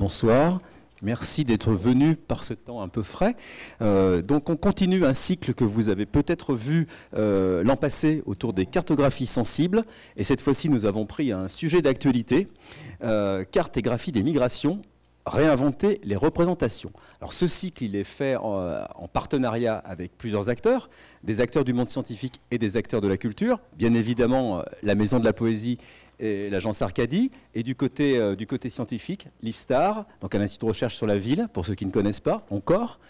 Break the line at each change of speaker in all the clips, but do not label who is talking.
bonsoir. Merci d'être venu par ce temps un peu frais. Euh, donc on continue un cycle que vous avez peut-être vu euh, l'an passé autour des cartographies sensibles. Et cette fois-ci, nous avons pris un sujet d'actualité, euh, et des migrations, réinventer les représentations. Alors ce cycle, il est fait en, euh, en, partenariat avec plusieurs acteurs, des acteurs du monde scientifique et des acteurs de la culture. Bien évidemment, la Maison de la Poésie l'agence Arcadie, et du côté, euh, du côté scientifique, l'IFSTAR, donc un institut de recherche sur la ville, pour ceux qui ne connaissent pas encore,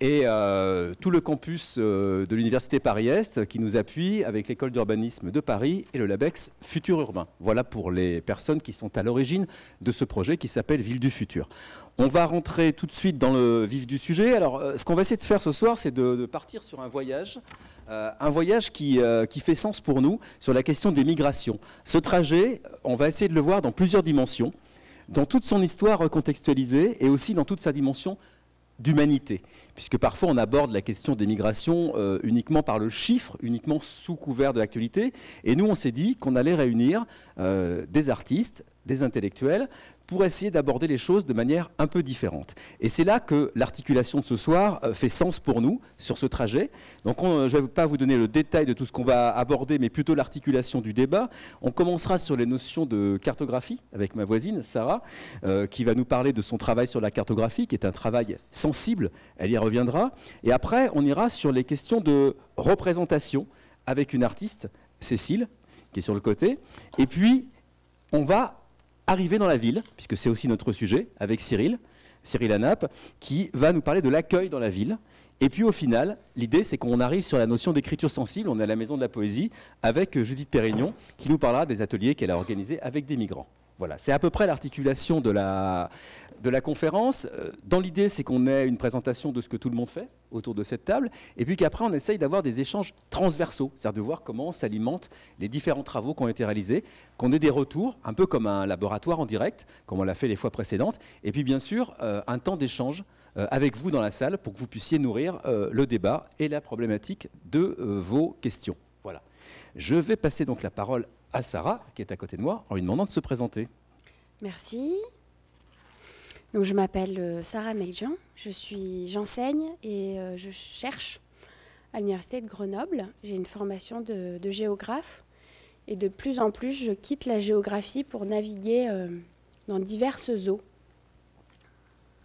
et euh, tout le campus euh, de l'Université Paris-Est qui nous appuie avec l'école d'urbanisme de Paris et le LABEX Futur Urbain. Voilà pour les personnes qui sont à l'origine de ce projet qui s'appelle Ville du Futur. On va rentrer tout de suite dans le vif du sujet. Alors, ce qu'on va essayer de faire ce soir, c'est de partir sur un voyage euh, un voyage qui, euh, qui, fait sens pour nous sur la question des migrations. Ce trajet, on va essayer de le voir dans plusieurs dimensions, dans toute son histoire recontextualisée et aussi dans toute sa dimension d'humanité puisque parfois on aborde la question des migrations euh, uniquement par le chiffre, uniquement sous couvert de l'actualité. Et nous, on s'est dit qu'on allait réunir euh, des artistes, des intellectuels, pour essayer d'aborder les choses de manière un peu différente. Et c'est là que l'articulation de ce soir euh, fait sens pour nous sur ce trajet. Donc je ne vais pas vous donner le détail de tout ce qu'on va aborder, mais plutôt l'articulation du débat. On commencera sur les notions de cartographie avec ma voisine, Sarah, qui va nous parler de son travail sur la cartographie, qui est un travail sensible. Elle y reviendra. Et après, on ira sur les questions de représentation avec une artiste, Cécile, qui est sur le côté. Et puis, on va arriver dans la ville, puisque c'est aussi notre sujet, avec Cyril, Cyril Anap, qui va nous parler de l'accueil dans la ville. Et puis au final, l'idée, c'est qu'on arrive sur la notion d'écriture sensible. On est à la Maison de la Poésie avec Judith Pérignon, qui nous parlera des ateliers qu'elle a organisés avec des migrants. Voilà, c'est à peu près l'articulation de la, de la conférence. Euh, dans l'idée, c'est qu'on ait une présentation de ce que tout le monde fait autour de cette table, et puis qu'après, on essaye d'avoir des échanges transversaux, c'est-à-dire de voir comment s'alimentent les différents travaux qui ont été réalisés, qu'on ait des retours, un peu comme un laboratoire en direct, comme on l'a fait les fois précédentes, et puis bien sûr, euh, un temps d'échange euh, avec vous dans la salle pour que vous puissiez nourrir le débat et la problématique de vos questions. Voilà. Je vais passer donc la parole à Sarah, qui est à côté de moi, en lui demandant de se présenter.
Merci je m'appelle euh, Sarah Meijan, je suis, j'enseigne et euh, je cherche à l'université de Grenoble. J'ai une formation de, géographe et de plus en plus je quitte la géographie pour naviguer euh, dans diverses eaux.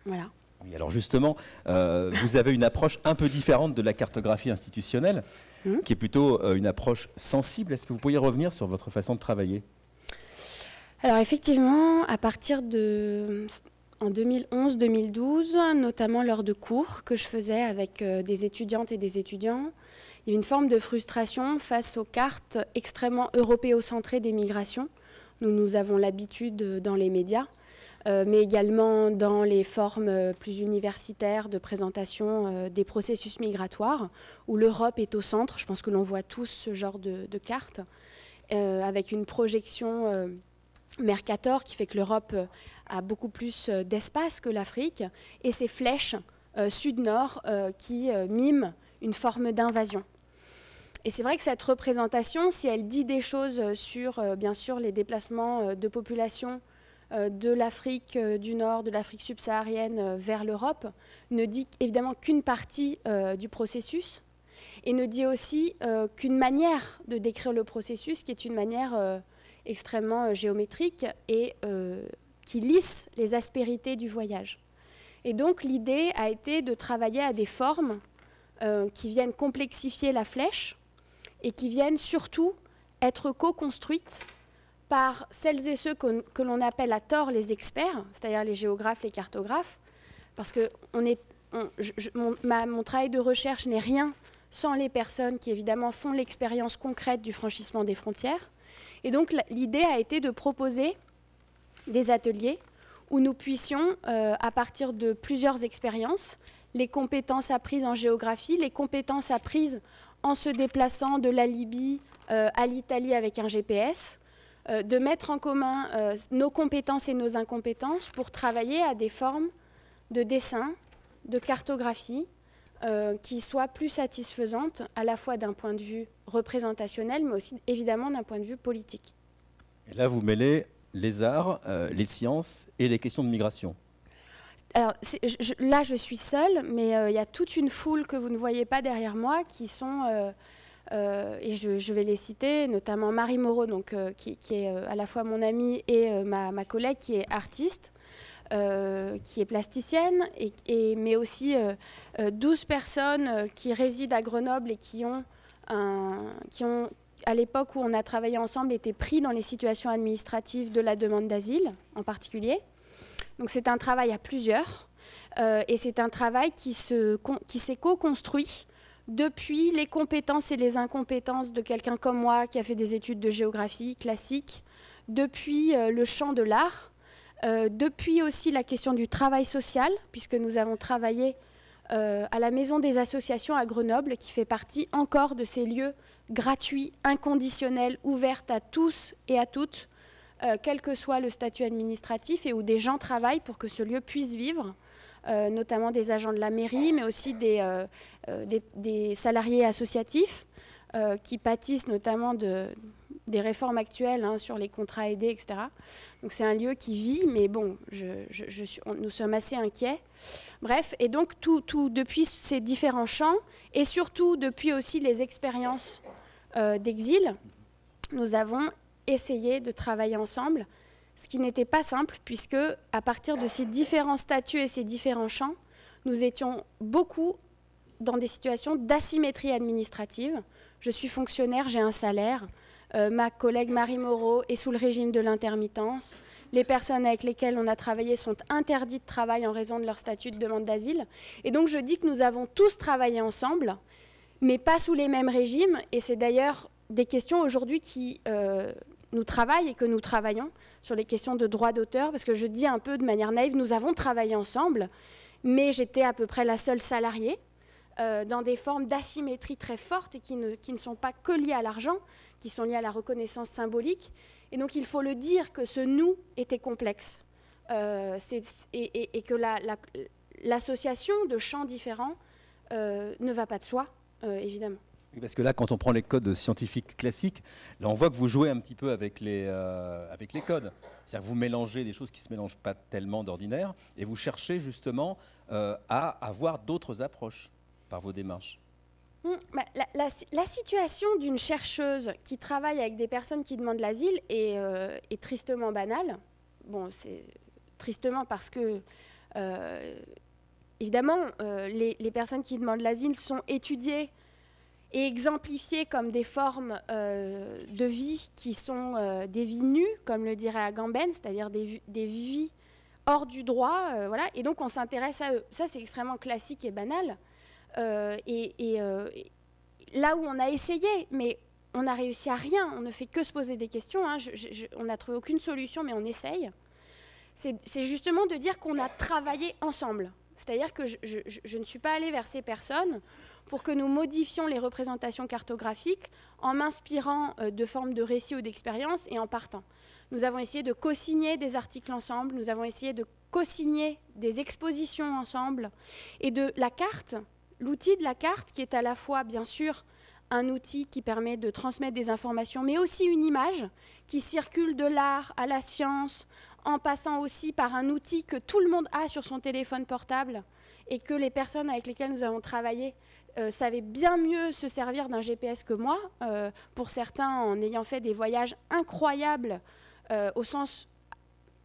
Voilà. Oui, alors justement, vous avez une approche un peu différente de la cartographie institutionnelle, hmm. qui est plutôt une approche sensible. Est-ce que vous pourriez revenir sur votre façon de travailler
alors effectivement, à partir de en 2011-2012, notamment lors de cours que je faisais avec euh, des étudiantes et des étudiants. Il y a une forme de frustration face aux cartes extrêmement européocentrées des migrations. Nous, nous avons l'habitude euh, dans les médias, euh, mais également dans les formes plus universitaires de présentation des processus migratoires, où l'Europe est au centre. Je pense que l'on voit tous ce genre de, de cartes, avec une projection mercator qui fait que l'Europe a beaucoup plus euh, d'espace que l'Afrique, et ces flèches euh, sud-nord euh, qui miment une forme d'invasion. Et c'est vrai que cette représentation, si elle dit des choses sur, bien sûr, les déplacements de population de l'Afrique du Nord, de l'Afrique subsaharienne vers l'Europe, ne dit évidemment qu'une partie du processus et ne dit aussi qu'une manière de décrire le processus qui est une manière extrêmement géométrique et qui lissent les aspérités du voyage. Et donc l'idée a été de travailler à des formes euh, qui viennent complexifier la flèche et qui viennent surtout être co-construites par celles et ceux que, l'on appelle à tort les experts, c'est-à-dire les géographes, les cartographes, parce que est, mon travail de recherche n'est rien sans les personnes qui évidemment font l'expérience concrète du franchissement des frontières. Et donc l'idée a été de proposer des ateliers où nous puissions, euh, à partir de plusieurs expériences, les compétences apprises en géographie, les compétences apprises en se déplaçant de la Libye euh, à l'Italie avec un GPS, euh, de mettre en commun nos compétences et nos incompétences pour travailler à des formes de dessin, de cartographie, qui soient plus satisfaisantes à la fois d'un point de vue représentationnel, mais aussi évidemment d'un point de vue politique.
Et là, vous mêlez les arts, euh, les sciences et les questions de migration
alors là, je suis seule, mais euh, il y a toute une foule que vous ne voyez pas derrière moi qui sont, euh, et je, vais les citer, notamment Marie Moreau, donc, qui, est à la fois mon amie et ma, ma, collègue, qui est artiste. qui est plasticienne, et, et mais aussi 12 personnes qui résident à Grenoble et qui ont, un, qui ont à l'époque où on a travaillé ensemble, était pris dans les situations administratives de la demande d'asile en particulier. Donc c'est un travail à plusieurs euh, et c'est un travail qui s'est qui co-construit depuis les compétences et les incompétences de quelqu'un comme moi qui a fait des études de géographie classique, depuis euh, le champ de l'art, euh, depuis aussi la question du travail social, puisque nous avons travaillé à la Maison des associations à Grenoble, qui fait partie encore de ces lieux gratuit, inconditionnel, ouverte à tous et à toutes, euh, quel que soit le statut administratif, et où des gens travaillent pour que ce lieu puisse vivre, euh, notamment des agents de la mairie, mais aussi des euh, salariés associatifs qui pâtissent notamment de, des réformes actuelles hein, sur les contrats aidés, etc. Donc c'est un lieu qui vit, mais bon, nous sommes assez inquiets. Bref, et donc depuis ces différents champs, et surtout depuis aussi les expériences euh, d'exil, nous avons essayé de travailler ensemble, ce qui n'était pas simple, puisque à partir de ces différents statuts et ces différents champs, nous étions beaucoup dans des situations d'asymétrie administrative. Je suis fonctionnaire, j'ai un salaire, euh, ma collègue Marie Moreau est sous le régime de l'intermittence. Les personnes avec lesquelles on a travaillé sont interdites de travail en raison de leur statut de demande d'asile. Et donc je dis que nous avons tous travaillé ensemble, mais pas sous les mêmes régimes. Et c'est d'ailleurs des questions aujourd'hui qui euh, nous travaillent et que nous travaillons sur les questions de droit d'auteur, parce que je dis un peu de manière naïve, nous avons travaillé ensemble, mais j'étais à peu près la seule salariée. Euh, dans des formes d'asymétrie très fortes et qui ne, qui ne, sont pas que liées à l'argent, qui sont liées à la reconnaissance symbolique. Et donc il faut le dire que ce nous était complexe euh, et, que l'association de champs différents euh, ne va pas de soi, euh, évidemment.
parce que là, quand on prend les codes scientifiques classiques, là, on voit que vous jouez un petit peu avec les, avec les codes. C'est-à-dire vous mélangez des choses qui ne se mélangent pas tellement d'ordinaire et vous cherchez justement à avoir d'autres approches par vos démarches.
Hum, bah, la, situation d'une chercheuse qui travaille avec des personnes qui demandent l'asile est, euh, tristement banale. Bon, c'est tristement parce que, euh, évidemment, euh, les, personnes qui demandent l'asile sont étudiées et exemplifiées comme des formes de vie qui sont des vies nues, comme le dirait Agamben, c'est-à-dire des, vies hors du droit. et donc, on s'intéresse à eux. Ça, c'est extrêmement classique et banal. Euh, et, euh, là où on a essayé, mais on n'a réussi à rien, on ne fait que se poser des questions, hein. on n'a trouvé aucune solution, mais on essaye, c'est justement de dire qu'on a travaillé ensemble. C'est-à-dire que je, je, ne suis pas allée vers ces personnes pour que nous modifions les représentations cartographiques en m'inspirant euh, de formes de récits ou d'expériences et en partant. Nous avons essayé de co-signer des articles ensemble, nous avons essayé de co-signer des expositions ensemble et de la carte, l'outil de la carte qui est à la fois, bien sûr, un outil qui permet de transmettre des informations, mais aussi une image qui circule de l'art à la science, en passant aussi par un outil que tout le monde a sur son téléphone portable et que les personnes avec lesquelles nous avons travaillé euh, savaient bien mieux se servir d'un GPS que moi, euh, pour certains en ayant fait des voyages incroyables euh, au sens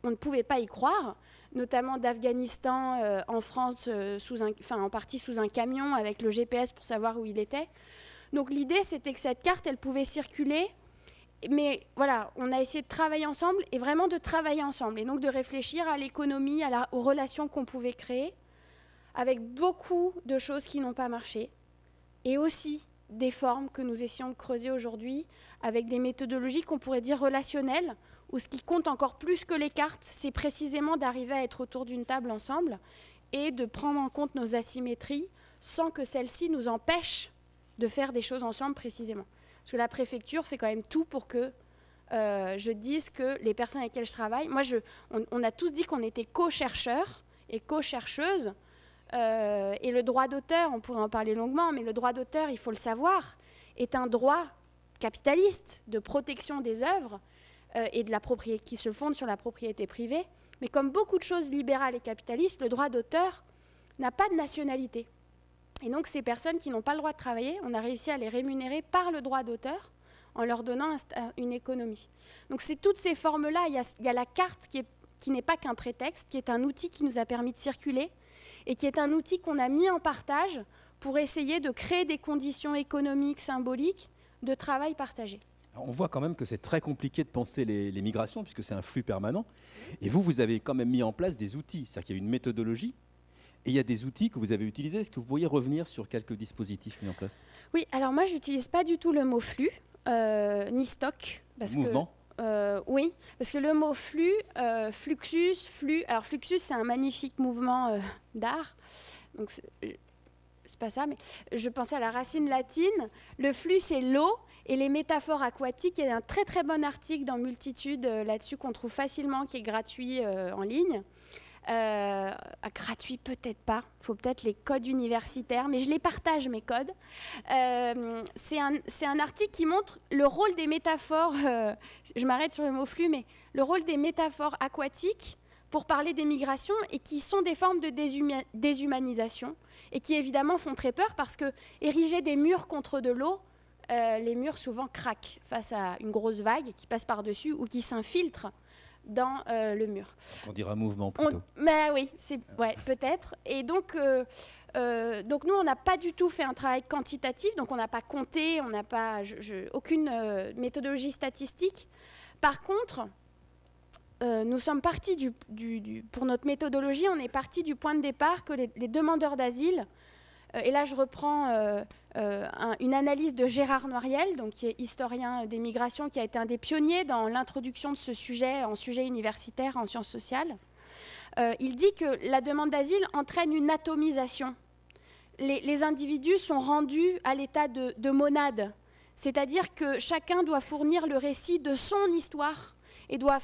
on ne pouvait pas y croire, notamment d'Afghanistan euh, en France, euh, en partie sous un camion avec le GPS pour savoir où il était. Donc l'idée, c'était que cette carte, elle pouvait circuler. Mais voilà, on a essayé de travailler ensemble et vraiment de travailler ensemble. Et donc de réfléchir à l'économie, aux relations qu'on pouvait créer, avec beaucoup de choses qui n'ont pas marché. Et aussi des formes que nous essayons de creuser aujourd'hui avec des méthodologies qu'on pourrait dire relationnelles, où ce qui compte encore plus que les cartes, c'est précisément d'arriver à être autour d'une table ensemble et de prendre en compte nos asymétries sans que celles-ci nous empêchent de faire des choses ensemble précisément. Parce que la préfecture fait quand même tout pour que euh, je dise que les personnes avec lesquelles je travaille, moi on, a tous dit qu'on était co-chercheurs et co-chercheuses, euh, et le droit d'auteur, on pourrait en parler longuement, mais le droit d'auteur, il faut le savoir, est un droit capitaliste de protection des œuvres euh, et de la propriété, qui se fondent sur la propriété privée. Mais comme beaucoup de choses libérales et capitalistes, le droit d'auteur n'a pas de nationalité. Et donc ces personnes qui n'ont pas le droit de travailler, on a réussi à les rémunérer par le droit d'auteur en leur donnant une économie. Donc c'est toutes ces formes-là. il, y a la carte qui, n'est pas qu'un prétexte, qui est un outil qui nous a permis de circuler et qui est un outil qu'on a mis en partage pour essayer de créer des conditions économiques, symboliques de travail partagé
on voit quand même que c'est très compliqué de penser les, migrations, puisque c'est un flux permanent. Et vous, vous avez quand même mis en place des outils, c'est-à-dire qu'il y a une méthodologie, et il y a des outils que vous avez utilisés. Est-ce que vous pourriez revenir sur quelques dispositifs mis en place
Oui, alors moi, je n'utilise pas du tout le mot flux, euh, ni stock. Parce Mouvement euh, oui, parce que le mot flux, euh, fluxus, flux. Alors, fluxus, c'est un magnifique mouvement d'art. Donc, c'est pas ça, mais je pensais à la racine latine. Le flux, c'est l'eau et les métaphores aquatiques. Il y a un très très bon article dans Multitude euh, là-dessus qu'on trouve facilement, qui est gratuit euh, en ligne. Euh, ah, gratuit peut-être pas, faut peut-être les codes universitaires, mais je les partage mes codes. c'est un, un, article qui montre le rôle des métaphores, je m'arrête sur le mot flux, mais le rôle des métaphores aquatiques pour parler des migrations et qui sont des formes de déshumanisation et qui évidemment font très peur parce que ériger des murs contre de l'eau, euh, les murs souvent craquent face à une grosse vague qui passe par-dessus ou qui s'infiltre dans euh, le mur.
On dira mouvement
plutôt. On, bah oui, c'est ouais, peut-être. Et donc, euh, donc nous, on n'a pas du tout fait un travail quantitatif, donc on n'a pas compté, on n'a pas aucune méthodologie statistique. Par contre, euh, nous sommes partis du, pour notre méthodologie, on est parti du point de départ que les, demandeurs d'asile, euh, et là je reprends euh, une analyse de Gérard Noiriel, donc, qui est historien des migrations, qui a été un des pionniers dans l'introduction de ce sujet en sujet universitaire en sciences sociales. il dit que la demande d'asile entraîne une atomisation. Les, individus sont rendus à l'état de, de monade, c'est-à-dire que chacun doit fournir le récit de son histoire et doit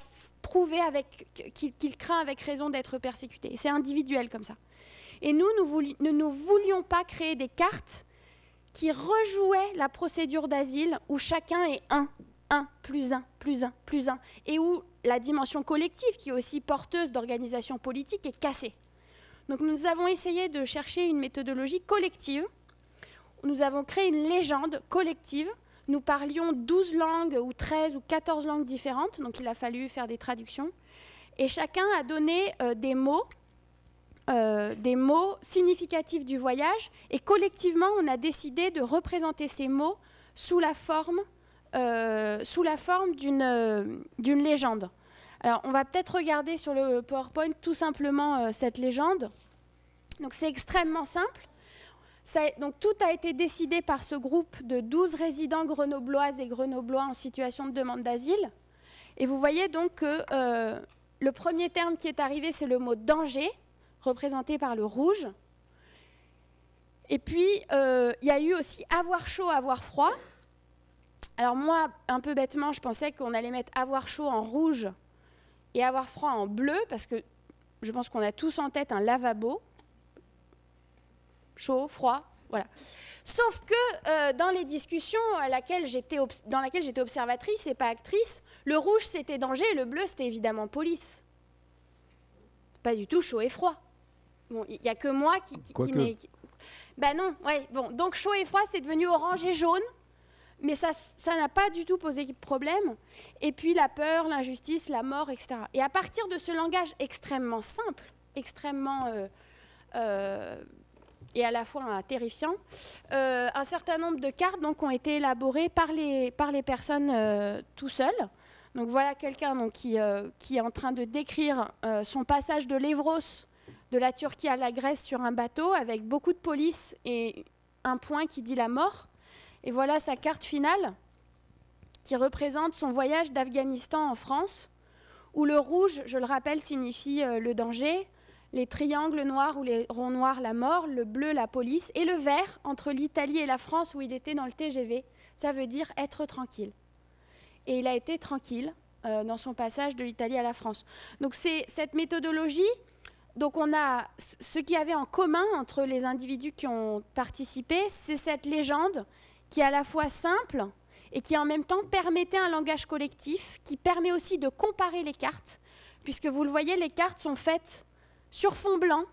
prouver qu'il craint avec raison d'être persécuté. C'est individuel comme ça. Et nous, nous, nous ne voulions pas créer des cartes qui rejouaient la procédure d'asile où chacun est un, un, plus un, plus un, plus un, et où la dimension collective, qui est aussi porteuse d'organisation politique est cassée. Donc nous avons essayé de chercher une méthodologie collective. Nous avons créé une légende collective nous parlions 12 langues ou 13 ou 14 langues différentes, donc il a fallu faire des traductions. Et chacun a donné euh, des mots, euh, des mots significatifs du voyage, et collectivement, on a décidé de représenter ces mots sous la forme, euh, sous la forme d'une légende. Alors, on va peut-être regarder sur le PowerPoint tout simplement cette légende. Donc, c'est extrêmement simple donc tout a été décidé par ce groupe de 12 résidents grenobloises et grenoblois en situation de demande d'asile. Et vous voyez donc que euh, le premier terme qui est arrivé, c'est le mot danger, représenté par le rouge. Et puis, euh, il y a eu aussi avoir chaud, avoir froid. Alors moi, un peu bêtement, je pensais qu'on allait mettre avoir chaud en rouge et avoir froid en bleu, parce que je pense qu'on a tous en tête un lavabo chaud, froid, voilà. Sauf que euh, dans les discussions à laquelle dans laquelle j'étais observatrice et pas actrice, le rouge c'était danger le bleu c'était évidemment police. Pas du tout chaud et froid. Bon, il n'y a que moi qui, qui, Ben non, ouais, bon. Donc chaud et froid c'est devenu orange et jaune, mais ça n'a pas du tout posé problème. Et puis la peur, l'injustice, la mort, etc. Et à partir de ce langage extrêmement simple, extrêmement... Euh, euh, et à la fois terrifiant. Euh, un certain nombre de cartes donc, ont été élaborées par les, par les personnes euh, tout seules. Donc voilà quelqu'un qui, euh, qui est en train de décrire son passage de l'Evros de la Turquie à la Grèce sur un bateau avec beaucoup de police et un point qui dit la mort. Et voilà sa carte finale qui représente son voyage d'Afghanistan en France, où le rouge, je le rappelle, signifie le danger, les triangles noirs ou les ronds noirs, la mort, le bleu, la police, et le vert, entre l'Italie et la France où il était dans le TGV, ça veut dire être tranquille. Et il a été tranquille euh, dans son passage de l'Italie à la France. Donc c'est cette méthodologie, donc on a ce qui avait en commun entre les individus qui ont participé, c'est cette légende qui est à la fois simple et qui en même temps permettait un langage collectif, qui permet aussi de comparer les cartes, puisque vous le voyez, les cartes sont faites sur fond blanc,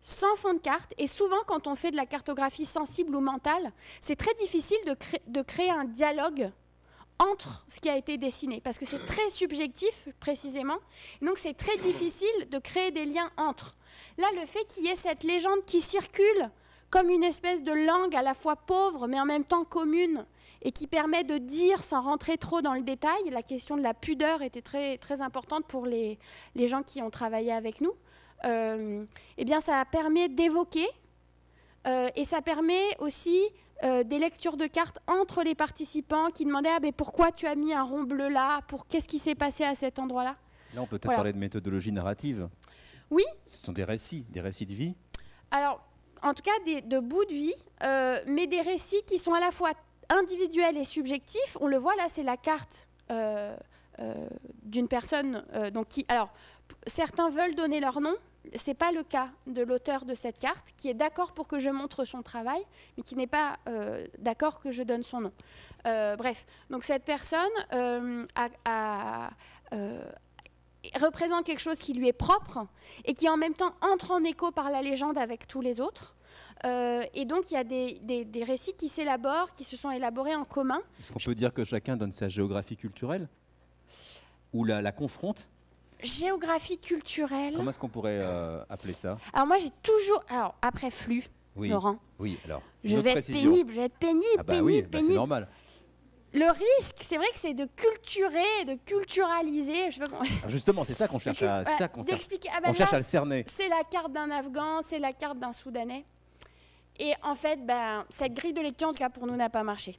sans fond de carte. Et souvent, quand on fait de la cartographie sensible ou mentale, c'est très difficile de, créer un dialogue entre ce qui a été dessiné, parce que c'est très subjectif, précisément. donc, c'est très difficile de créer des liens entre. Là, le fait qu'il y ait cette légende qui circule comme une espèce de langue à la fois pauvre, mais en même temps commune, et qui permet de dire sans rentrer trop dans le détail, la question de la pudeur était très, très importante pour les gens qui ont travaillé avec nous. Et euh, eh bien, ça permet d'évoquer euh, et ça permet aussi euh, des lectures de cartes entre les participants qui demandaient ah, pourquoi tu as mis un rond bleu là pour qu'est-ce qui s'est passé à cet endroit-là
Là, on peut peut-être parler de méthodologie narrative. Oui. Ce sont des récits, des récits de vie.
Alors, en tout cas, des, de bouts de vie, mais des récits qui sont à la fois individuels et subjectifs. On le voit là, c'est la carte d'une personne. donc qui, alors, certains veulent donner leur nom, ce n'est pas le cas de l'auteur de cette carte, qui est d'accord pour que je montre son travail, mais qui n'est pas euh, d'accord que je donne son nom. Euh, bref, donc cette personne euh, représente quelque chose qui lui est propre et qui en même temps entre en écho par la légende avec tous les autres. et donc, il y a des, récits qui s'élaborent, qui se sont élaborés en commun.
Est-ce qu'on peut dire que chacun donne sa géographie culturelle Ou la confronte
géographie culturelle. Comment
est-ce qu'on pourrait euh, appeler ça
Alors moi j'ai toujours, alors après flux, Laurent.
Oui, alors. Je vais, être pénible, je vais
être pénible, pénible, ah bah oui, pénible. Bah c'est normal. Le risque, c'est vrai que c'est de culturer, de culturaliser. Je ah,
justement, c'est ça qu'on cherche, à, cherche. à cerner. C'est
la carte d'un Afghan, c'est la carte d'un Soudanais. Et en fait, ben, cette grille de lecture, en tout cas pour nous, n'a pas marché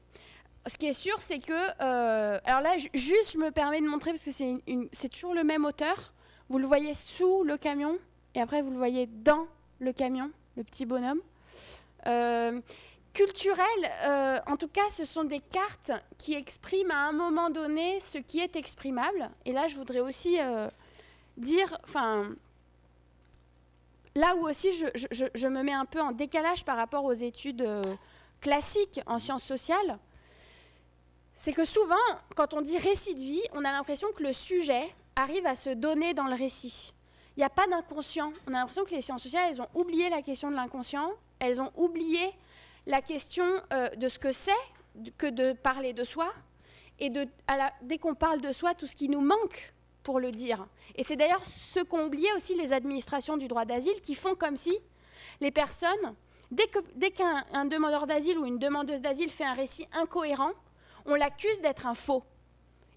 ce qui est sûr, c'est que. Euh, alors là, juste, je me permets de montrer parce que c'est une, toujours le même auteur. Vous le voyez sous le camion et après, vous le voyez dans le camion, le petit bonhomme. Euh, culturel, euh, en tout cas, ce sont des cartes qui expriment à un moment donné ce qui est exprimable. Et là, je voudrais aussi dire. Enfin. Là où aussi je, je, me mets un peu en décalage par rapport aux études classiques en sciences sociales, c'est que souvent, quand on dit récit de vie, on a l'impression que le sujet arrive à se donner dans le récit. Il n'y a pas d'inconscient. On a l'impression que les sciences sociales, elles ont oublié la question de l'inconscient, elles ont oublié la question euh, de ce que c'est que de parler de soi, et dès qu'on parle de soi, tout ce qui nous manque pour le dire. Et c'est d'ailleurs ce qu'ont oublié aussi les administrations du droit d'asile, qui font comme si les personnes, dès qu'un demandeur d'asile ou une demandeuse d'asile fait un récit incohérent, on l'accuse d'être un faux,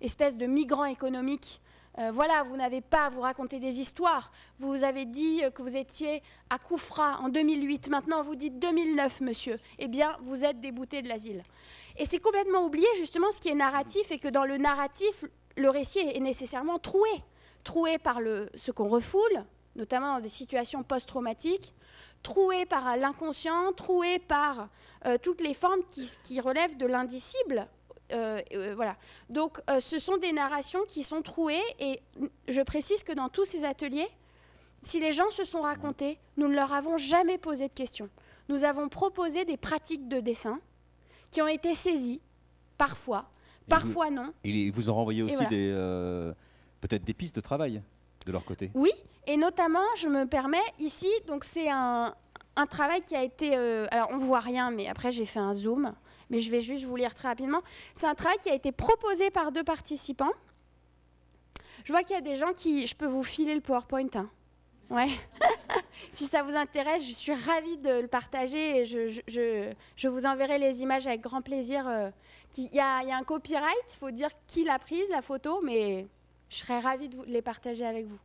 espèce de migrant économique. Euh, voilà, vous n'avez pas à vous raconter des histoires. Vous avez dit euh, que vous étiez à Koufra en 2008. Maintenant, vous dites 2009, monsieur. Eh bien, vous êtes débouté de l'asile. Et c'est complètement oublié, justement, ce qui est narratif et que dans le narratif, le récit est nécessairement troué. Troué par ce qu'on refoule, notamment dans des situations post-traumatiques, troué par l'inconscient, troué par euh, toutes les formes qui relèvent de l'indicible euh, euh, voilà. Donc, euh, ce sont des narrations qui sont trouées. Et je précise que dans tous ces ateliers, si les gens se sont racontés, nous ne leur avons jamais posé de questions. Nous avons proposé des pratiques de dessin qui ont été saisies, parfois, parfois non.
Et vous ont renvoyé aussi des peut-être des pistes de travail de leur côté.
Oui, et notamment, je me permets ici, donc c'est un, un travail qui a été. alors, on voit rien, mais après, j'ai fait un zoom mais je vais juste vous lire très rapidement. C'est un travail qui a été proposé par deux participants. Je vois qu'il y a des gens qui... Je peux vous filer le PowerPoint. Hein. Ouais. si ça vous intéresse, je suis ravie de le partager et je, je, je, vous enverrai les images avec grand plaisir. Euh, il y, y, a un copyright, il faut dire qui l'a prise, la photo, mais je serais ravie de vous, les partager avec vous.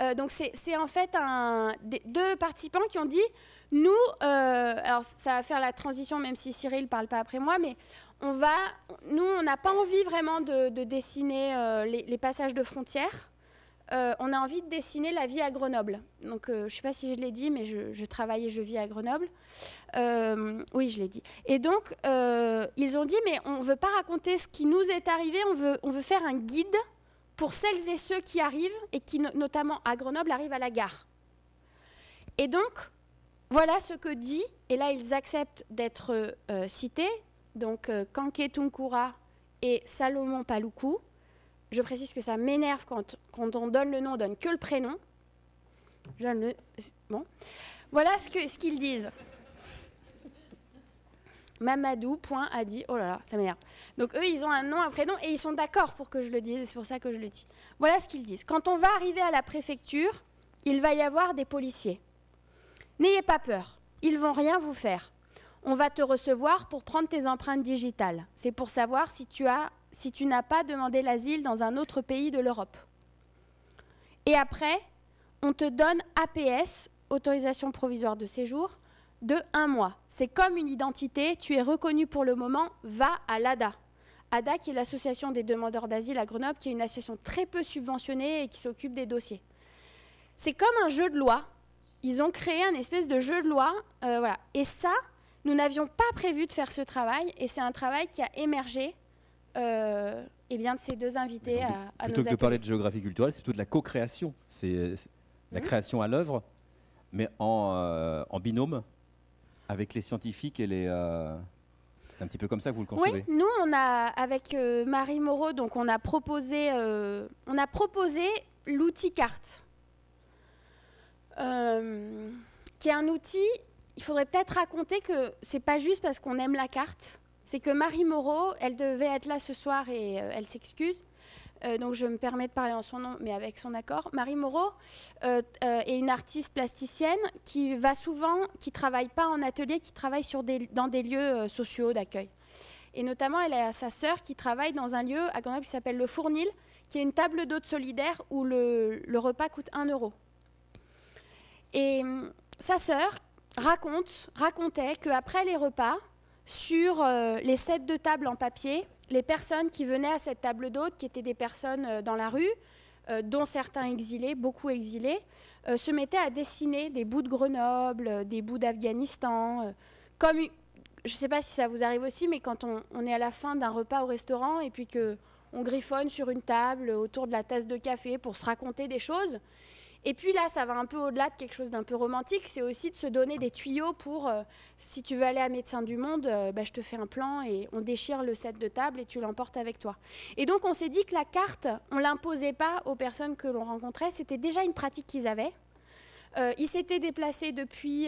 Euh, donc c'est en fait un, deux participants qui ont dit nous, euh, alors ça va faire la transition, même si Cyril ne parle pas après moi, mais on va, nous, on n'a pas envie vraiment de, dessiner euh, les, passages de frontières. Euh, on a envie de dessiner la vie à Grenoble. Donc, je ne sais pas si je l'ai dit, mais je, travaille et je vis à Grenoble. oui, je l'ai dit. Et donc, ils ont dit, mais on ne veut pas raconter ce qui nous est arrivé, on veut, on veut faire un guide pour celles et ceux qui arrivent et qui, notamment à Grenoble, arrivent à la gare. Et donc, voilà ce que dit, et là ils acceptent d'être euh, cités, donc euh, Tunkura et Salomon Paloukou. Je précise que ça m'énerve quand, quand, on donne le nom, on donne que le prénom. Je le... Bon. Voilà ce qu'ils ce qu'ils disent. Mamadou, point, a dit, oh là là, ça m'énerve. Donc eux, ils ont un nom, un prénom, et ils sont d'accord pour que je le dise, c'est pour ça que je le dis. Voilà ce qu'ils disent. Quand on va arriver à la préfecture, il va y avoir des policiers. N'ayez pas peur, ils vont rien vous faire. On va te recevoir pour prendre tes empreintes digitales. C'est pour savoir si tu as, si tu n'as pas demandé l'asile dans un autre pays de l'Europe. Et après, on te donne APS, autorisation provisoire de séjour, de un mois. C'est comme une identité, tu es reconnu pour le moment, va à l'ADA. ADA qui est l'association des demandeurs d'asile à Grenoble, qui est une association très peu subventionnée et qui s'occupe des dossiers. C'est comme un jeu de loi ils ont créé un espèce de jeu de loi. Euh, voilà. Et ça, nous n'avions pas prévu de faire ce travail, et c'est un travail qui a émergé et euh, eh bien, de ces deux invités à, à, Plutôt que de parler
de géographie culturelle, c'est plutôt de la co-création. C'est la mmh. création à l'œuvre, mais en, euh, en, binôme avec les scientifiques et les... C'est un petit peu comme ça que vous le concevez. Oui,
nous on a avec Marie Moreau, donc on a proposé, on a proposé l'outil carte. Euh, qui est un outil, il faudrait peut-être raconter que c'est pas juste parce qu'on aime la carte, c'est que Marie Moreau, elle devait être là ce soir et euh, elle s'excuse. Euh, donc je me permets de parler en son nom, mais avec son accord. Marie Moreau est une artiste plasticienne qui va souvent, qui travaille pas en atelier, qui travaille sur des, dans des lieux sociaux d'accueil. Et notamment, elle a sa sœur qui travaille dans un lieu à Grenoble qui s'appelle le Fournil, qui est une table d'hôte solidaire où le, le repas coûte 1 euro. Et hum, sa sœur racontait qu'après les repas, sur euh, les sets de table en papier, les personnes qui venaient à cette table d'hôte, qui étaient des personnes euh, dans la rue, euh, dont certains exilés, beaucoup exilés, se mettaient à dessiner des bouts de Grenoble, des bouts d'Afghanistan, comme je ne sais pas si ça vous arrive aussi, mais quand on, on est à la fin d'un repas au restaurant et puis que on griffonne sur une table autour de la tasse de café pour se raconter des choses, et puis là, ça va un peu au-delà de quelque chose d'un peu romantique, c'est aussi de se donner des tuyaux pour, euh, si tu veux aller à Médecins du Monde, euh, bah, je te fais un plan et on déchire le set de table et tu l'emportes avec toi. Et donc on s'est dit que la carte, on l'imposait pas aux personnes que l'on rencontrait, c'était déjà une pratique qu'ils avaient. Euh, ils s'étaient déplacés depuis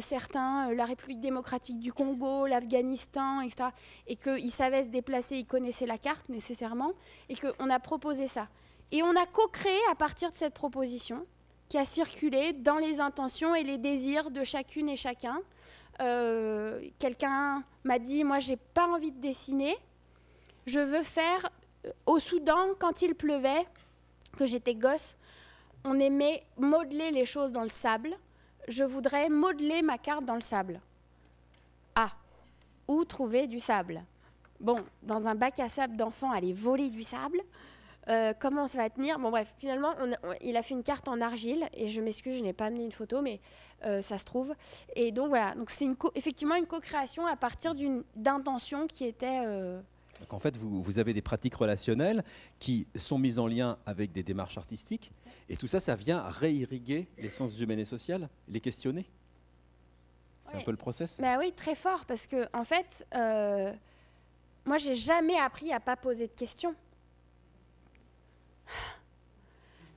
certains, la République démocratique du Congo, l'Afghanistan, etc. Et qu'ils savaient se déplacer, ils connaissaient la carte nécessairement, et qu'on a proposé ça. Et on a co-créé à partir de cette proposition qui a circulé dans les intentions et les désirs de chacune et chacun. Euh, quelqu'un m'a dit, moi, j'ai pas envie de dessiner. Je veux faire euh, au Soudan, quand il pleuvait, que j'étais gosse, on aimait modeler les choses dans le sable. Je voudrais modeler ma carte dans le sable. Ah, où trouver du sable Bon, dans un bac à sable d'enfant, aller voler du sable. Euh, comment ça va tenir Bon bref, finalement, il a fait une carte en argile et je m'excuse, je n'ai pas amené une photo, mais euh, ça se trouve. Et donc voilà, donc c'est effectivement une co-création à partir d'une d'intention qui était. Euh,
en fait, vous, avez des pratiques relationnelles qui sont mises en lien avec des démarches artistiques, et tout ça, ça vient réirriguer les sens humaines et sociales, les questionner. C'est un peu le process. Bah
oui, très fort, parce que en fait, moi, j'ai jamais appris à pas poser de questions.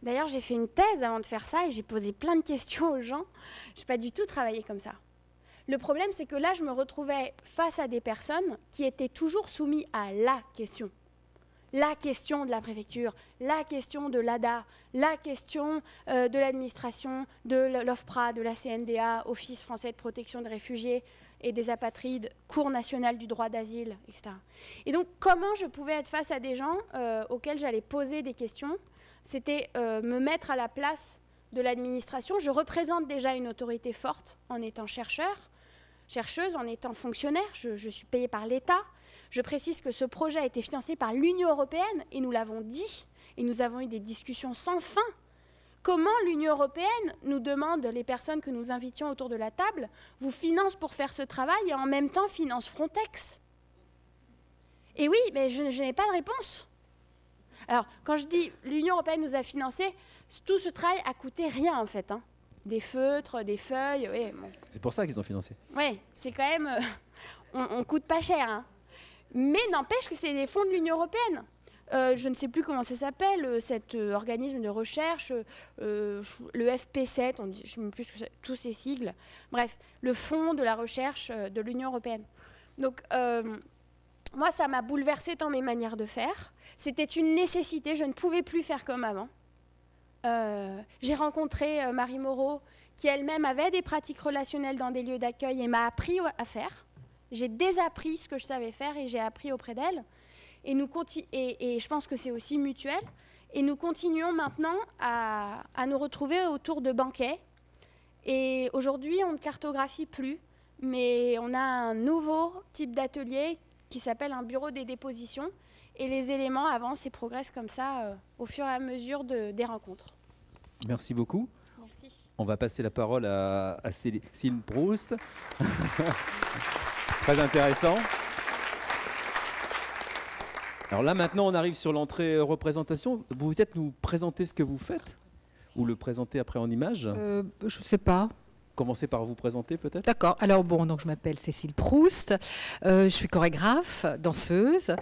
D'ailleurs, j'ai fait une thèse avant de faire ça et j'ai posé plein de questions aux gens. Je n'ai pas du tout travaillé comme ça. Le problème, c'est que là, je me retrouvais face à des personnes qui étaient toujours soumises à la question. La question de la préfecture, la question de l'ADA, la question euh, de l'administration, de l'OFPRA, de la CNDA, Office français de protection des réfugiés, et des apatrides, cours nationale du droit d'asile, etc. Et donc, comment je pouvais être face à des gens euh, auxquels j'allais poser des questions C'était euh, me mettre à la place de l'administration. Je représente déjà une autorité forte en étant chercheur, chercheuse, en étant fonctionnaire. Je, je suis payée par l'État. Je précise que ce projet a été financé par l'Union européenne et nous l'avons dit et nous avons eu des discussions sans fin Comment l'Union européenne, nous demande les personnes que nous invitions autour de la table, vous finance pour faire ce travail et en même temps finance Frontex Et oui, mais je, n'ai pas de réponse. Alors, quand je dis l'Union européenne nous a financés, tout ce travail a coûté rien en fait. Hein. Des feutres, des feuilles. Oui,
C'est pour ça qu'ils ont financé.
Oui, c'est quand même. Euh, on, ne coûte pas cher. Hein. Mais n'empêche que c'est des fonds de l'Union européenne. Euh, je ne sais plus comment ça s'appelle, euh, cet euh, organisme de recherche, le FP7, je ne sais plus tous ces sigles. Bref, le Fonds de la recherche de l'Union européenne. Donc, moi, ça m'a bouleversé dans mes manières de faire. C'était une nécessité, je ne pouvais plus faire comme avant. J'ai rencontré Marie Moreau, qui elle-même avait des pratiques relationnelles dans des lieux d'accueil et m'a appris à faire. J'ai désappris ce que je savais faire et j'ai appris auprès d'elle. Et, nous et, et je pense que c'est aussi mutuel. Et nous continuons maintenant à, nous retrouver autour de banquets. Et aujourd'hui, on ne cartographie plus, mais on a un nouveau type d'atelier qui s'appelle un bureau des dépositions. Et les éléments avancent et progressent comme ça euh, au fur et à mesure des rencontres.
Merci beaucoup. On va passer la parole à, à Céline Proust. Très intéressant. Alors là, maintenant, on arrive sur l'entrée euh, représentation. Vous pouvez peut-être nous présenter ce que vous faites ou le présenter après en
image euh, Je ne sais pas. Commencez par vous présenter peut-être. D'accord. Alors bon, donc je m'appelle Cécile Proust. Euh, je suis chorégraphe, danseuse,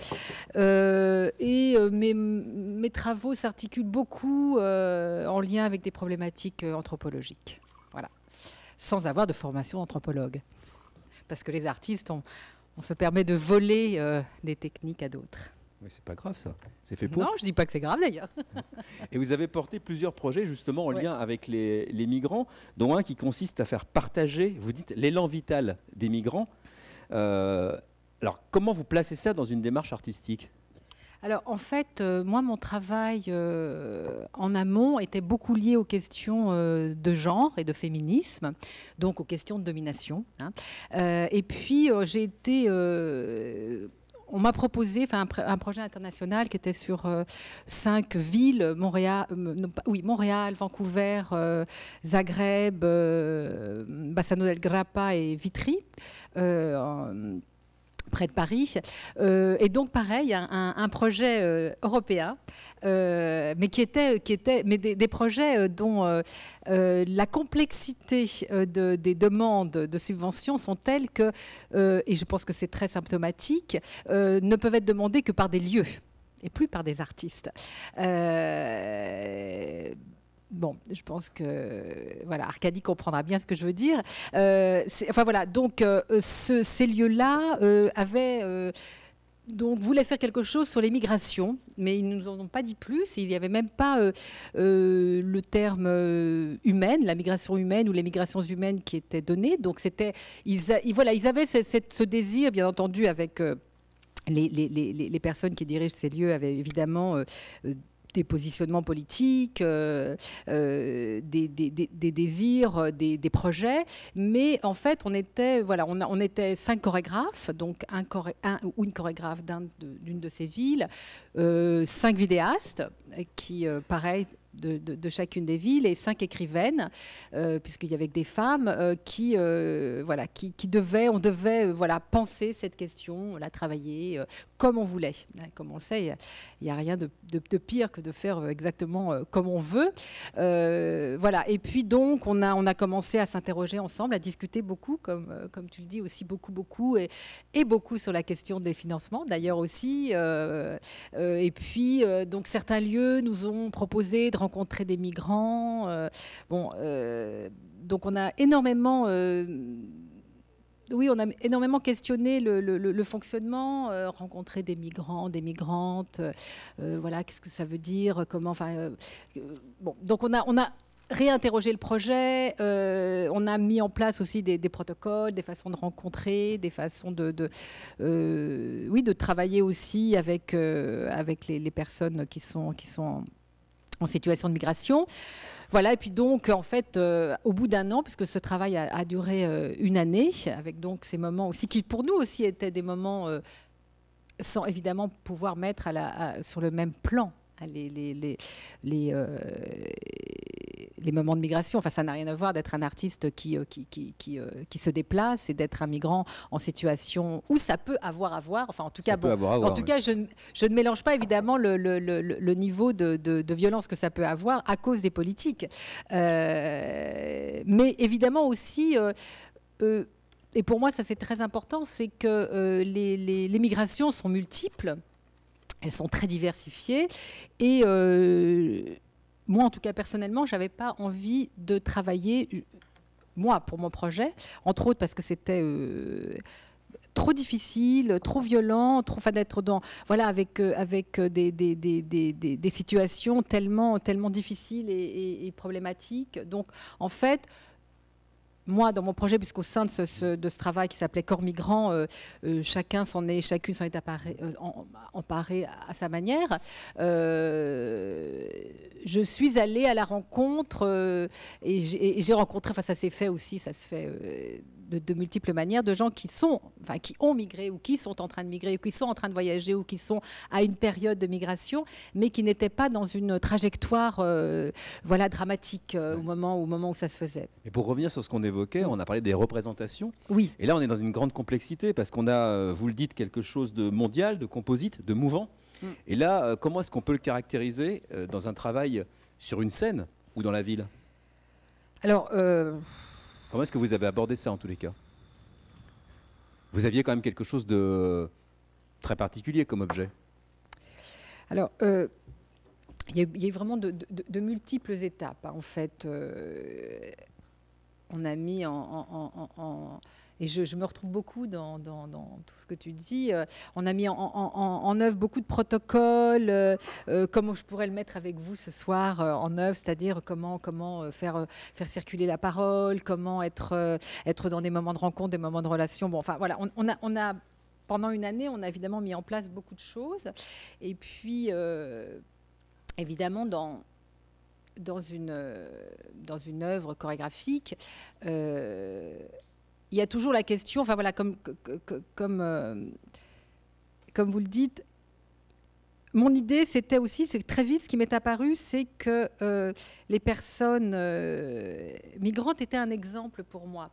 et mes, travaux s'articulent beaucoup en lien avec des problématiques anthropologiques. Voilà, sans avoir de formation d'anthropologue, parce que les artistes, on, se permet de voler des techniques à d'autres.
Mais c'est pas grave ça, c'est fait pour. Non, je
dis pas que c'est grave d'ailleurs.
et vous avez porté plusieurs projets justement en lien avec les, migrants, dont un qui consiste à faire partager, vous dites, l'élan vital des migrants. Euh, alors comment vous placez ça dans une démarche artistique
alors en fait, euh, moi, mon travail euh, en amont était beaucoup lié aux questions de genre et de féminisme, donc aux questions de domination. Hein. et puis, j'ai été on m'a proposé enfin, un, projet international qui était sur euh, cinq villes, Montréal, euh, oui, Montréal, Vancouver, euh, Zagreb, Bassano del Grappa et Vitry près de Paris. Euh, et donc, pareil, un, projet euh, européen, euh, mais qui était, qui était, mais des, projets dont la complexité des demandes de subventions sont telles que, et je pense que c'est très symptomatique, ne peuvent être demandées que par des lieux et plus par des artistes. Bon, je pense que voilà, Arcadie comprendra bien ce que je veux dire. Euh, enfin voilà, donc euh, ces lieux-là euh, donc voulaient faire quelque chose sur les migrations, mais ils ne nous en ont pas dit plus. Il n'y avait même pas le terme humaine, la migration humaine ou les migrations humaines qui étaient données. Donc c'était, ils, voilà, ils avaient ce désir, bien entendu, avec les, personnes qui dirigent ces lieux avaient évidemment des positionnements politiques, euh, euh, des, désirs, euh, des, projets. Mais en fait, on était, voilà, on, on était cinq chorégraphes, donc un, un ou une chorégraphe d'une de, ces villes, cinq vidéastes qui, pareil, de, chacune des villes et cinq écrivaines, euh, puisqu'il y avait des femmes euh, qui, euh, voilà, qui, qui, devaient, on devait voilà, penser cette question, la travailler comme on voulait. Comme on le sait, il n'y a, rien de, de, pire que de faire exactement comme on veut. voilà. Et puis donc, on a, on a commencé à s'interroger ensemble, à discuter beaucoup, comme, comme tu le dis aussi, beaucoup, beaucoup, et, et beaucoup sur la question des financements d'ailleurs aussi. et puis, donc, certains lieux nous ont proposé de rencontrer des migrants. Euh, bon, euh, donc on a énormément. Euh, oui, on a énormément questionné le, fonctionnement, rencontrer des migrants, des migrantes, voilà, qu'est-ce que ça veut dire, comment, enfin, bon, donc on a, on a réinterrogé le projet. on a mis en place aussi des, protocoles, des façons de rencontrer, des façons de, oui, de travailler aussi avec avec les, les, personnes qui sont qui sont en situation de migration. Voilà, et puis donc, en fait, euh, au bout d'un an, puisque ce travail a, duré euh, une année, avec donc ces moments aussi, qui pour nous aussi étaient des moments euh, sans évidemment pouvoir mettre à la, sur le même plan hein, les, les, les les moments de migration. Enfin, ça n'a rien à voir d'être un artiste qui, euh, qui, qui, euh, qui, se déplace et d'être un migrant en situation où ça peut avoir à voir. Enfin, en tout cas, en tout cas je, je, ne mélange pas évidemment le, le, le, niveau de, de, violence que ça peut avoir à cause des politiques. Euh, mais évidemment aussi, et pour moi, ça c'est très important, c'est que les, les, les migrations sont multiples elles sont très diversifiées et moi, en tout cas personnellement, j'avais pas envie de travailler, euh, moi, pour mon projet, entre autres parce que c'était euh, trop difficile, trop violent, trop fan d'être dans, voilà, avec, euh, avec des, des, des, des, situations tellement, tellement difficiles et, et, et problématiques. Donc, en fait, moi, dans mon projet, puisqu'au sein de ce, travail qui s'appelait Corps Migrant, euh, euh, chacun s'en est, chacune s'en est euh, emparée à sa manière, je suis allée à la rencontre et j'ai rencontré, enfin ça s'est fait aussi, ça se fait de, multiples manières de gens qui sont, enfin, qui ont migré ou qui sont en train de migrer ou qui sont en train de voyager ou qui sont à une période de migration, mais qui n'étaient pas dans une trajectoire, euh, voilà, dramatique euh, au moment au moment où ça se faisait.
Et pour revenir sur ce qu'on évoquait, on a parlé des représentations. Oui. Et là, on est dans une grande complexité parce qu'on a, euh, vous le dites, quelque chose de mondial, de composite, de mouvant. Mm. Et là, comment est-ce qu'on peut le caractériser dans un travail sur une scène ou dans la ville Alors. Comment est-ce que vous avez abordé ça en tous les cas Vous aviez quand même quelque chose de très particulier comme objet.
Alors, euh, il, y a, eu vraiment de, multiples étapes. Hein, en fait, euh, on a mis en et je, me retrouve beaucoup dans, tout ce que tu dis. Euh, on a mis en, œuvre beaucoup de protocoles, euh, euh, Comment je pourrais le mettre avec vous ce soir en œuvre, c'est-à-dire comment, comment faire, faire circuler la parole, comment être, être dans des moments de rencontre, des moments de relation. Bon, enfin voilà, on, a, on a pendant une année, on a évidemment mis en place beaucoup de choses. Et puis, évidemment, dans, dans, une, dans une œuvre chorégraphique, il y a toujours la question, enfin voilà, euh, comme, vous le dites, mon idée, c'était aussi, c'est très vite, ce qui m'est apparu, c'est que euh, les personnes euh, migrantes étaient un exemple pour moi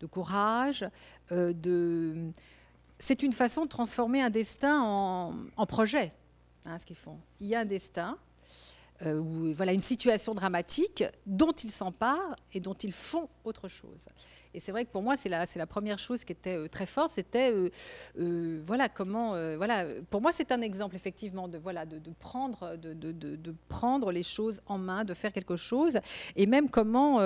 de courage, de... C'est une façon de transformer un destin en, projet, hein, ce qu'ils font. Il y a un destin, voilà une situation dramatique dont ils s'emparent et dont ils font autre chose. Et c'est vrai que pour moi, c'est la, la première chose qui était euh, très forte, c'était, euh, euh, voilà, comment, voilà, pour moi, c'est un exemple, effectivement, de, voilà, de, prendre, de, de, prendre les choses en main, de faire quelque chose, et même comment,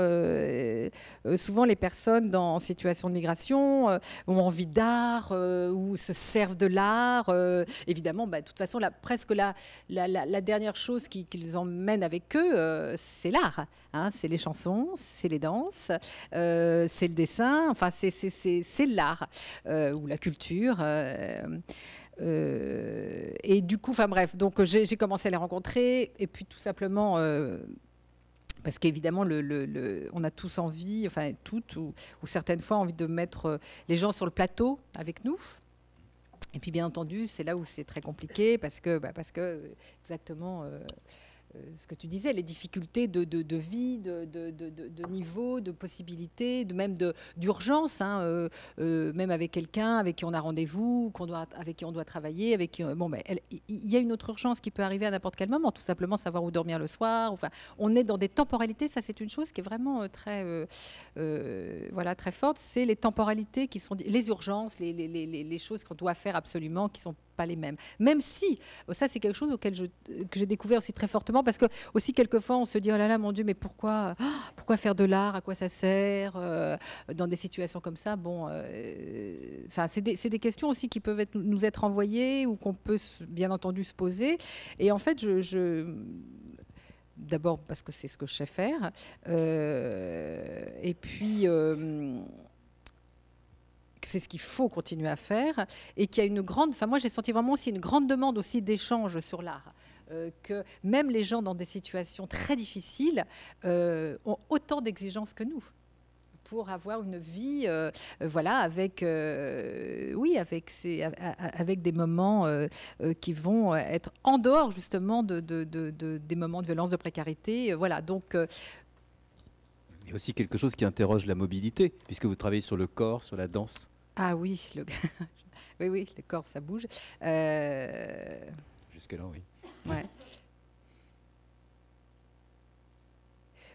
souvent, les personnes dans, en situation de migration ont envie d'art ou se servent de l'art. évidemment, bah, de toute façon, la, presque la, la, dernière chose qu'ils emmènent avec eux, c'est l'art. Hein, c'est les chansons, c'est les danses, c'est le enfin c'est l'art euh, ou la culture. Euh, euh, et du coup, enfin bref, donc j'ai commencé à les rencontrer et puis tout simplement parce qu'évidemment, le, on a tous envie, enfin toutes ou, certaines fois envie de mettre les gens sur le plateau avec nous. Et puis bien entendu, c'est là où c'est très compliqué parce que, bah, parce que exactement. Euh, ce que tu disais, les difficultés de, de, vie, de, de, niveau, de possibilités, de même d'urgence, hein, euh, euh, même avec quelqu'un avec qui on a rendez-vous, qu'on doit, avec qui on doit travailler, avec bon, mais il y a une autre urgence qui peut arriver à n'importe quel moment, tout simplement savoir où dormir le soir. Enfin, on est dans des temporalités, ça c'est une chose qui est vraiment très, voilà, très forte, c'est les temporalités qui sont les urgences, les, les, les, les choses qu'on doit faire absolument, qui sont les mêmes. Même si, ça c'est quelque chose auquel je, euh, que j'ai découvert aussi très fortement, parce que aussi quelquefois on se dit, oh là là, mon Dieu, mais pourquoi, ah, pourquoi faire de l'art, à quoi ça sert, euh, dans des situations comme ça. Bon, euh, c'est des, questions aussi qui peuvent être, nous être envoyées ou qu'on peut bien entendu se poser. Et en fait, je, d'abord parce que c'est ce que je sais faire, et puis c'est ce qu'il faut continuer à faire et qu'il y a une grande, enfin moi j'ai senti vraiment aussi une grande demande aussi d'échange sur l'art. Euh, que même les gens dans des situations très difficiles euh, ont autant d'exigences que nous pour avoir une vie, euh, voilà, avec, oui, avec, des moments qui vont être en dehors justement des moments de violence, de précarité, voilà. Donc a
aussi quelque chose qui interroge la mobilité, puisque vous travaillez sur le corps, sur la danse.
Ah oui, le... oui, oui, le corps, ça bouge. Euh... Jusque-là, oui.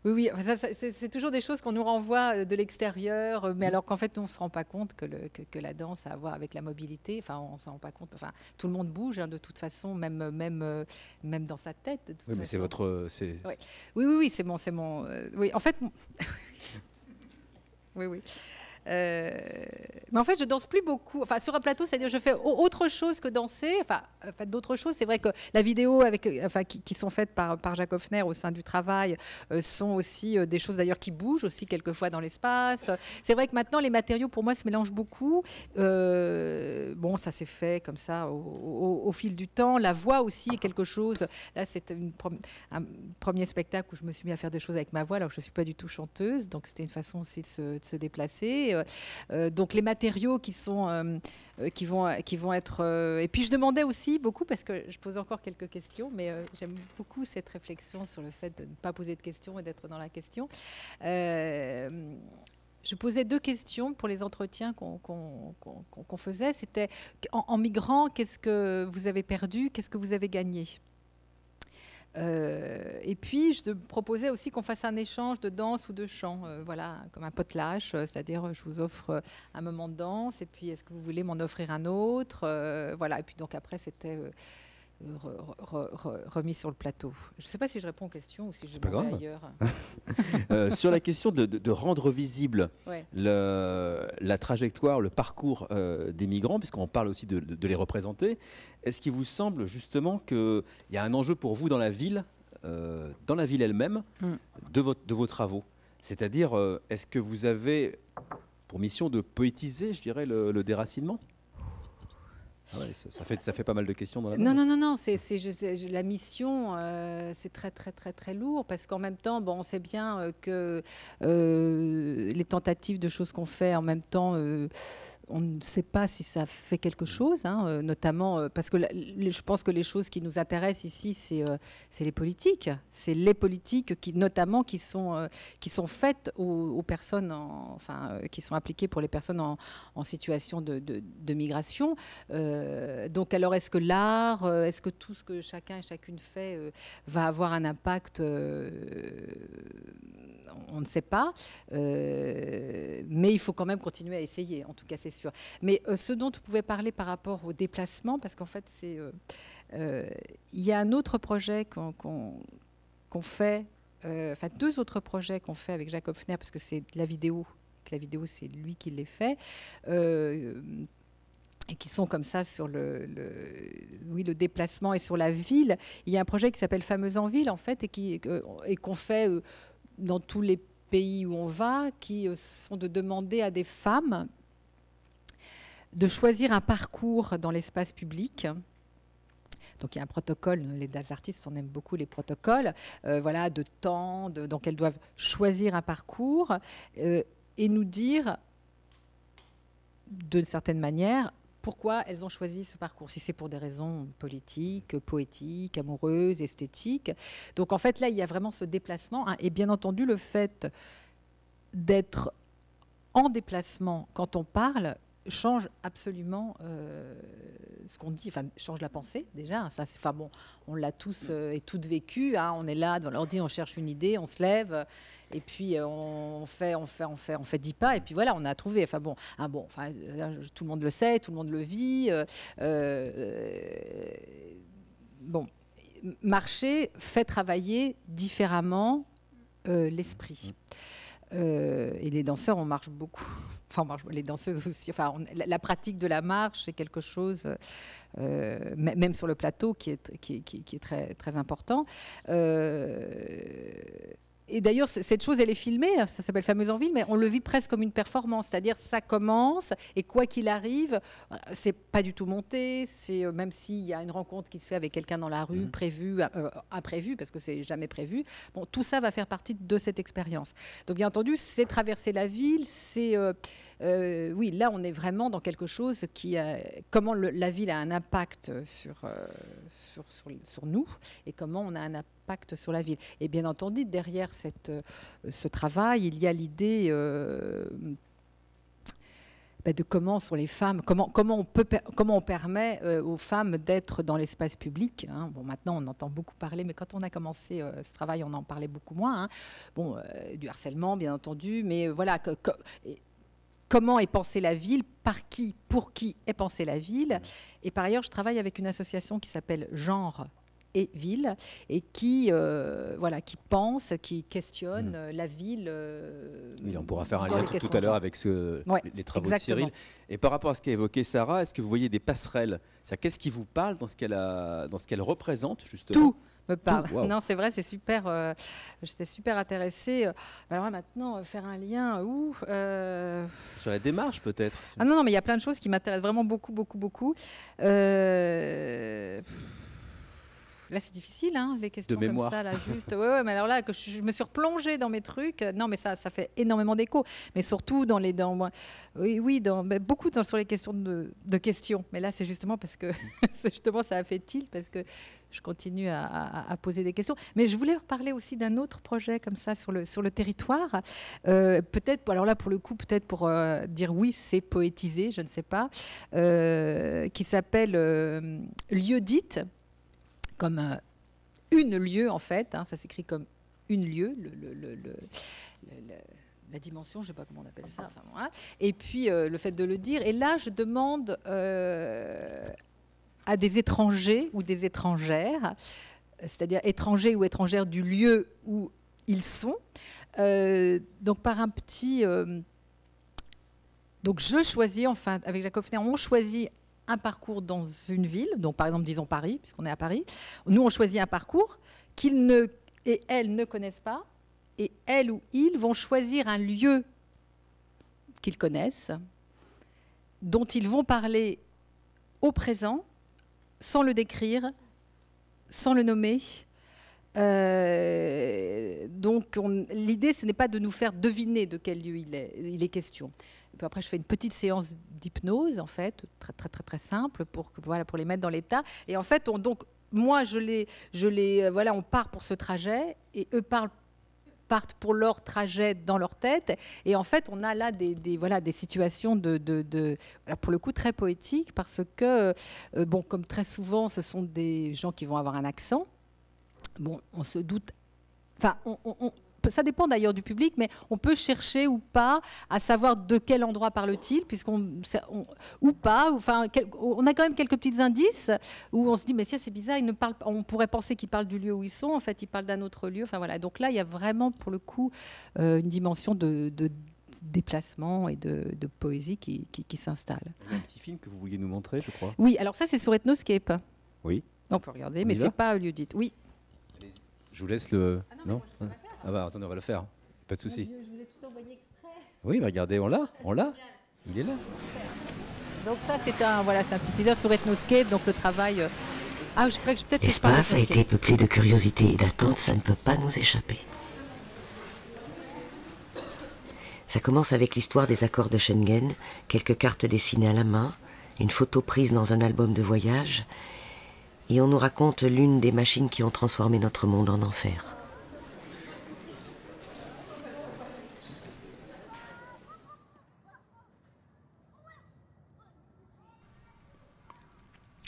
Oui, oui, c'est toujours des choses qu'on nous renvoie euh, de l'extérieur, euh, mais mm. alors qu'en fait, nous, on ne se rend pas compte que, que, la danse a à voir avec la mobilité. Enfin, on ne s'en rend pas compte. Enfin, tout le monde bouge, hein, de toute façon, même, euh, même, même dans sa tête. oui, mais c'est votre. Oui. oui, oui, oui, c'est mon. oui, en fait. oui, oui. Euh, mais en fait, je danse plus beaucoup. Enfin, sur un plateau, c'est-à-dire je fais autre chose que danser. Enfin, d'autres choses. C'est vrai que la vidéo avec, enfin, qui, sont faites par, par Jacques Hoffner au sein du travail euh, sont aussi euh, des choses d'ailleurs qui bougent aussi quelquefois dans l'espace. C'est vrai que maintenant, les matériaux pour moi se mélangent beaucoup. bon, ça s'est fait comme ça au, fil du temps. La voix aussi est quelque chose. Là, c'est un premier spectacle où je me suis mis à faire des choses avec ma voix alors que je ne suis pas du tout chanteuse. Donc, c'était une façon aussi de se, de se déplacer. Euh, euh, donc les matériaux qui sont euh, qui vont qui vont être. Et puis je demandais aussi beaucoup parce que je pose encore quelques questions, mais j'aime beaucoup cette réflexion sur le fait de ne pas poser de questions et d'être dans la question. Je posais deux questions pour les entretiens qu'on faisait. C'était en, migrant, qu'est-ce que vous avez perdu, qu'est-ce que vous avez gagné euh, et puis, je te proposais aussi qu'on fasse un échange de danse ou de chant, euh, voilà, comme un potlatch, euh, c'est-à-dire je vous offre un moment de danse, et puis est-ce que vous voulez m'en offrir un autre Voilà, et puis donc après, c'était remis sur le plateau. Je ne sais pas si je réponds aux questions ou si je vais ailleurs. Euh, sur la
question de, rendre visible la trajectoire, le parcours euh, des migrants, puisqu'on parle aussi de, les représenter, est-ce qu'il vous semble justement qu'il y a un enjeu pour vous dans la ville, euh, dans la ville elle-même, hmm. de, de vos travaux C'est-à-dire, est-ce que vous avez pour mission de poétiser, je dirais, le déracinement ah ça, fait, pas mal de questions Non, non, non,
non, c'est, la mission, euh, c'est très, très, très, très lourd parce qu'en même temps, bon, on sait bien euh, que euh, les tentatives de choses qu'on fait en même temps on ne sait pas si ça fait quelque mm. chose, hein, euh, notamment euh, parce que je pense que les choses qui nous intéressent ici, c'est euh, les politiques. C'est les politiques qui, notamment, qui sont, qui sont faites aux, personnes, enfin, qui sont appliquées pour les personnes en, situation de, migration. donc, alors, est-ce que l'art, est-ce que tout ce que chacun et chacune fait va avoir un impact On ne sait pas. mais il faut quand même continuer à essayer, en tout cas, c'est mais euh, ce dont vous pouvez parler par rapport au déplacement, parce qu'en fait, c'est euh, euh, il y a un autre projet qu'on fait, enfin deux autres projets qu'on fait avec Jacob Fner, parce que c'est la vidéo, que la vidéo c'est lui qui les fait et qui sont comme ça sur le, oui, le déplacement et sur la ville. Il y a un projet qui s'appelle Fameuse en ville, en fait, et qui et qu'on fait dans tous les pays où on va, qui sont de demander à des femmes de choisir un parcours dans l'espace public. Donc il y a un protocole, les artistes, on aime beaucoup les protocoles, euh, voilà, de temps, de, donc elles doivent choisir un parcours euh, et nous dire, d'une certaine manière, pourquoi elles ont choisi ce parcours, si c'est pour des raisons politiques, poétiques, amoureuses, esthétiques. Donc en fait, là, il y a vraiment ce déplacement, hein. et bien entendu, le fait d'être en déplacement quand on parle change absolument euh, ce qu'on dit, enfin change la pensée déjà. Hein, ça, enfin bon, on l'a tous mm. euh, et toutes vécu. Hein, on est là devant l'ordi, on cherche une idée, on se lève et puis euh, on fait, on fait, on fait, on fait dix pas et puis voilà, on a trouvé. Enfin bon, hein, bon, enfin, tout le monde le sait, tout le monde le vit. bon, marcher fait travailler différemment l'esprit. Mm. et les danseurs, on marche beaucoup enfin les danseuses aussi, enfin, la, pratique de la marche est quelque chose, euh, même sur le plateau, qui est, qui, est très, très important. Euh, et d'ailleurs, cette chose, elle est filmée, ça s'appelle Fameuse en ville, mais on le vit presque comme une performance. C'est-à-dire, ça commence, et quoi qu'il arrive, euh, c'est pas du tout monté. C'est euh, Même s'il y a une rencontre qui se fait avec quelqu'un dans la rue, mhm. prévue, euh, imprévue, parce que c'est jamais prévu, bon, tout ça va faire partie de cette expérience. Donc, bien entendu, c'est traverser la ville, c'est. oui, là, on est vraiment dans quelque chose qui. comment la ville a un impact sur, sur, sur nous, et comment on a un impact sur la ville. Et bien entendu, derrière cette, euh, ce travail, il y a l'idée euh, ben, de comment sont les femmes, comment, comment, on, peut, comment on permet euh, aux femmes d'être dans l'espace public. Hein. Bon, maintenant, on entend beaucoup parler, mais quand on a commencé ce travail, on en parlait beaucoup moins. Hein. Bon, du harcèlement, bien entendu, mais voilà. comment est pensée la ville, par qui, pour qui est pensée la ville. Et par ailleurs, je travaille avec une association qui s'appelle Genre et ville, et qui, euh, voilà, qui pense, qui questionne hmm. la ville. Euh, on pourra faire un lien tout, à l'heure avec
ce, les travaux de Cyril. Et par rapport à ce qu'a évoqué Sarah, est-ce que vous voyez des passerelles Qu'est-ce qui vous parle dans ce qu'elle qu'elle représente, justement
Tout me parle. Non, c'est vrai, c'est super. Euh, j'étais super intéressée. Alors maintenant, faire un lien où
Sur la démarche, peut-être.
Ah non, non, mais il y a plein de choses qui m'intéressent vraiment beaucoup, beaucoup, beaucoup. Euh là, c'est difficile, hein, les questions comme ça, là, juste. Ouais, mais alors là, que je, me suis replongée dans mes trucs. Euh, non, mais ça, ça fait énormément d'écho. Mais surtout dans les, dans, oui, oui, dans beaucoup dans, sur les questions de, questions. Mais là, c'est justement parce que, justement, ça a fait tilt parce que je continue à, poser des questions. Mais je voulais reparler aussi d'un autre projet comme ça sur le sur le territoire. Euh, peut-être, alors là, pour le coup, peut-être pour euh, dire oui, c'est poétisé, je ne sais pas, qui s'appelle Lieu comme euh, une lieu, en fait. Hein, ça s'écrit comme une lieu, le, la dimension, je ne sais pas comment on appelle ça. Et puis, euh, le fait de le dire. Et là, je demande euh, à des étrangers ou des étrangères, c'est-à-dire étrangers ou étrangères du lieu où ils sont, donc par un petit... donc je choisis, enfin, avec Jacob Fener, on choisit un parcours dans une ville, donc par exemple disons Paris, puisqu'on est à Paris. Nous, on choisit un parcours qu'ils ne et elles ne connaissent pas, et elles ou ils vont choisir un lieu qu'ils connaissent, dont ils vont parler au présent, sans le décrire, sans le nommer, euh, donc l'idée, ce n'est pas de nous faire deviner de quel lieu il est, question. après, je fais une petite séance d'hypnose, en fait, très, très, très, très simple, pour, voilà, pour les mettre dans l'état. Et en fait, on, donc, moi, je les, je les, euh, voilà, on part pour ce trajet, et eux partent pour leur trajet dans leur tête. Et en fait, on a là des, voilà, des situations de, de, pour le coup, très poétiques parce que, euh, bon, comme très souvent, ce sont des gens qui vont avoir un accent bon, on se doute. Enfin, ça dépend d'ailleurs du public, mais on peut chercher ou pas à savoir de quel endroit parle-t-il, puisqu'on ou pas. Enfin, on a quand même quelques petits indices où on se dit mais si c'est bizarre, ne on pourrait penser qu'ils parle du lieu où ils sont. En fait, ils parlent d'un autre lieu. Enfin voilà. Donc là, il y a vraiment pour le coup euh, une dimension de, déplacement et de, poésie qui, qui, qui s'installe. Un petit film
que vous vouliez nous montrer, je crois. Oui,
alors ça c'est sur Ethnoscape. Oui. On peut regarder, mais c'est pas lieu dit. Oui.
Je vous laisse le. Ah non, ah bah attendez, on va le faire. Pas de souci.
Je vous ai tout envoyé
Oui, regardez, on l'a, ah, on l'a. Il est là.
Donc ça, c'est un voilà, c'est un petit teaser sur Ethnoscape, donc le travail. Euh, ah, je ferais que peut-être. L'espace a été peuplé
de curiosité et d'attente, ça ne peut pas nous échapper. Ça commence avec l'histoire des accords de Schengen, quelques cartes dessinées à la main, une photo prise dans un album de voyage et on nous raconte l'une des machines qui ont transformé notre monde en enfer.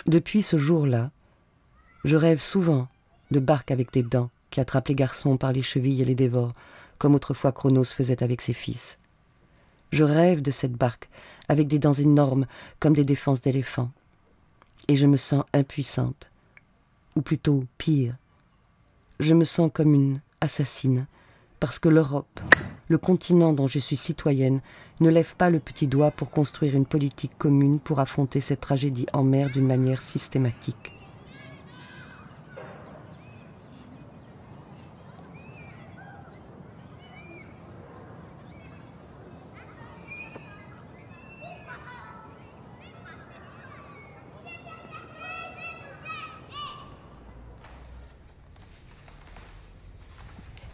Depuis ce jour-là, je rêve souvent de barques avec des dents qui attrapent les garçons par les chevilles et les dévorent, comme autrefois Chronos faisait avec ses fils. Je rêve de cette barque avec des dents énormes comme des défenses d'éléphants. Et je me sens impuissante ou plutôt pire. Je me sens comme une assassine, parce que l'Europe, le continent dont je suis citoyenne, ne lève pas le petit doigt pour construire une politique commune pour affronter cette tragédie en mer d'une manière systématique.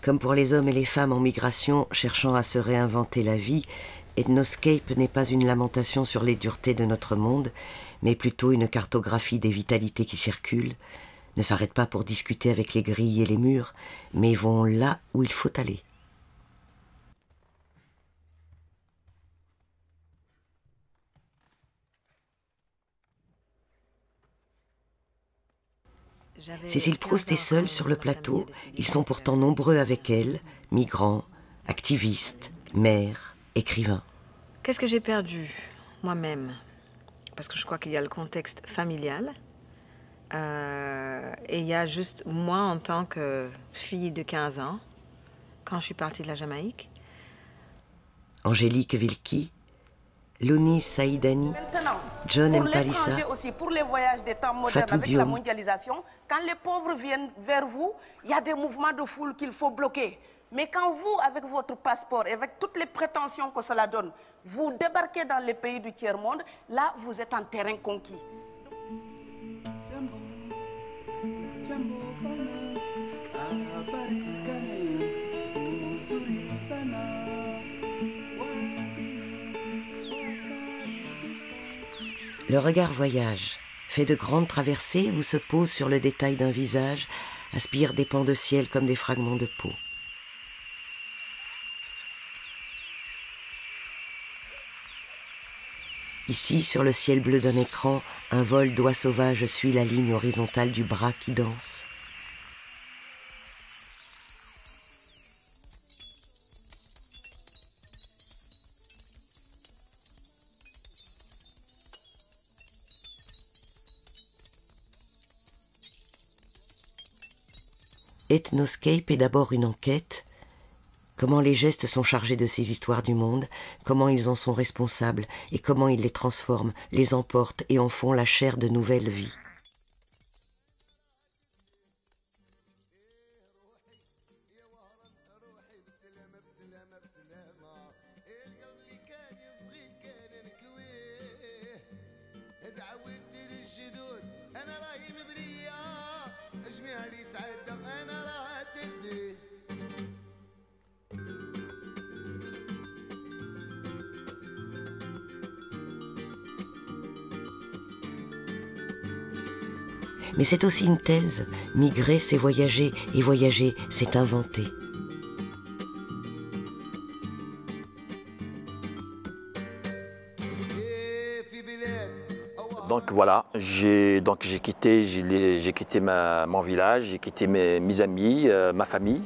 Comme pour les hommes et les femmes en migration cherchant à se réinventer la vie, Ethnoscape n'est pas une lamentation sur les duretés de notre monde, mais plutôt une cartographie des vitalités qui circulent, ne s'arrête pas pour discuter avec les grilles et les murs, mais vont là où il faut aller.
Cécile Proust est
seule sur le plateau, ils sont pourtant nombreux avec elle, migrants, activistes, mères, écrivains.
Qu'est-ce que j'ai perdu moi-même Parce que je crois qu'il y a le contexte familial, euh, et il y a juste moi en tant que fille de 15 ans, quand je suis partie de la Jamaïque.
Angélique Vilki, Loni Saïdani
pour l'étranger aussi, pour les voyages des temps modernes avec la mondialisation, quand les pauvres viennent vers vous, il y a des mouvements de foule qu'il faut bloquer. Mais quand vous, avec votre passeport et avec toutes les prétentions que cela donne, vous débarquez dans les pays du tiers-monde, là, vous êtes en terrain conquis.
Le regard voyage, fait de grandes traversées ou se pose sur le détail d'un visage, aspire des pans de ciel comme des fragments de peau. Ici, sur le ciel bleu d'un écran, un vol d'oies sauvages suit la ligne horizontale du bras qui danse. Ethnoscape est d'abord une enquête. Comment les gestes sont chargés de ces histoires du monde, comment ils en sont responsables et comment ils les transforment, les emportent et en font la chair de nouvelles vies. Mais c'est aussi une thèse. Migrer, c'est voyager, et voyager, c'est inventer.
Donc voilà, j'ai donc j'ai quitté, j'ai quitté mon village, j'ai quitté mes, amis, euh, ma famille.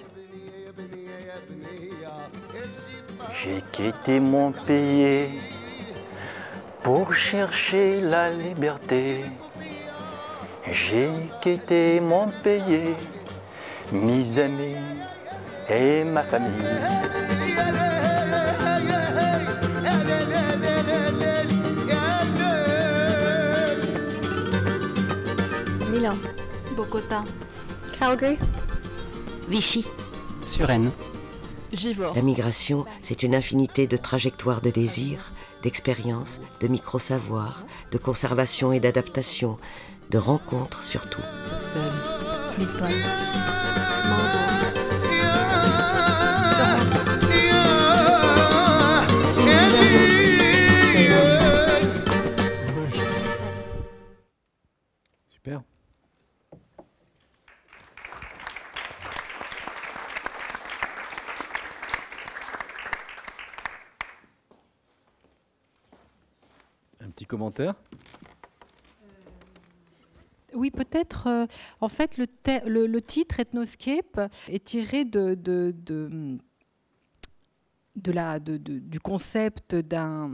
J'ai quitté mon pays pour chercher la liberté. J'ai quitté mon pays, mes amis et ma famille.
Milan, Bogota,
Calgary,
Vichy, Suresnes. Givor. La migration, c'est une infinité de trajectoires de désir, d'expérience, de micro-savoirs, de conservation et d'adaptation, de rencontres surtout. Super.
Un petit commentaire
oui, peut-être. Euh, en fait, le, titre Ethnoscape est tiré de, du concept d'un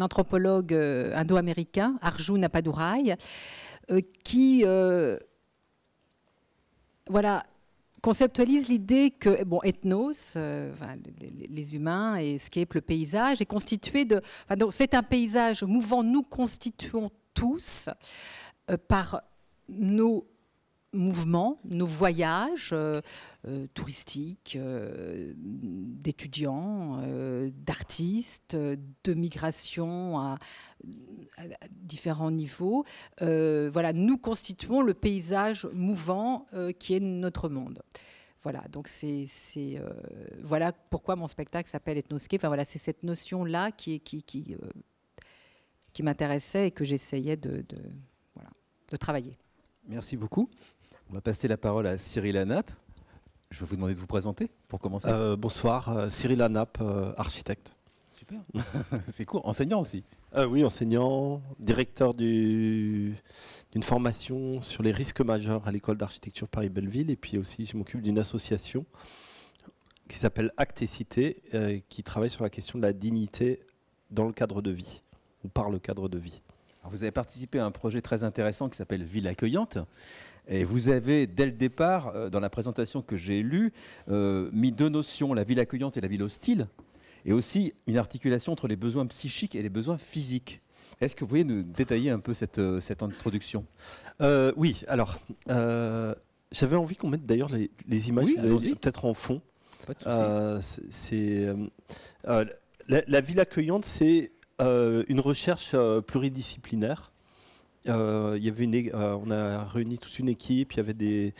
anthropologue euh, indo-américain, Arjun Appadurai, euh, qui voilà, conceptualise l'idée que bon, ethnos, les, humains, et scape, le paysage, est constitué de. c'est un paysage mouvant, nous constituons tous par nos mouvements, nos voyages euh, euh, touristiques, euh, d'étudiants, d'artistes, de migration à, différents niveaux. voilà, nous constituons le paysage mouvant qui est notre monde. Voilà, donc c'est voilà pourquoi mon spectacle s'appelle Ethnoscape. Enfin voilà, c'est cette notion là qui qui, qui m'intéressait et que j'essayais de, de travailler. Merci beaucoup.
On va passer la parole à Cyril
Anap. Je vais vous demander de vous présenter pour commencer. Euh, bonsoir, euh, Cyril Anap, euh, architecte. Super. C'est court. Enseignant aussi. oui, enseignant, directeur d'une formation sur les risques majeurs à l'école d'architecture Paris-Belleville. Et puis aussi, je m'occupe d'une association qui s'appelle Acte Cité, qui travaille sur la question de la dignité dans le cadre de vie, ou par le cadre de vie.
Vous avez participé à un projet très intéressant qui s'appelle Ville accueillante. Et vous avez, dès le départ, euh, dans la présentation que j'ai lue, euh, mis deux notions, la ville accueillante et la ville hostile, et aussi une articulation entre les besoins psychiques et les besoins physiques. Est-ce que vous pouvez nous détailler un
peu cette, euh, cette introduction Oui, alors, j'avais envie qu'on mette d'ailleurs les, images peut-être en fond. c'est, la, ville accueillante, c'est euh, une recherche euh, pluridisciplinaire. Euh, il y avait on a réuni toute une équipe, il y avait des,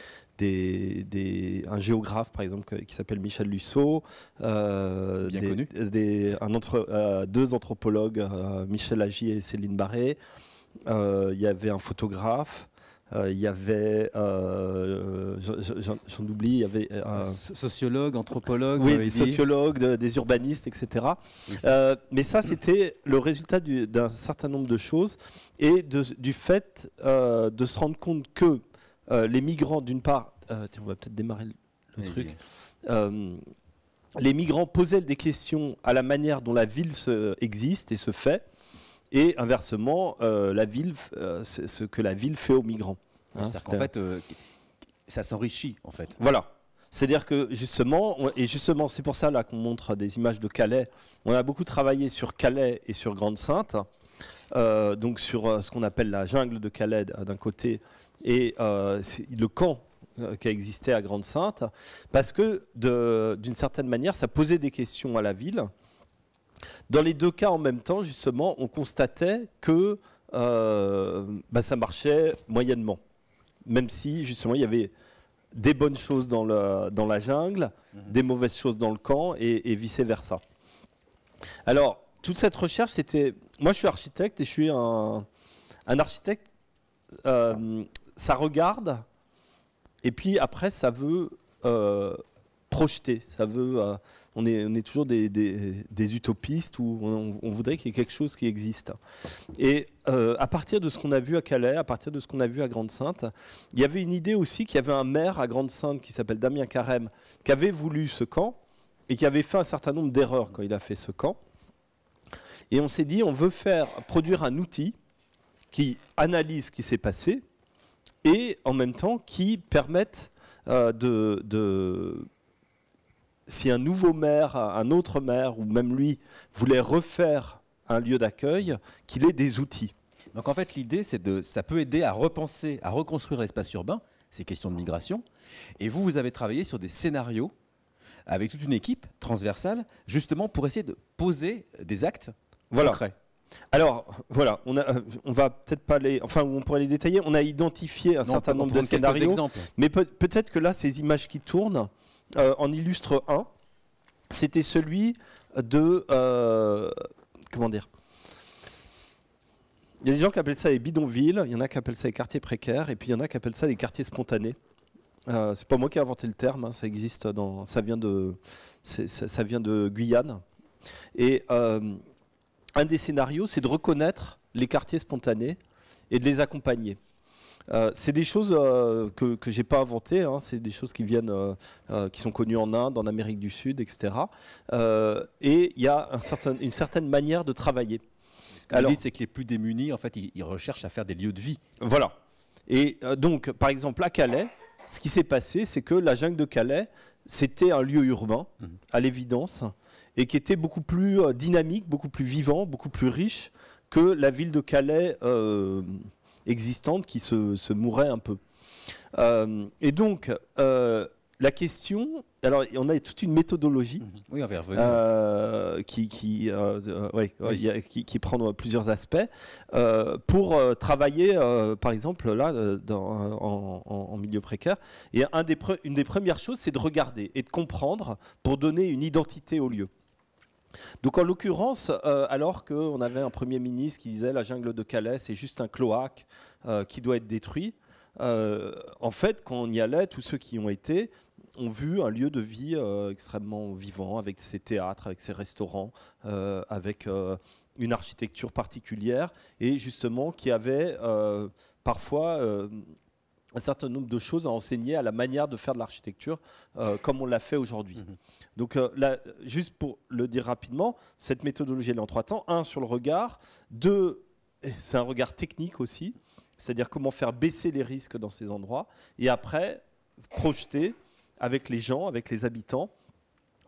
un géographe par exemple qui s'appelle Michel Lusso, un deux anthropologues, Michel Agier et Céline Barré. Il y avait un photographe, euh, il y avait, euh, j'en oublie, il y avait euh, un
sociologue, anthropologue, oui, sociologue,
des urbanistes, etc. mais ça, c'était le résultat d'un certain nombre de choses et du fait de se rendre compte que les migrants, d'une part, on va peut-être démarrer le, truc. les migrants posaient des questions à la manière dont la ville existe et se fait et inversement euh, la ville, euh, ce que la ville fait aux migrants. Hein, fait, euh, ça s'enrichit
en fait. Voilà.
C'est-à-dire que justement, et justement, c'est pour ça là qu'on montre des images de Calais. On a beaucoup travaillé sur Calais et sur Grande-Sainte, donc sur ce qu'on appelle la jungle de Calais d'un côté et le camp qui a existé à Grande-Sainte, parce que d'une certaine manière, ça posait des questions à la ville dans les deux cas en même temps, justement, on constatait que euh, bah, ça marchait moyennement. Même si, justement, il y avait des bonnes choses dans, la jungle, mhm. des mauvaises choses dans le camp et, et vice-versa. Alors, toute cette recherche, c'était... Moi, je suis architecte et je suis un, architecte, euh, ça regarde, et puis après, ça veut euh, projeter. Ça veut, euh, on, est, toujours des, utopistes où on, voudrait qu'il y ait quelque chose qui existe. Et euh, à partir de ce qu'on a vu à Calais, à partir de ce qu'on a vu à Grande-Sainte, il y avait une idée aussi qu'il y avait un maire à Grande-Sainte qui s'appelle Damien Carême, qui avait voulu ce camp et qui avait fait un certain nombre d'erreurs quand il a fait ce camp. Et on s'est dit, on veut faire produire un outil qui analyse ce qui s'est passé et en même temps qui permette euh, de si un nouveau maire, un autre maire, ou même lui, voulait refaire un lieu d'accueil, qu'il ait des outils. Donc en fait,
l'idée, c'est de, ça peut aider à repenser, à reconstruire l'espace urbain, ces questions de migration. Et vous, vous avez travaillé sur des scénarios avec toute une équipe transversale, justement pour essayer
de poser des actes concrets. Alors, voilà, on, va peut-être pas les. Enfin, on pourrait les détailler. On a identifié un certain nombre de scénarios. Mais peut-être que là, ces images qui tournent, euh, en illustre un. C'était celui de. Euh, comment dire Il y a des gens qui appellent ça les bidonvilles, il y en a qui appellent ça les quartiers précaires, et puis il y en a qui appellent ça les quartiers spontanés. Ce euh, c'est pas moi qui ai inventé le terme, hein, ça existe dans, ça vient de, ça, vient de Guyane. Et un des scénarios, c'est de reconnaître les quartiers spontanés et de les accompagner. Euh, c'est des choses euh, que je n'ai pas inventées, hein. c'est des choses qui viennent, euh, qui sont connues en Inde, en Amérique du Sud, etc. et il y a un certain, une certaine manière de travailler. Ce que c'est que les plus démunis, en fait, ils, recherchent à faire des lieux de vie. Voilà. Et donc, par exemple, à Calais, ce qui s'est passé, c'est que la jungle de Calais, c'était un lieu urbain, mhm. à l'évidence, et qui était beaucoup plus dynamique, beaucoup plus vivant, beaucoup plus riche que la ville de Calais existantes qui se, mouraient un peu. Euh, et donc, euh, la question. Alors, on a toute une méthodologie. qui, qui, prend plusieurs aspects euh, pour travailler, par exemple, là, dans, en, milieu précaire. Et une des premières choses, c'est de regarder et de comprendre pour donner une identité au lieu. Donc en l'occurrence, euh, alors qu'on avait un Premier ministre qui disait la jungle de Calais, c'est juste un cloaque euh, qui doit être détruit, euh, en fait, quand on y allait, tous ceux qui y ont été ont vu un lieu de vie extrêmement vivant, avec ses théâtres, avec ses restaurants, avec une architecture particulière, et justement qui avait parfois un certain nombre de choses à enseigner à la manière de faire de l'architecture euh, comme on l'a fait aujourd'hui. Mhm. Donc euh, là, juste pour le dire rapidement, cette méthodologie elle est en trois temps. Un, sur le regard. Deux, c'est un regard technique aussi, c'est-à-dire comment faire baisser les risques dans ces endroits. Et après, projeter avec les gens, avec les habitants,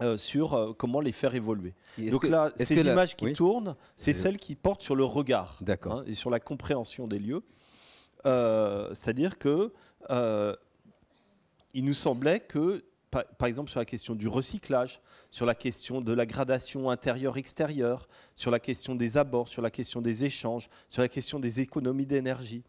euh, sur comment les faire évoluer. Donc là, ces images qui tourne tournent, c'est celles qui portent sur le regard hein, et sur la compréhension des lieux. Euh, c'est-à-dire que euh, il nous semblait que, par, exemple, sur la question du recyclage, sur la question de la gradation intérieure-extérieure, sur la question des abords, sur la question des échanges, sur la question des économies d'énergie,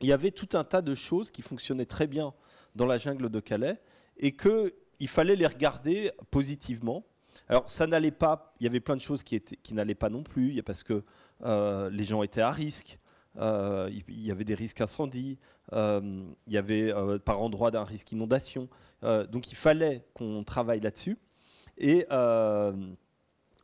il y avait tout un tas de choses qui fonctionnaient très bien dans la jungle de Calais et qu'il fallait les regarder positivement. Alors ça n'allait pas, il y avait plein de choses qui, n'allaient pas non plus, parce que euh, les gens étaient à risque, euh, il y avait des risques incendie, euh, il y avait euh, par endroit un risque inondation. donc il fallait qu'on travaille là-dessus. Et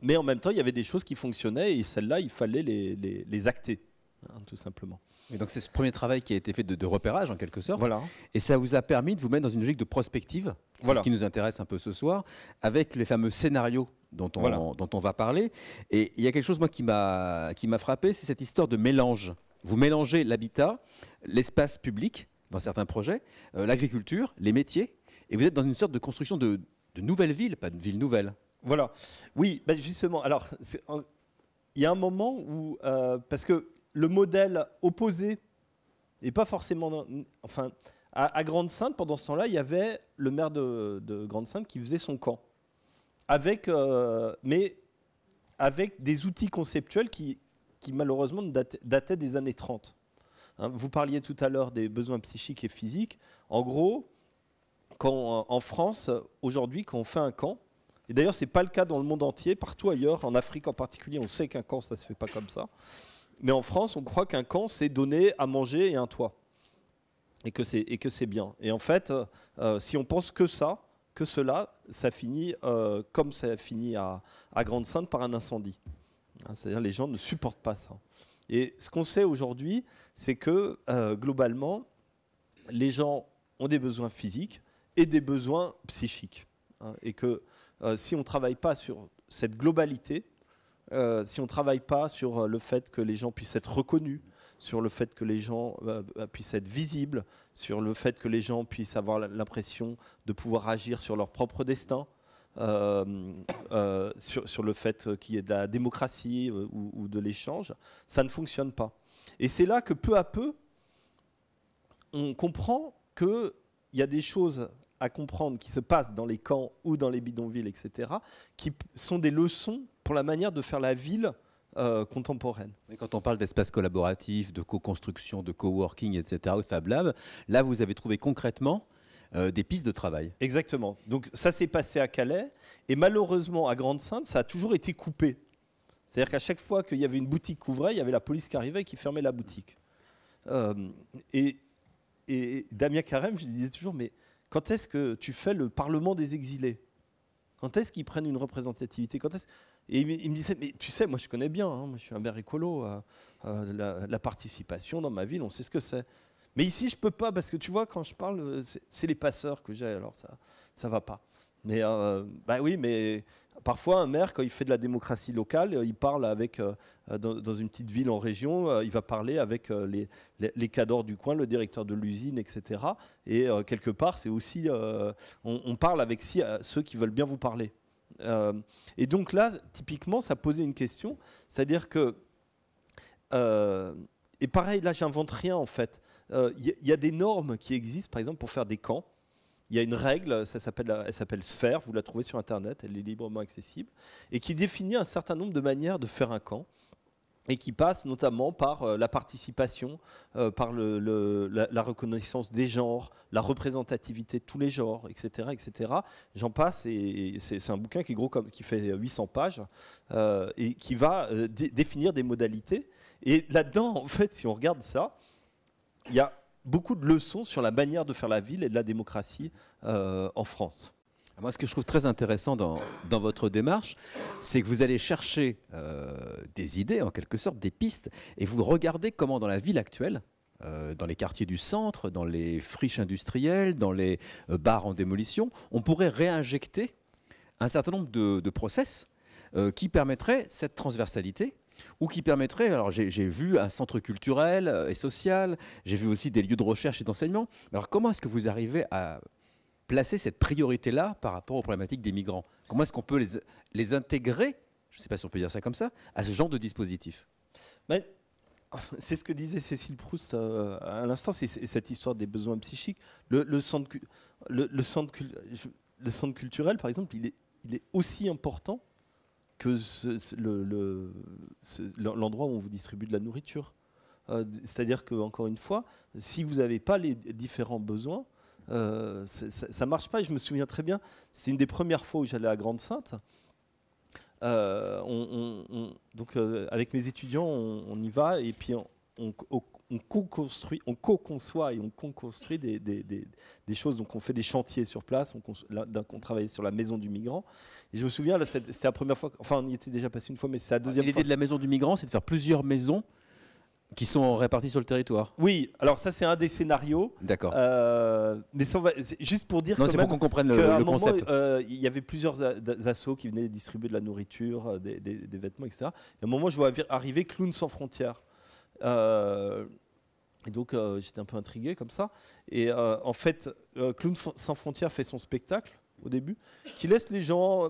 mais en même temps, il y avait des choses qui fonctionnaient et celles-là, il fallait les, acter, hein, tout simplement. Et donc c'est ce premier travail qui a été fait de, repérage en quelque sorte. Voilà. Et ça vous a permis de vous mettre dans une logique de
prospective, ce qui nous intéresse un peu ce soir, avec les fameux scénarios dont on, dont on va parler. Et il y a quelque chose moi qui m'a frappé, c'est cette histoire de mélange. Vous mélangez l'habitat, l'espace public, dans certains projets, euh, l'agriculture, les métiers,
et vous êtes dans une sorte de construction de, de nouvelles villes, pas de villes nouvelles. Voilà. Oui, bah, justement, alors, il y a un moment où, euh, parce que le modèle opposé n'est pas forcément, enfin, à, Grande-Sainte, pendant ce temps-là, il y avait le maire de, Grande-Sainte qui faisait son camp. Avec, euh, mais avec des outils conceptuels qui, qui malheureusement datait des années 30. Hein, vous parliez tout à l'heure des besoins psychiques et physiques. En gros, quand, en France, aujourd'hui, quand on fait un camp, et d'ailleurs, ce n'est pas le cas dans le monde entier, partout ailleurs, en Afrique en particulier, on sait qu'un camp, ça ne se fait pas comme ça. Mais en France, on croit qu'un camp, c'est donner à manger et un toit. Et que c'est bien. Et en fait, euh, euh, si on pense que ça, que cela, ça finit euh, comme ça finit à, à Grande-Sainte par un incendie. Hein, c'est-à-dire les gens ne supportent pas ça. Et ce qu'on sait aujourd'hui, c'est que euh, globalement, les gens ont des besoins physiques et des besoins psychiques. Hein, et que euh, si on ne travaille pas sur cette globalité, euh, si on ne travaille pas sur le fait que les gens puissent être reconnus, sur le fait que les gens puissent être visibles, sur le fait que les gens puissent avoir l'impression de pouvoir agir sur leur propre destin, euh, euh, sur, le fait qu'il y ait de la démocratie euh, ou, de l'échange, ça ne fonctionne pas. Et c'est là que peu à peu, on comprend qu'il y a des choses à comprendre qui se passent dans les camps ou dans les bidonvilles, etc., qui sont des leçons pour la manière de faire la ville contemporaine.
Et quand on parle d'espace collaboratif, de co-construction, de co-working, etc., au Fab Lab, là, vous avez trouvé concrètement euh, des pistes de
travail. Exactement. Donc ça s'est passé à Calais et malheureusement à Grande-Sainte, ça a toujours été coupé. C'est-à-dire qu'à chaque fois qu'il y avait une boutique qui ouvrait, il y avait la police qui arrivait et qui fermait la boutique. Euh, et, Damien Carême, je lui disais toujours, mais quand est-ce que tu fais le Parlement des exilés Quand est-ce qu'ils prennent une représentativité quand est-ce... Et il me disait, mais tu sais, moi je connais bien, hein, je suis un maire écolo, euh, la, participation dans ma ville, on sait ce que c'est. Mais ici, je peux pas, parce que tu vois, quand je parle, euh, c'est les passeurs que j'ai, alors ça ne va pas. Mais euh, bah oui, mais parfois, un maire, quand il fait de la démocratie locale, euh, il parle avec, dans, une petite ville en région, il va parler avec les, les, cadors du coin, le directeur de l'usine, etc. Et quelque part, c'est aussi, on, parle avec ceux qui veulent bien vous parler. et donc là, typiquement, ça posait une question, c'est-à-dire que, et pareil, là, j'invente rien en fait. Il euh, y, a des normes qui existent, par exemple, pour faire des camps. Il y a une règle, ça s'appelle, elle s'appelle Sphère, vous la trouvez sur Internet, elle est librement accessible, et qui définit un certain nombre de manières de faire un camp et qui passe notamment par euh, la participation, euh, par la, reconnaissance des genres, la représentativité de tous les genres, etc. etc. J'en passe, et, c'est un bouquin qui, est gros comme, qui fait 800 pages, et qui va définir des modalités. Et là-dedans, en fait, si on regarde ça, il y a beaucoup de leçons sur la manière de faire la ville et de la démocratie euh, en France. Moi, ce que je trouve très intéressant dans, votre démarche, c'est que vous allez
chercher euh, des idées, en quelque sorte, des pistes, et vous regardez comment dans la ville actuelle, euh, dans les quartiers du centre, dans les friches industrielles, dans les bars en démolition, on pourrait réinjecter un certain nombre de, de process qui permettraient cette transversalité, ou qui permettrait, alors j'ai vu un centre culturel euh, et social, j'ai vu aussi des lieux de recherche et d'enseignement, alors comment est-ce que vous arrivez à placer cette priorité-là par rapport aux problématiques des migrants Comment est-ce qu'on peut les, les intégrer, je ne sais pas si on peut dire ça comme ça, à ce genre de dispositif
mais C'est ce que disait Cécile Proust euh, à l'instant, c'est cette histoire des besoins psychiques. Le, centre, le, centre, le centre culturel, par exemple, il est, il est aussi important que l'endroit où on vous distribue de la nourriture. Euh, c'est-à-dire que, encore une fois, si vous n'avez pas les différents besoins, euh, ça ne marche pas. Et je me souviens très bien, c'était une des premières fois où j'allais à Grande-Sainte. Euh, donc, avec mes étudiants, on, y va et puis on on co-construit, on co-conçoit et on co-construit des, choses. Donc on fait des chantiers sur place, on, travaille on travaille sur la maison du migrant. je me souviens, c'était la première fois, enfin on y était déjà passé une fois, mais c'est la deuxième fois. L'idée de la maison du migrant, c'est de faire plusieurs maisons qui sont réparties sur le territoire. Oui, alors ça c'est un des scénarios. D'accord. Euh, mais ça, juste pour dire. Non, c'est pour qu'on comprenne le, concept. Euh, il y avait plusieurs assauts qui venaient distribuer de la nourriture, euh, des, des, vêtements, etc. Et à un moment, je vois arriver Clowns sans frontières. Euh, et donc euh, j'étais un peu intrigué comme ça. Et euh, en fait, Clown sans frontières fait son spectacle au début, qui laisse les gens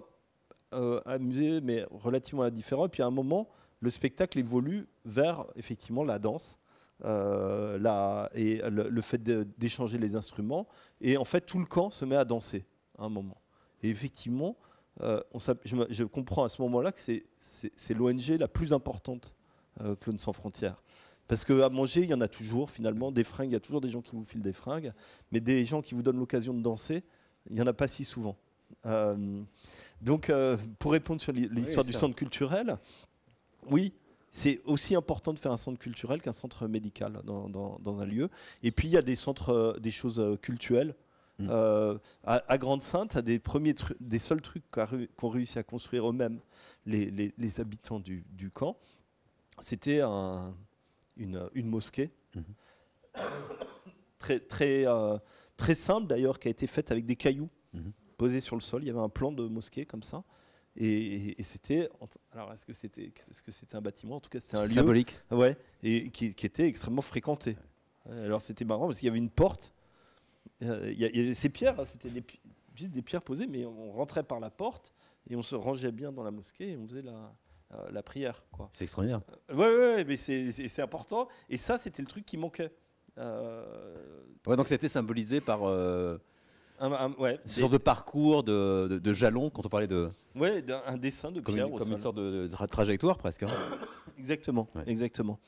amusés mais relativement indifférents. Et puis à un moment, le spectacle évolue vers effectivement la danse. la, et le, fait d'échanger les instruments. Et en fait, tout le camp se met à danser à un moment. Et effectivement, je, je, comprends à ce moment-là que c'est l'ONG la plus importante Clone euh, Clones sans frontières. Parce qu'à manger, il y en a toujours finalement, des fringues, il y a toujours des gens qui vous filent des fringues, mais des gens qui vous donnent l'occasion de danser, il n'y en a pas si souvent. Euh, donc euh, pour répondre sur l'histoire du centre culturel, oui, c'est aussi important de faire un centre culturel qu'un centre médical dans, un lieu. Et puis il y a des centres, des choses culturelles. Mm. à, Grande Sainte, des premiers des seuls trucs qu'ont réussi à construire eux-mêmes les, habitants du camp, c'était une, mosquée mhm. très, très, euh, très simple d'ailleurs, qui a été faite avec des cailloux mhm. posés sur le sol. Il y avait un plan de mosquée comme ça. Et, c'était, alors est-ce que c'était, est-ce que c'était un bâtiment En tout cas, c'était un lieu symbolique. Ouais, et qui, était extrêmement fréquenté. Alors c'était marrant parce qu'il y avait une porte. Euh, il y avait ces pierres, hein, c'était juste des pierres posées, mais on rentrait par la porte et on se rangeait bien dans la mosquée et on faisait la, euh, la prière.
Quoi. C'est extraordinaire.
Euh, oui, ouais, ouais, mais c'est, important. Et ça, c'était le truc qui manquait. Euh,
ouais, donc c'était symbolisé par.
Un, un, de
parcours, de, de, quand on parlait de.
Oui, un dessin de Pierre. comme une sorte de, trajectoire presque. Hein. exactement, exactement.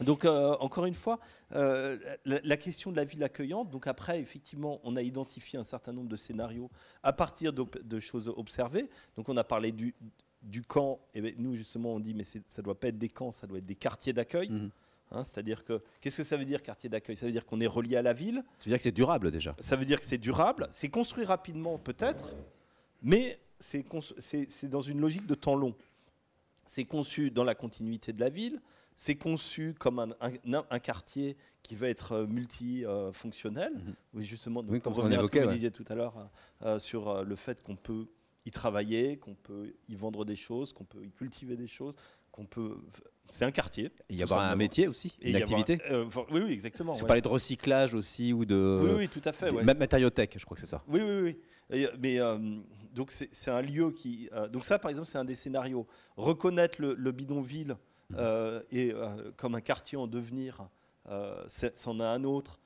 Donc, encore une fois, la, la, question de la ville accueillante. Donc, après, effectivement, on a identifié un certain nombre de scénarios à partir de choses observées. Donc, on a parlé du, du camp, et eh ben, nous justement on dit mais ça ne doit pas être des camps, ça doit être des quartiers d'accueil. Mhm. Hein, c'est-à-dire que qu'est-ce que ça veut dire quartier d'accueil Ça veut dire qu'on est relié à la ville. Ça veut dire que c'est durable déjà. Ça veut dire que c'est durable. C'est construit rapidement peut-être, mais c'est dans une logique de temps long. C'est conçu dans la continuité de la ville. C'est conçu comme un, quartier qui va être euh, multifonctionnel. Mhm. Oui, justement, comme on, évoquait, vous disiez tout à l'heure euh, sur euh, le fait qu'on peut y travailler, qu'on peut y vendre des choses, qu'on peut y cultiver des choses, qu'on peut. C'est un quartier. il y avoir un métier aussi, et une activité. Euh, oui, oui, exactement. Tu de
recyclage aussi ou de. Oui, oui, tout à fait. même Matériothèque, je crois que c'est ça. Oui,
oui, oui. Euh, mais euh, donc c'est un lieu qui. donc ça, par exemple, c'est un des scénarios. Reconnaître le, bidonville mmh. et comme un quartier en devenir, c'en a un autre.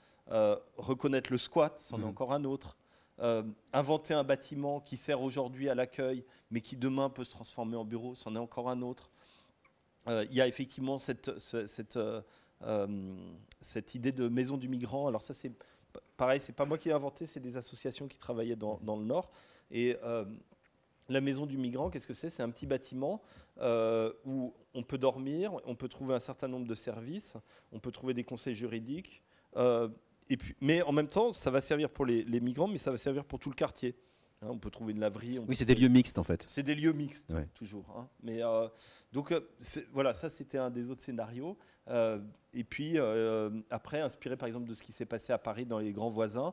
reconnaître le squat, c'en est mmh. encore un autre. Euh, inventer un bâtiment qui sert aujourd'hui à l'accueil, mais qui demain peut se transformer en bureau, c'en est encore un autre. Euh, il y a effectivement cette, cette, euh, cette, idée de maison du migrant. Alors ça, c'est pareil, c'est pas moi qui l'ai inventé, c'est des associations qui travaillaient dans, le Nord. Et la maison du migrant, qu'est-ce que c'est C'est un petit bâtiment où on peut dormir, on peut trouver un certain nombre de services, on peut trouver des conseils juridiques, mais en même temps, ça va servir pour les, migrants, mais ça va servir pour tout le quartier. Hein, on peut trouver une laverie. oui, c'est des lieux mixtes en fait. C'est des lieux mixtes, toujours. Hein. Mais euh, donc euh, voilà, ça c'était un des autres scénarios. Euh, et puis euh, après, inspiré par exemple de ce qui s'est passé à Paris dans les grands voisins,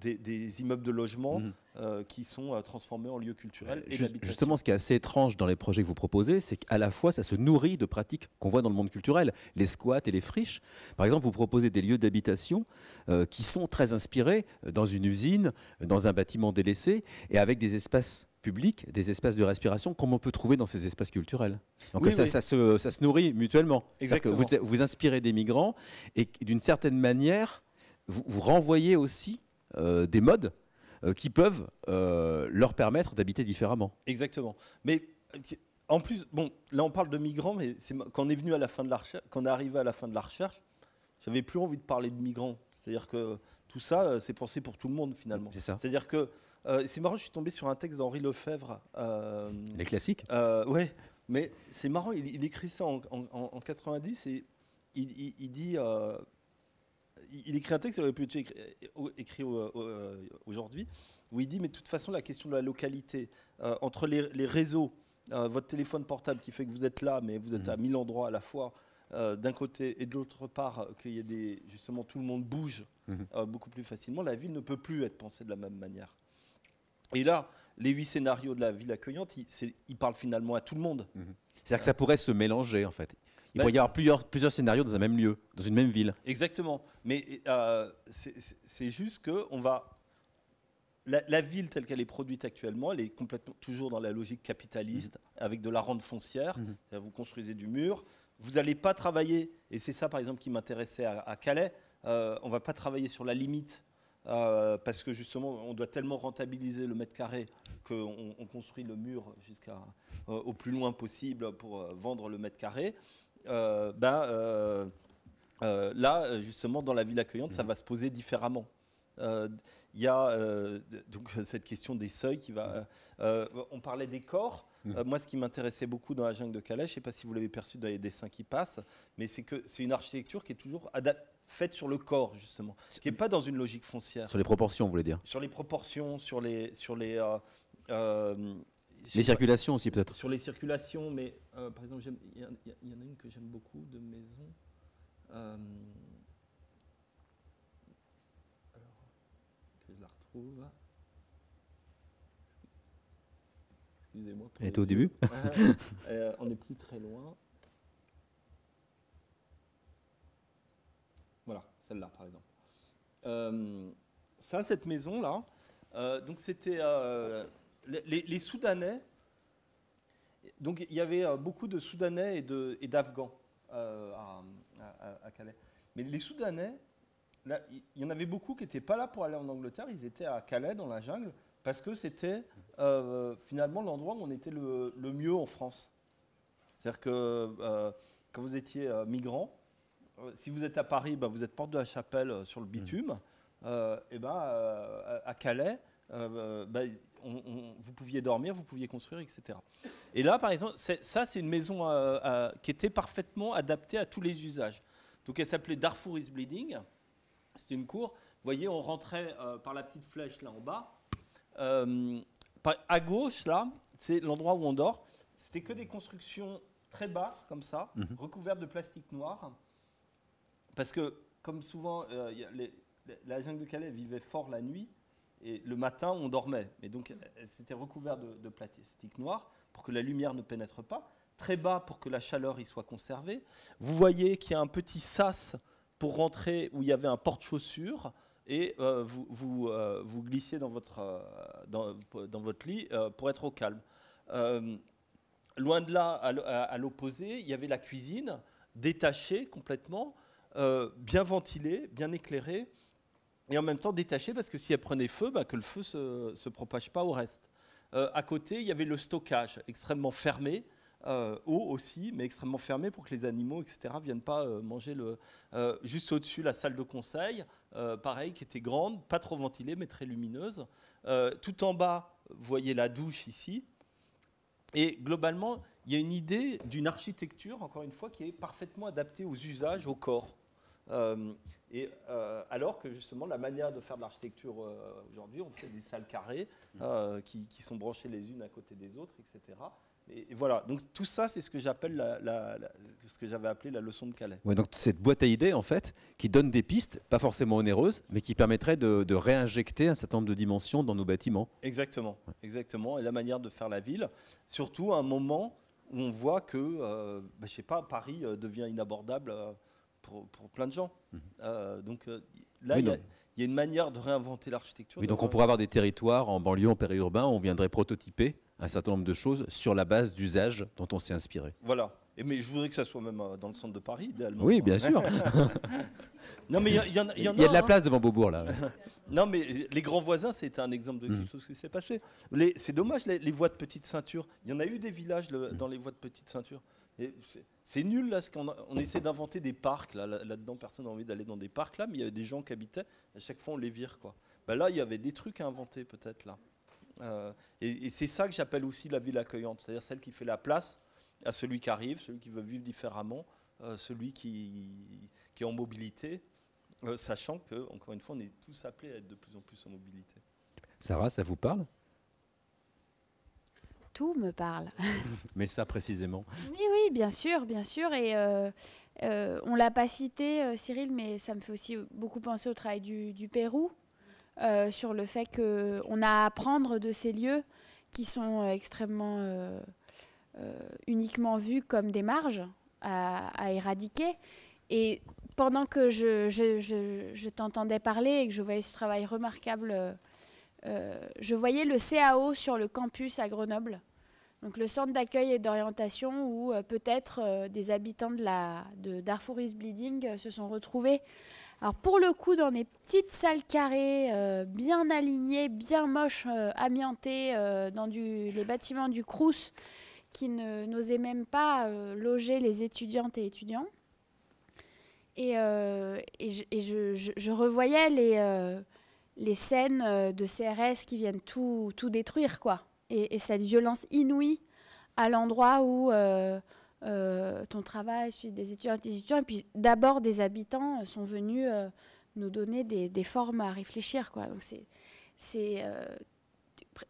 des, immeubles de logement mhm. qui sont transformés en lieux culturels. Et justement,
ce qui est assez étrange dans les projets que vous proposez, c'est qu'à la fois ça se nourrit de pratiques qu'on voit dans le monde culturel, les squats et les friches. Par exemple, vous proposez des lieux d'habitation qui sont très inspirés dans une usine, dans un bâtiment délaissé et avec des espaces public, des espaces de respiration comme on peut trouver dans ces espaces culturels. Donc ça, se, nourrit mutuellement. Exactement. vous, inspirez des migrants et d'une certaine manière, vous, renvoyez aussi euh, des modes euh, qui peuvent euh, leur permettre d'habiter différemment.
Exactement. Mais en plus, bon, là on parle de migrants, mais quand on est venu à la fin de la recherche, je n'avais à la fin de la recherche, j'avais plus envie de parler de migrants. C'est-à-dire que tout ça, c'est pensé pour tout le monde finalement. C'est ça. C'est-à-dire que euh, c'est marrant, je suis tombé sur un texte d'Henri Lefebvre. Euh, les classiques Oui, euh, Ouais, mais c'est marrant, il, écrit ça en, 90 et il, dit. il écrit un texte il aurait pu être écrit, aujourd'hui, où il dit, mais de toute façon, la question de la localité, entre les, réseaux, votre téléphone portable qui fait que vous êtes là, mais vous êtes à mhm. mille endroits à la fois, d'un côté et de l'autre part qu'il y des justement tout le monde bouge mhm. beaucoup plus facilement, la ville ne peut plus être pensée de la même manière. Et là, les huit scénarios de la ville accueillante, ils, parlent finalement à tout le monde. Mhm.
C'est-à-dire que ça pourrait se mélanger, en fait. Il pourrait ben y avoir plusieurs, plusieurs, scénarios dans un même lieu, dans une même ville.
Exactement. Mais euh, c'est juste que on va. La, ville telle qu'elle est produite actuellement, elle est complètement toujours dans la logique capitaliste, mhm. avec de la rente foncière. Mhm. Vous construisez du mur, vous n'allez pas travailler, et c'est ça par exemple qui m'intéressait à, Calais, euh, on ne va pas travailler sur la limite euh, parce que justement, on doit tellement rentabiliser le mètre carré qu'on construit le mur jusqu'à euh, au plus loin possible pour euh, vendre le mètre carré. Ben, là, justement, dans la ville accueillante, ça va se poser différemment. Il y a donc cette question des seuils qui va. on parlait des corps. moi, ce qui m'intéressait beaucoup dans la jungle de Calais, je ne sais pas si vous l'avez perçu dans les dessins qui passent, mais c'est que c'est une architecture qui est toujours adaptée faite sur le corps, justement, ce qui n'est pas dans une logique foncière. Sur les proportions, vous voulez dire Sur les proportions, sur les. Sur les euh, euh, les circulations aussi peut-être. Sur les circulations, mais euh, par exemple, il y, en a une que j'aime beaucoup de maison. alors, que je la retrouve. Excusez-moi. Elle était au début On n'est plus très loin. celle-là par exemple. Euh, ça, cette maison-là, euh, donc c'était euh, les, Soudanais, donc il y avait beaucoup de Soudanais et d'Afghans à, à, Calais. Mais les Soudanais, là, il y en avait beaucoup qui n'étaient pas là pour aller en Angleterre, ils étaient à Calais dans la jungle parce que c'était finalement l'endroit où on était le, mieux en France. C'est-à-dire que quand vous étiez migrant, euh, si vous êtes à Paris, bah, vous êtes porte de la Chapelle euh, sur le mm. bitume. Euh, et ben, à Calais, bah, vous pouviez dormir, vous pouviez construire, etc. Et là, par exemple, ça, c'est une maison qui était parfaitement adaptée à tous les usages. Donc, elle s'appelait Darfour is Bleeding. C'était une cour. Vous voyez, on rentrait par la petite flèche là en bas. à gauche, là, c'est l'endroit où on dort. C'était que des constructions très basses, comme ça, mm-hmm. recouvertes de plastique noir. Parce que, comme souvent, euh, la jungle de Calais vivait fort la nuit et le matin, on dormait. Mais donc, c'était mm. recouvert de, plastique noir pour que la lumière ne pénètre pas, très bas pour que la chaleur y soit conservée. Vous voyez qu'il y a un petit sas pour rentrer où il y avait un porte-chaussures et euh, vous, euh, vous, glissiez dans votre, dans, dans, votre lit pour être au calme. loin de là, à l'opposé, il y avait la cuisine détachée complètement euh, bien ventilée, bien éclairée, et en même temps détachée, parce que si elle prenait feu, bah, que le feu ne se, propage pas au reste. Euh, à côté, il y avait le stockage, extrêmement fermé, euh, eau aussi, mais extrêmement fermé, pour que les animaux, etc., viennent pas euh, manger le. juste au-dessus, la salle de conseil, pareil, qui était grande, pas trop ventilée, mais très lumineuse. tout en bas, vous voyez la douche ici. Et globalement, il y a une idée d'une architecture, encore une fois, qui est parfaitement adaptée aux usages, au corps. Euh, et, euh, alors que justement, la manière de faire de l'architecture euh, aujourd'hui, on fait des salles carrées mmh. qui, sont branchées les unes à côté des autres, etc. Et, voilà, donc tout ça, c'est ce que j'appelle la, ce que j'avais appelé la leçon de Calais.
Oui, donc cette boîte à idées, en fait, qui donne des pistes, pas forcément onéreuses, mais qui permettrait de, réinjecter un certain nombre de dimensions dans nos bâtiments.
Exactement, exactement. Et la manière de faire la ville, surtout à un moment où on voit que, bah, je sais pas, Paris devient inabordable pour, plein de gens. Mhm. Euh, donc euh, là, il y, a une manière de réinventer l'architecture. Oui, donc on pourrait euh, avoir
des territoires en banlieue, en périurbain, où on viendrait prototyper un certain nombre de choses sur la base d'usages dont on s'est inspiré.
Voilà. Et mais je voudrais que ça soit même dans le centre de Paris, idéalement. Oui, bien sûr. non, mais il y, a. de la hein. place devant Beaubourg, là. non, mais les grands voisins, c'est un exemple de quelque mhm. chose qui s'est passé. C'est dommage, les, voies de petite ceinture. Il y en a eu des villages mhm. dans les voies de petite ceinture. C'est nul là, ce on essaie d'inventer des parcs là, là, dedans personne n'a envie d'aller dans des parcs là, mais il y avait des gens qui habitaient. À chaque fois, on les vire quoi. Bah, là, il y avait des trucs à inventer peut-être là. Euh, et, c'est ça que j'appelle aussi la ville accueillante, c'est-à-dire celle qui fait la place à celui qui arrive, celui qui veut vivre différemment, euh, celui qui, qui, est en mobilité, euh, sachant que encore une fois, on est tous appelés à être de plus en plus en mobilité.
Sarah, ça vous parle
tout me parle.
Mais ça précisément.
Oui, oui, bien sûr, bien sûr. Et euh, euh on l'a pas cité, euh, Cyril, mais ça me fait aussi beaucoup penser au travail du, Pérou, euh, sur le fait qu'on a à apprendre de ces lieux qui sont extrêmement uniquement vus comme des marges à, éradiquer. Et pendant que je, je, je t'entendais parler et que je voyais ce travail remarquable euh, je voyais le CAO sur le campus à Grenoble, donc le centre d'accueil et d'orientation où euh, peut-être euh, des habitants de, la, de Darfour Bleeding se sont retrouvés. Alors pour le coup, dans des petites salles carrées, bien alignées, bien moches, amiantées, dans les bâtiments du Crous, qui n'osaient même pas loger les étudiantes et étudiants. Et, je, revoyais les, les scènes euh, de CRS qui viennent tout, tout détruire, quoi. Et, cette violence inouïe à l'endroit où euh, euh, ton travail, suit des étudiants, des étudiants, et puis d'abord des habitants sont venus nous donner des, des, formes à réfléchir, quoi. Donc c'est, c'est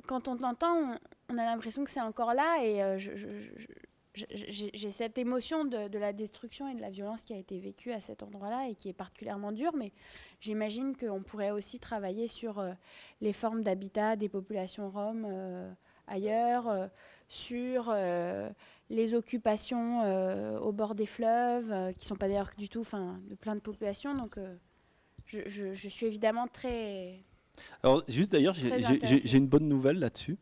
quand on t'entend, on, a l'impression que c'est encore là, et je j'ai cette émotion de, la destruction et de la violence qui a été vécue à cet endroit-là et qui est particulièrement dure, mais j'imagine qu'on pourrait aussi travailler sur euh, les formes d'habitat des populations roms euh, ailleurs, euh, sur les occupations au bord des fleuves, qui ne sont pas d'ailleurs du tout enfin, de plein de populations. Donc je, je suis évidemment très...
Alors juste d'ailleurs, j'ai une bonne nouvelle là-dessus.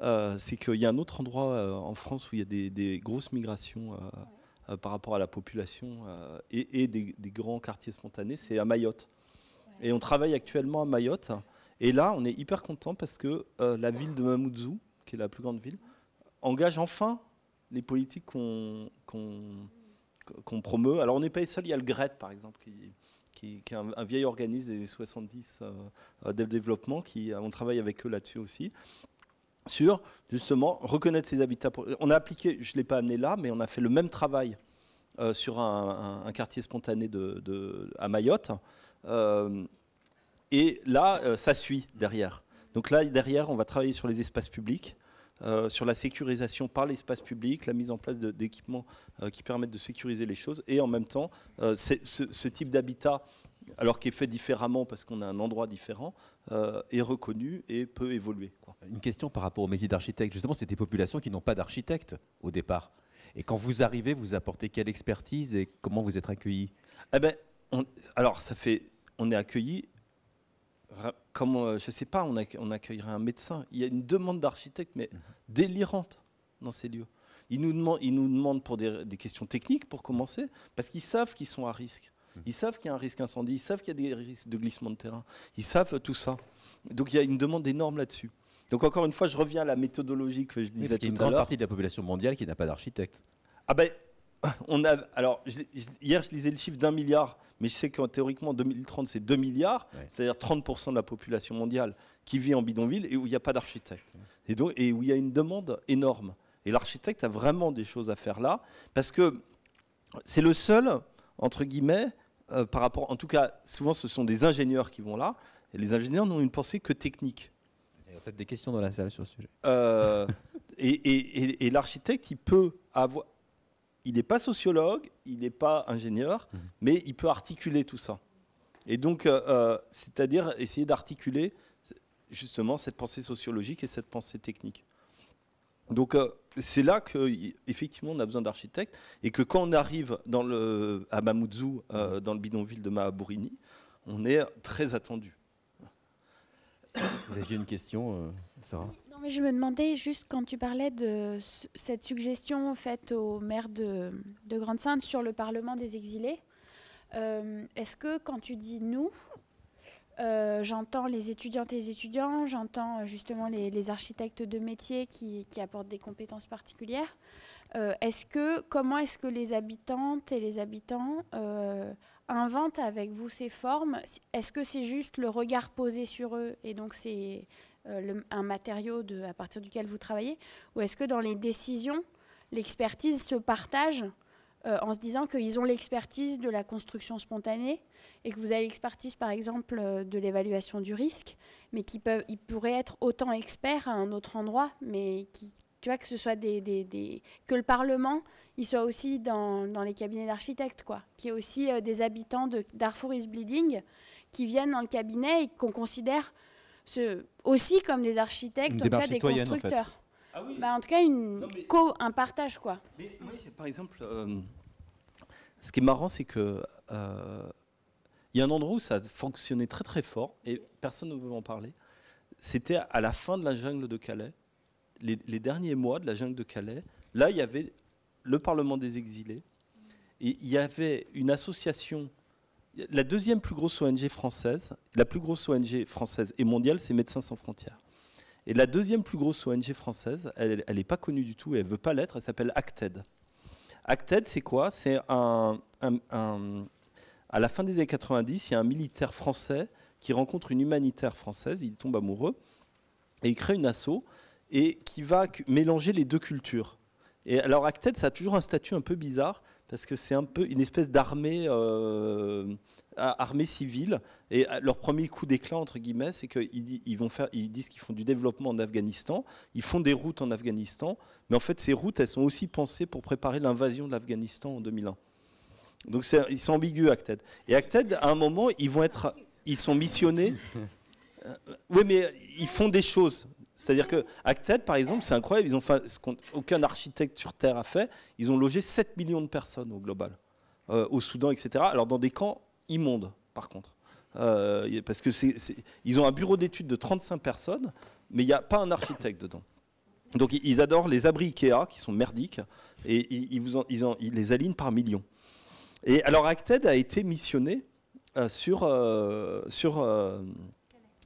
Euh, c'est qu'il y a un autre endroit euh, en France où il y a des, grosses migrations euh, par rapport à la population et, des, grands quartiers spontanés, c'est à Mayotte. Et on travaille actuellement à Mayotte. Et là, on est hyper content parce que la ville de Mamoudzou, qui est la plus grande ville, engage enfin les politiques qu'on promeut. Alors on n'est pas les seuls, il y a le GRET par exemple, qui, est un, vieil organisme des 70 euh, développement, qui, on travaille avec eux là-dessus aussi sur justement reconnaître ces habitats. On a appliqué, je ne l'ai pas amené là, mais on a fait le même travail euh, sur un, quartier spontané à Mayotte. Euh, et là, euh, ça suit derrière. Donc là, derrière, on va travailler sur les espaces publics. sur la sécurisation par l'espace public, la mise en place d'équipements qui permettent de sécuriser les choses, et en même temps, ce, ce, type d'habitat alors qu'il est fait différemment parce qu'on a un endroit différent, euh, est reconnu et peut évoluer. Une question par rapport aux métiers d'architecte. Justement, c'est des populations qui n'ont pas d'architecte au départ. Et quand vous arrivez, vous apportez quelle expertise et comment vous êtes accueillis eh ben, Alors, ça fait, on est accueilli comme, euh, je ne sais pas, on, accueillerait un médecin. Il y a une demande d'architecte, mais mhm. délirante dans ces lieux. Ils nous demandent, pour des questions techniques, pour commencer, parce qu'ils savent qu'ils sont à risque. Ils savent qu'il y a un risque incendie, ils savent qu'il y a des risques de glissement de terrain, ils savent tout ça. Donc il y a une demande énorme là-dessus. Donc encore une fois, je reviens à la méthodologie que je disais tout Il y a une grande partie
de la population mondiale qui n'a pas d'architecte.
Ah ben, on a, alors, hier, je lisais le chiffre d'un milliard, mais je sais qu'en théoriquement, 2030, c'est 2 milliards, c'est-à-dire 30% de la population mondiale qui vit en bidonville et où il n'y a pas d'architecte. Et, donc, et où il y a une demande énorme. Et l'architecte a vraiment des choses à faire là, parce que c'est le seul entre guillemets, euh, par rapport, en tout cas, souvent ce sont des ingénieurs qui vont là, les ingénieurs n'ont une pensée que technique. Il y a
peut-être des questions dans la salle sur ce sujet.
Euh, et, l'architecte, il peut avoir, il n'est pas sociologue, il n'est pas ingénieur, mhm. mais il peut articuler tout ça. Et donc, euh, c'est-à-dire essayer d'articuler justement cette pensée sociologique et cette pensée technique. Donc euh, c'est là qu'effectivement on a besoin d'architectes et que quand on arrive dans à Mamoudzou, euh, dans le bidonville de Mahabourini, on est très attendu. Vous aviez une question, ça? Euh, Sarah
Non, mais je me demandais juste quand tu parlais de cette suggestion faite au maire de, de Grande-Sainte sur le Parlement des exilés, est-ce que quand tu dis nous, euh, j'entends les étudiantes et les étudiants, j'entends euh, justement les, architectes de métier qui, apportent des compétences particulières. Euh, comment est-ce que les habitantes et les habitants inventent avec vous ces formes Est-ce que c'est juste le regard posé sur eux et donc c'est un matériau à partir duquel vous travaillez Ou est-ce que dans les décisions, l'expertise se partage euh, en se disant qu'ils ont l'expertise de la construction spontanée et que vous avez l'expertise, par exemple, euh, de l'évaluation du risque, mais qu'ils pourraient être autant experts à un autre endroit, mais tu vois, que ce soit que le Parlement, il soit aussi dans, les cabinets d'architectes, quoi, qui est aussi euh, des habitants de Darfour is Bleeding qui viennent dans le cabinet et qu'on considère aussi comme des architectes, en cas des constructeurs. Ah bah, en tout cas une un partage quoi.
par exemple, euh, ce qui est marrant, c'est que euh, il y a un endroit où ça fonctionnait très très fort et personne ne veut en parler. C'était à la fin de la jungle de Calais, les derniers mois de la jungle de Calais. Là, il y avait le Parlement des exilés et il y avait une association la deuxième plus grosse ONG française, la plus grosse ONG française et mondiale, c'est Médecins sans frontières. Et la deuxième plus grosse ONG française, elle n'est pas connue du tout et elle veut pas l'être, elle s'appelle Acted. Acted, c'est quoi C'est un, À la fin des années 90, il y a un militaire français qui rencontre une humanitaire française, il tombe amoureux, et il crée une assaut et qui va mélanger les deux cultures. Et alors Acted, ça a toujours un statut un peu bizarre, parce que c'est un peu une espèce d'armée... Euh, armée civile. Et euh, leur premier coup d'éclat, entre guillemets, c'est qu'ils ils vont faire, ils disent qu'ils font du développement en Afghanistan, ils font des routes en Afghanistan, mais en fait, ces routes, elles sont aussi pensées pour préparer l'invasion de l'Afghanistan en 2001. Donc ils sont ambigus, Acted. Et Acted, à un moment, ils vont être, ils sont missionnés. Euh, oui, mais ils font des choses. C'est-à-dire que Acted, par exemple, c'est incroyable. Ils ont fait ce qu'aucun architecte sur Terre a fait. Ils ont logé 7 millions de personnes au global, euh, au Soudan, etc. Alors dans des camps immonde, par contre. Euh, parce que ils ont un bureau d'études de 35 personnes, mais il n'y a pas un architecte dedans. Donc ils adorent les abris Ikea qui sont merdiques et ils, les alignent par millions. Et alors Acted a été missionné euh, sur, euh, sur,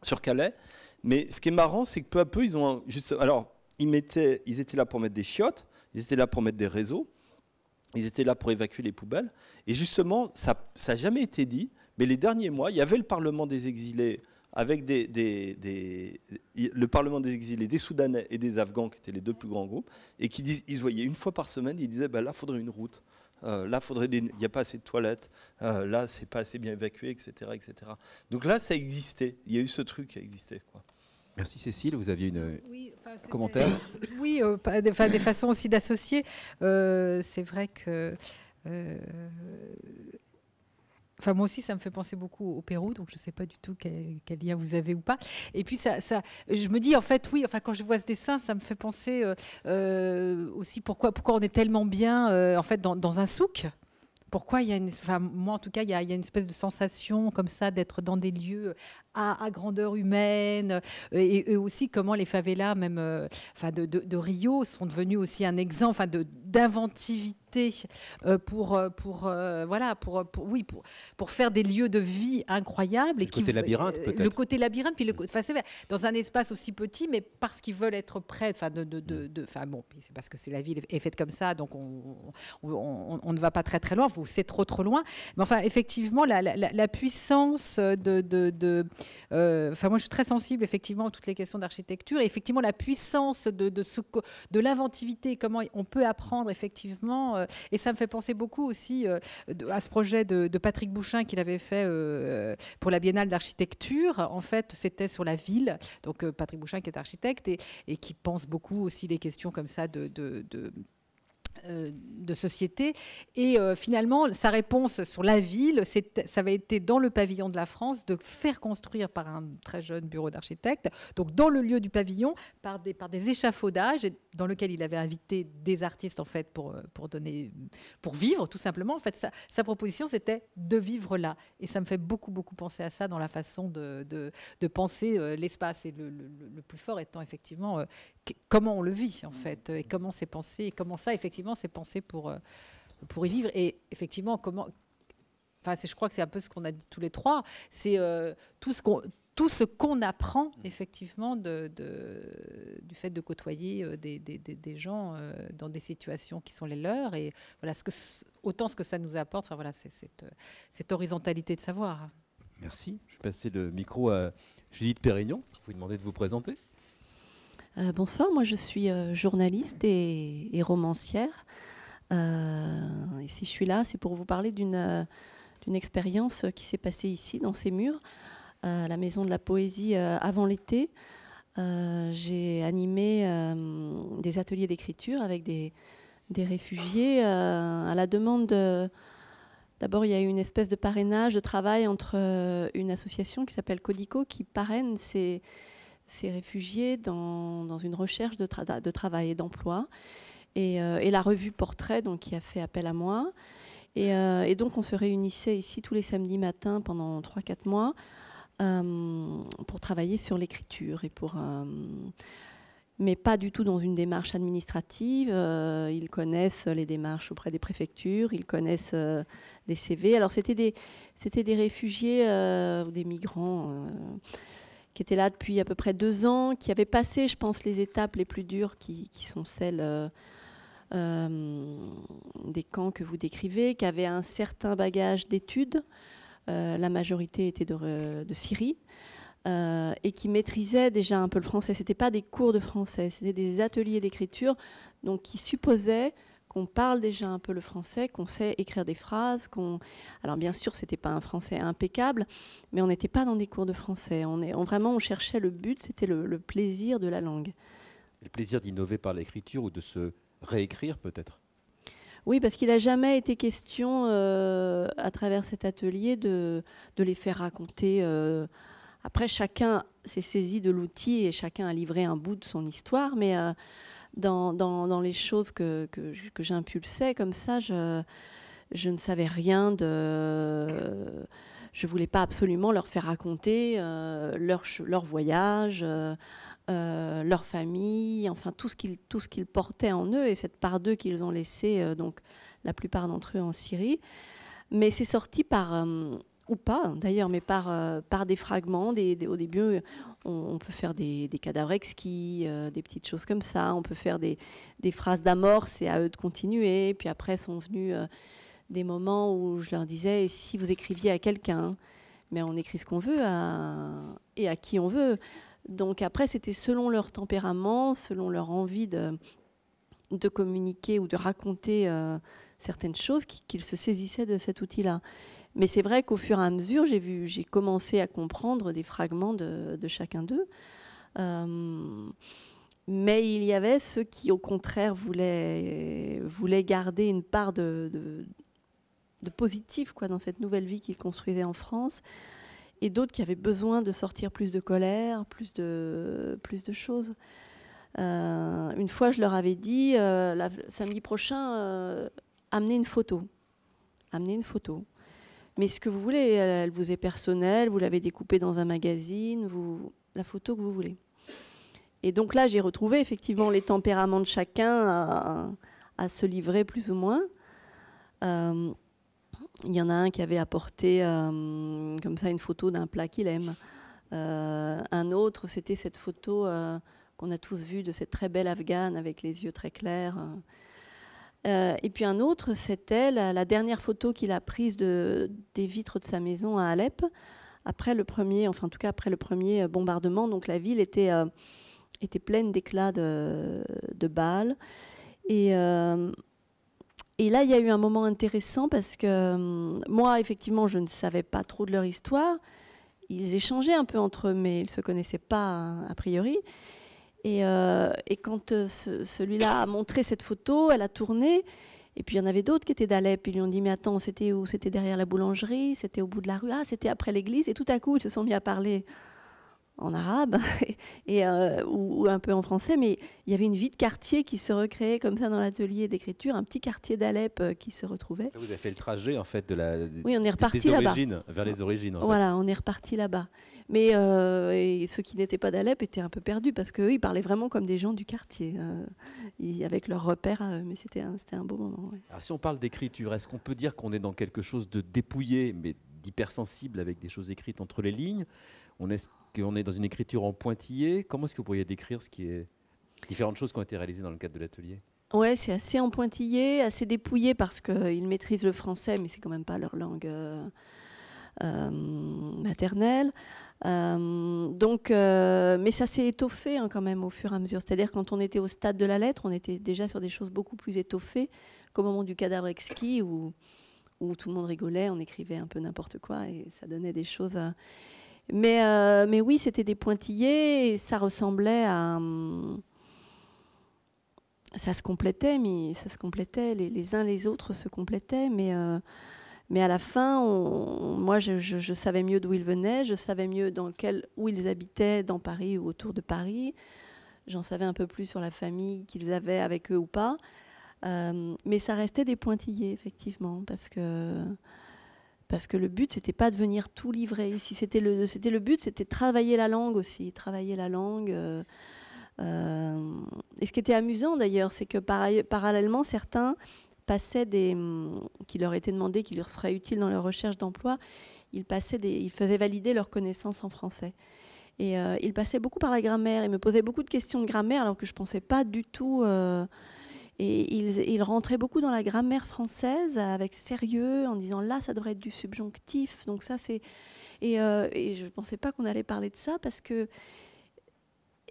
sur Calais, mais ce qui est marrant, c'est que peu à peu ils ont juste, alors ils, ils étaient là pour mettre des chiottes, ils étaient là pour mettre des réseaux, ils étaient là pour évacuer les poubelles. Et justement, ça n'a jamais été dit, mais les derniers mois, il y avait le Parlement des exilés avec des, des, des, le Parlement des exilés, des Soudanais et des Afghans, qui étaient les deux plus grands groupes, et qui disent, ils voyaient une fois par semaine, ils disaient, ben là, il faudrait une route, euh, là, faudrait il n'y a pas assez de toilettes, euh, là, c'est pas assez bien évacué, etc., etc. Donc là, ça existait, il y a eu ce truc qui a existé. Quoi. Merci Cécile, vous aviez une euh, commentaire.
Oui, euh, des, façons aussi d'associer. Euh, c'est vrai que. Enfin, moi aussi, ça me fait penser beaucoup au Pérou, donc je ne sais pas du tout quel, lien vous avez ou pas. Et puis, ça, je me dis, en fait, oui, enfin, quand je vois ce dessin, ça me fait penser aussi pourquoi, pourquoi on est tellement bien en fait, dans, un souk. Pourquoi il y a une, enfin, moi en tout cas, il y a une espèce de sensation comme ça d'être dans des lieux à, grandeur humaine, euh, et, aussi comment les favelas, même euh, enfin de, Rio, sont devenus aussi un exemple enfin d'inventivité euh, pour, pour, voilà, pour, oui, pour, pour faire des lieux de vie incroyables. Le côté labyrinthe, peut-être. Le côté labyrinthe, puis le, enfin, dans un espace aussi petit, mais parce qu'ils veulent être prêts, enfin, de, de, mm. c'est parce que c'est la ville est faite comme ça, donc on, ne va pas très très loin, c'est trop trop loin. Mais enfin, effectivement, la, puissance de, euh, enfin, moi, je suis très sensible, effectivement, à toutes les questions d'architecture. Et effectivement, la puissance de, de, de l'inventivité, comment on peut apprendre, effectivement. Euh, et ça me fait penser beaucoup aussi euh, à ce projet de, Patrick Bouchin qu'il avait fait pour la Biennale d'architecture. En fait, c'était sur la ville. Donc, Patrick Bouchin, qui est architecte et, qui pense beaucoup aussi les questions comme ça de, de euh, de société. Et euh, finalement, sa réponse sur la ville, ça avait été dans le pavillon de la France de faire construire par un très jeune bureau d'architecte, donc dans le lieu du pavillon, par des, par des échafaudages, dans lequel il avait invité des artistes en fait pour, euh, pour donner, pour vivre tout simplement. En fait, sa, sa proposition c'était de vivre là. Et ça me fait beaucoup beaucoup penser à ça dans la façon de, de, penser l'espace. Et le, le, le, plus fort étant effectivement comment on le vit en fait, et comment c'est pensé, et comment ça effectivement c'est pour, euh, pour y vivre. Et effectivement, comment. Enfin, je crois que c'est un peu ce qu'on a dit tous les trois. C'est euh, tout ce qu'on tout apprend mm. effectivement de, du fait de côtoyer euh, des, gens dans des situations qui sont les leurs et voilà ce que autant ce que ça nous apporte voilà c'est cette, horizontalité de savoir merci
je vais passer le micro à Judith Pérignon vous demander de vous présenter
euh, bonsoir, moi je suis euh, journaliste et, romancière. Euh, et si je suis là, c'est pour vous parler d'une expérience qui s'est passée ici, dans ces murs, à la Maison de la Poésie avant l'été. J'ai animé des ateliers d'écriture avec des, réfugiés à la demande D'abord, il y a eu une espèce de parrainage, de travail entre une association qui s'appelle Codico, qui parraine ces, s'est réfugiés dans, une recherche de, travail et d'emploi. Et, euh, et, la revue Portrait, donc, qui a fait appel à moi. Et, euh, donc, on se réunissait ici tous les samedis matins pendant 3-4 mois euh, pour travailler sur l'écriture et pour. mais pas du tout dans une démarche administrative. ils connaissent les démarches auprès des préfectures, ils connaissent les CV. Alors c'était des, c'était des réfugiés ou des migrants qui était là depuis à peu près deux ans, qui avait passé, je pense, les étapes les plus dures qui, sont celles euh, euh, des camps que vous décrivez, qui avait un certain bagage d'études. Euh, la majorité était de, Syrie. et qui maîtrisait déjà un peu le français. Ce n'était pas des cours de français, c'était des ateliers d'écriture, donc qui supposaient qu'on parle déjà un peu le français, qu'on sait écrire des phrases, qu'on... Alors bien sûr, c'était pas un français impeccable, mais on n'était pas dans des cours de français. On est, vraiment, on cherchait le but, c'était le, plaisir de la langue.
Le plaisir d'innover par l'écriture ou de se réécrire peut-être
oui, parce qu'il n'a jamais été question, euh, à travers cet atelier, de, de les faire raconter euh, après, chacun s'est saisi de l'outil et chacun a livré un bout de son histoire, mais euh, dans, les choses que, que, j'impulsais, comme ça, je, je ne savais rien de je voulais pas absolument leur faire raconter euh, leur, leur, voyage, euh, euh, leur famille, enfin tout ce qu'ils tout ce qu'ils portaient en eux et cette part d'eux qu'ils ont laissée donc la plupart d'entre eux en Syrie. Mais c'est sorti par ou pas d'ailleurs, mais par, euh, des fragments. Des, au début, on, peut faire des, cadavres exquis, euh, des petites choses comme ça. On peut faire des, phrases d'amorce et à eux de continuer. Puis après sont venus euh, des moments où je leur disais, si vous écriviez à quelqu'un, mais on écrit ce qu'on veut et à qui on veut. Donc après, c'était selon leur tempérament, selon leur envie de, communiquer ou de raconter certaines choses qu'ils se saisissaient de cet outil-là. Mais c'est vrai qu'au fur et à mesure, j'ai vu, j'ai commencé à comprendre des fragments de, chacun d'eux. Euh, mais il y avait ceux qui, au contraire, voulaient, voulaient garder une part de, de, positif quoi, dans cette nouvelle vie qu'ils construisaient en France, et d'autres qui avaient besoin de sortir plus de colère, plus de, plus de choses. Euh, une fois, je leur avais dit, euh, samedi prochain, amenez une photo. Amenez une photo. Mais ce que vous voulez, elle, vous est personnelle, vous l'avez découpée dans un magazine, vous, la photo que vous voulez. Et donc là, j'ai retrouvé effectivement les tempéraments de chacun à, se livrer plus ou moins. Euh, il y en a un qui avait apporté euh, comme ça une photo d'un plat qu'il aime. Euh, un autre, c'était cette photo qu'on a tous vue de cette très belle afghane avec les yeux très clairs euh, et puis un autre, c'était euh, la, dernière photo qu'il a prise des vitres de sa maison à Alep, après le premier, enfin tout cas après le premier euh, bombardement. Donc la ville était, pleine d'éclats de, balles. Et, et, là, il y a eu un moment intéressant parce que moi, effectivement, je ne savais pas trop de leur histoire. Ils échangeaient un peu entre eux, mais ils ne se connaissaient pas a priori. Euh, et, quand euh, celui-là a montré cette photo, elle a tourné. Et puis il y en avait d'autres qui étaient d'Alep. Ils lui ont dit Mais attends, c'était où C'était derrière la boulangerie, c'était au bout de la rue, ah, c'était après l'église. Et tout à coup, ils se sont mis à parler en arabe euh, ou, un peu en français. Mais il y avait une vie de quartier qui se recréait comme ça dans l'atelier d'écriture, un petit quartier d'Alep qui se retrouvait. vous
avez fait le trajet en fait de la. Oui, on est reparti là-bas. Vers les origines. voilà,
on est reparti là-bas. Mais euh, ceux qui n'étaient pas d'Alep étaient un peu perdus parce qu'eux, ils parlaient vraiment comme des gens du quartier, euh, avec leurs repères Mais c'était un, un, beau moment. Alors,
si on parle d'écriture, est-ce qu'on peut dire qu'on est dans quelque chose de dépouillé, mais d'hypersensible avec des choses écrites entre les lignes On est, qu'on est dans une écriture en pointillé Comment est-ce que vous pourriez décrire ce qui est différentes choses qui ont été réalisées dans le cadre de l'atelier
Ouais, c'est assez en pointillé, assez dépouillé parce qu'ils maîtrisent le français, mais c'est quand même pas leur langue. Euh, euh, maternelle. Euh, donc, euh, mais ça s'est étoffé hein, quand même au fur et à mesure. C'est-à-dire quand on était au stade de la lettre, on était déjà sur des choses beaucoup plus étoffées qu'au moment du cadavre exquis où, tout le monde rigolait, on écrivait un peu n'importe quoi et ça donnait des choses. À... Mais, oui, c'était des pointillés et ça ressemblait à. Ça se complétait, mais ça se complétait. Les, uns les autres se complétaient, mais. Mais à la fin, moi, je, savais mieux d'où ils venaient, je savais mieux dans quel, où ils habitaient, dans Paris ou autour de Paris. J'en savais un peu plus sur la famille qu'ils avaient avec eux ou pas. Euh, mais ça restait des pointillés, effectivement, parce que, parce que le but, c'était pas de venir tout livrer. Si c'était le, c'était le but, c'était travailler la langue aussi, travailler la langue. Euh, euh, et ce qui était amusant d'ailleurs, c'est que parallèlement, certains passaient des, mm, qui leur était demandé, qui leur serait utile dans leur recherche d'emploi, ils, passaient des, ils faisaient valider leurs connaissances en français. Et euh, ils passaient beaucoup par la grammaire, ils me posaient beaucoup de questions de grammaire alors que je ne pensais pas du tout... Euh, et ils, ils, rentraient beaucoup dans la grammaire française avec sérieux, en disant là, ça devrait être du subjonctif. Donc ça, c'est... Et, euh, et, je ne pensais pas qu'on allait parler de ça parce que...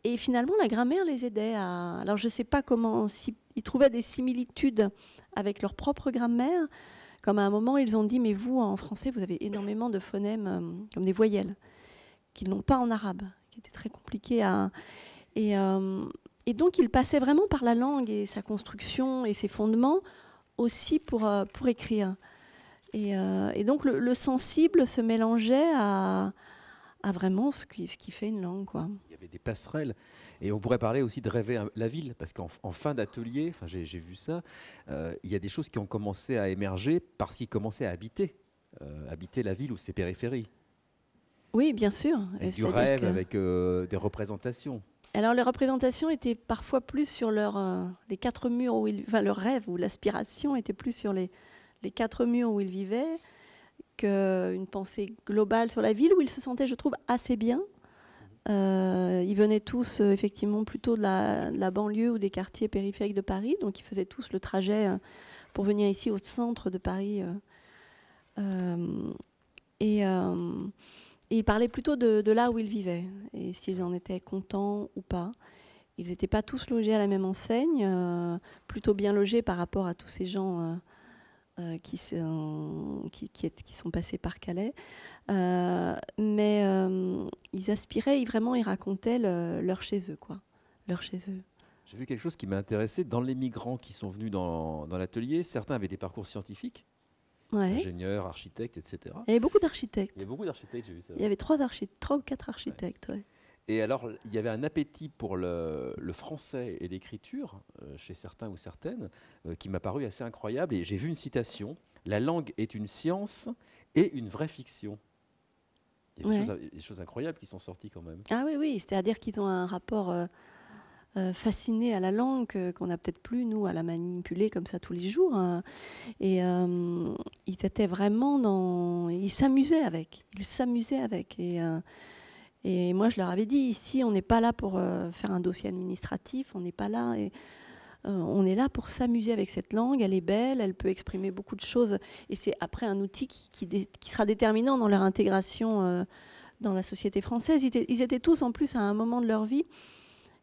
Et finalement, la grammaire les aidait à... Alors je ne sais pas comment... Si ils trouvaient des similitudes avec leur propre grammaire, comme à un moment, ils ont dit, mais vous, en français, vous avez énormément de phonèmes euh, comme des voyelles, qu'ils n'ont pas en arabe, qui étaient très compliqués à... Euh, et, donc, ils passaient vraiment par la langue et sa construction et ses fondements aussi pour, euh, pour écrire. Et, donc, le, sensible se mélangeait à, à vraiment ce qui, ce qui fait une langue, quoi
des passerelles. Et on pourrait parler aussi de rêver la ville, parce qu'en fin d'atelier, enfin, j'ai, vu ça, euh, il y a des choses qui ont commencé à émerger parce qu'ils commençaient à habiter, euh, habiter la ville ou ses périphéries.
Oui, bien sûr. du rêve, avec
euh, des représentations.
Alors les représentations étaient parfois plus sur leur, les quatre murs où ils, enfin leur rêve ou l'aspiration était plus sur les, les quatre murs où ils vivaient qu'une pensée globale sur la ville où ils se sentaient, je trouve, assez bien euh, ils venaient tous euh, effectivement plutôt de la, banlieue ou des quartiers périphériques de Paris, donc ils faisaient tous le trajet euh, pour venir ici au centre de Paris. Euh, et, ils parlaient plutôt de, de, là où ils vivaient et s'ils en étaient contents ou pas. Ils n'étaient pas tous logés à la même enseigne, plutôt bien logés par rapport à tous ces gens euh, qui, sont, euh, qui, qui, sont passés par Calais. Euh, mais ils aspiraient, ils, vraiment, ils racontaient leur chez eux, quoi. Leur chez eux.
J'ai vu quelque chose qui m'a intéressé. Dans les migrants qui sont venus dans, l'atelier, certains avaient des parcours scientifiques. Ingénieurs, architectes, etc. Il y avait beaucoup
d'architectes. Il
y avait beaucoup d'architectes, j'ai vu ça. Il y avait
trois, archi trois ou quatre architectes, oui.
Et alors, il y avait un appétit pour le, français et l'écriture, euh, chez certains ou certaines, euh, qui m'a paru assez incroyable. Et j'ai vu une citation La langue est une science et une vraie fiction. Il y a des, choses, incroyables qui sont sorties quand même.
Ah oui, oui, c'est-à-dire qu'ils ont un rapport euh, fasciné à la langue qu'on n'a peut-être plus, nous, à la manipuler comme ça tous les jours. Et ils étaient vraiment dans. Ils s'amusaient avec. Ils s'amusaient avec. Et. Et moi, je leur avais dit, ici, on n'est pas là pour euh, faire un dossier administratif, on n'est pas là. Et, euh, on est là pour s'amuser avec cette langue, elle est belle, elle peut exprimer beaucoup de choses, et c'est après un outil qui, sera déterminant dans leur intégration euh, dans la société française. Ils étaient, tous en plus à un moment de leur vie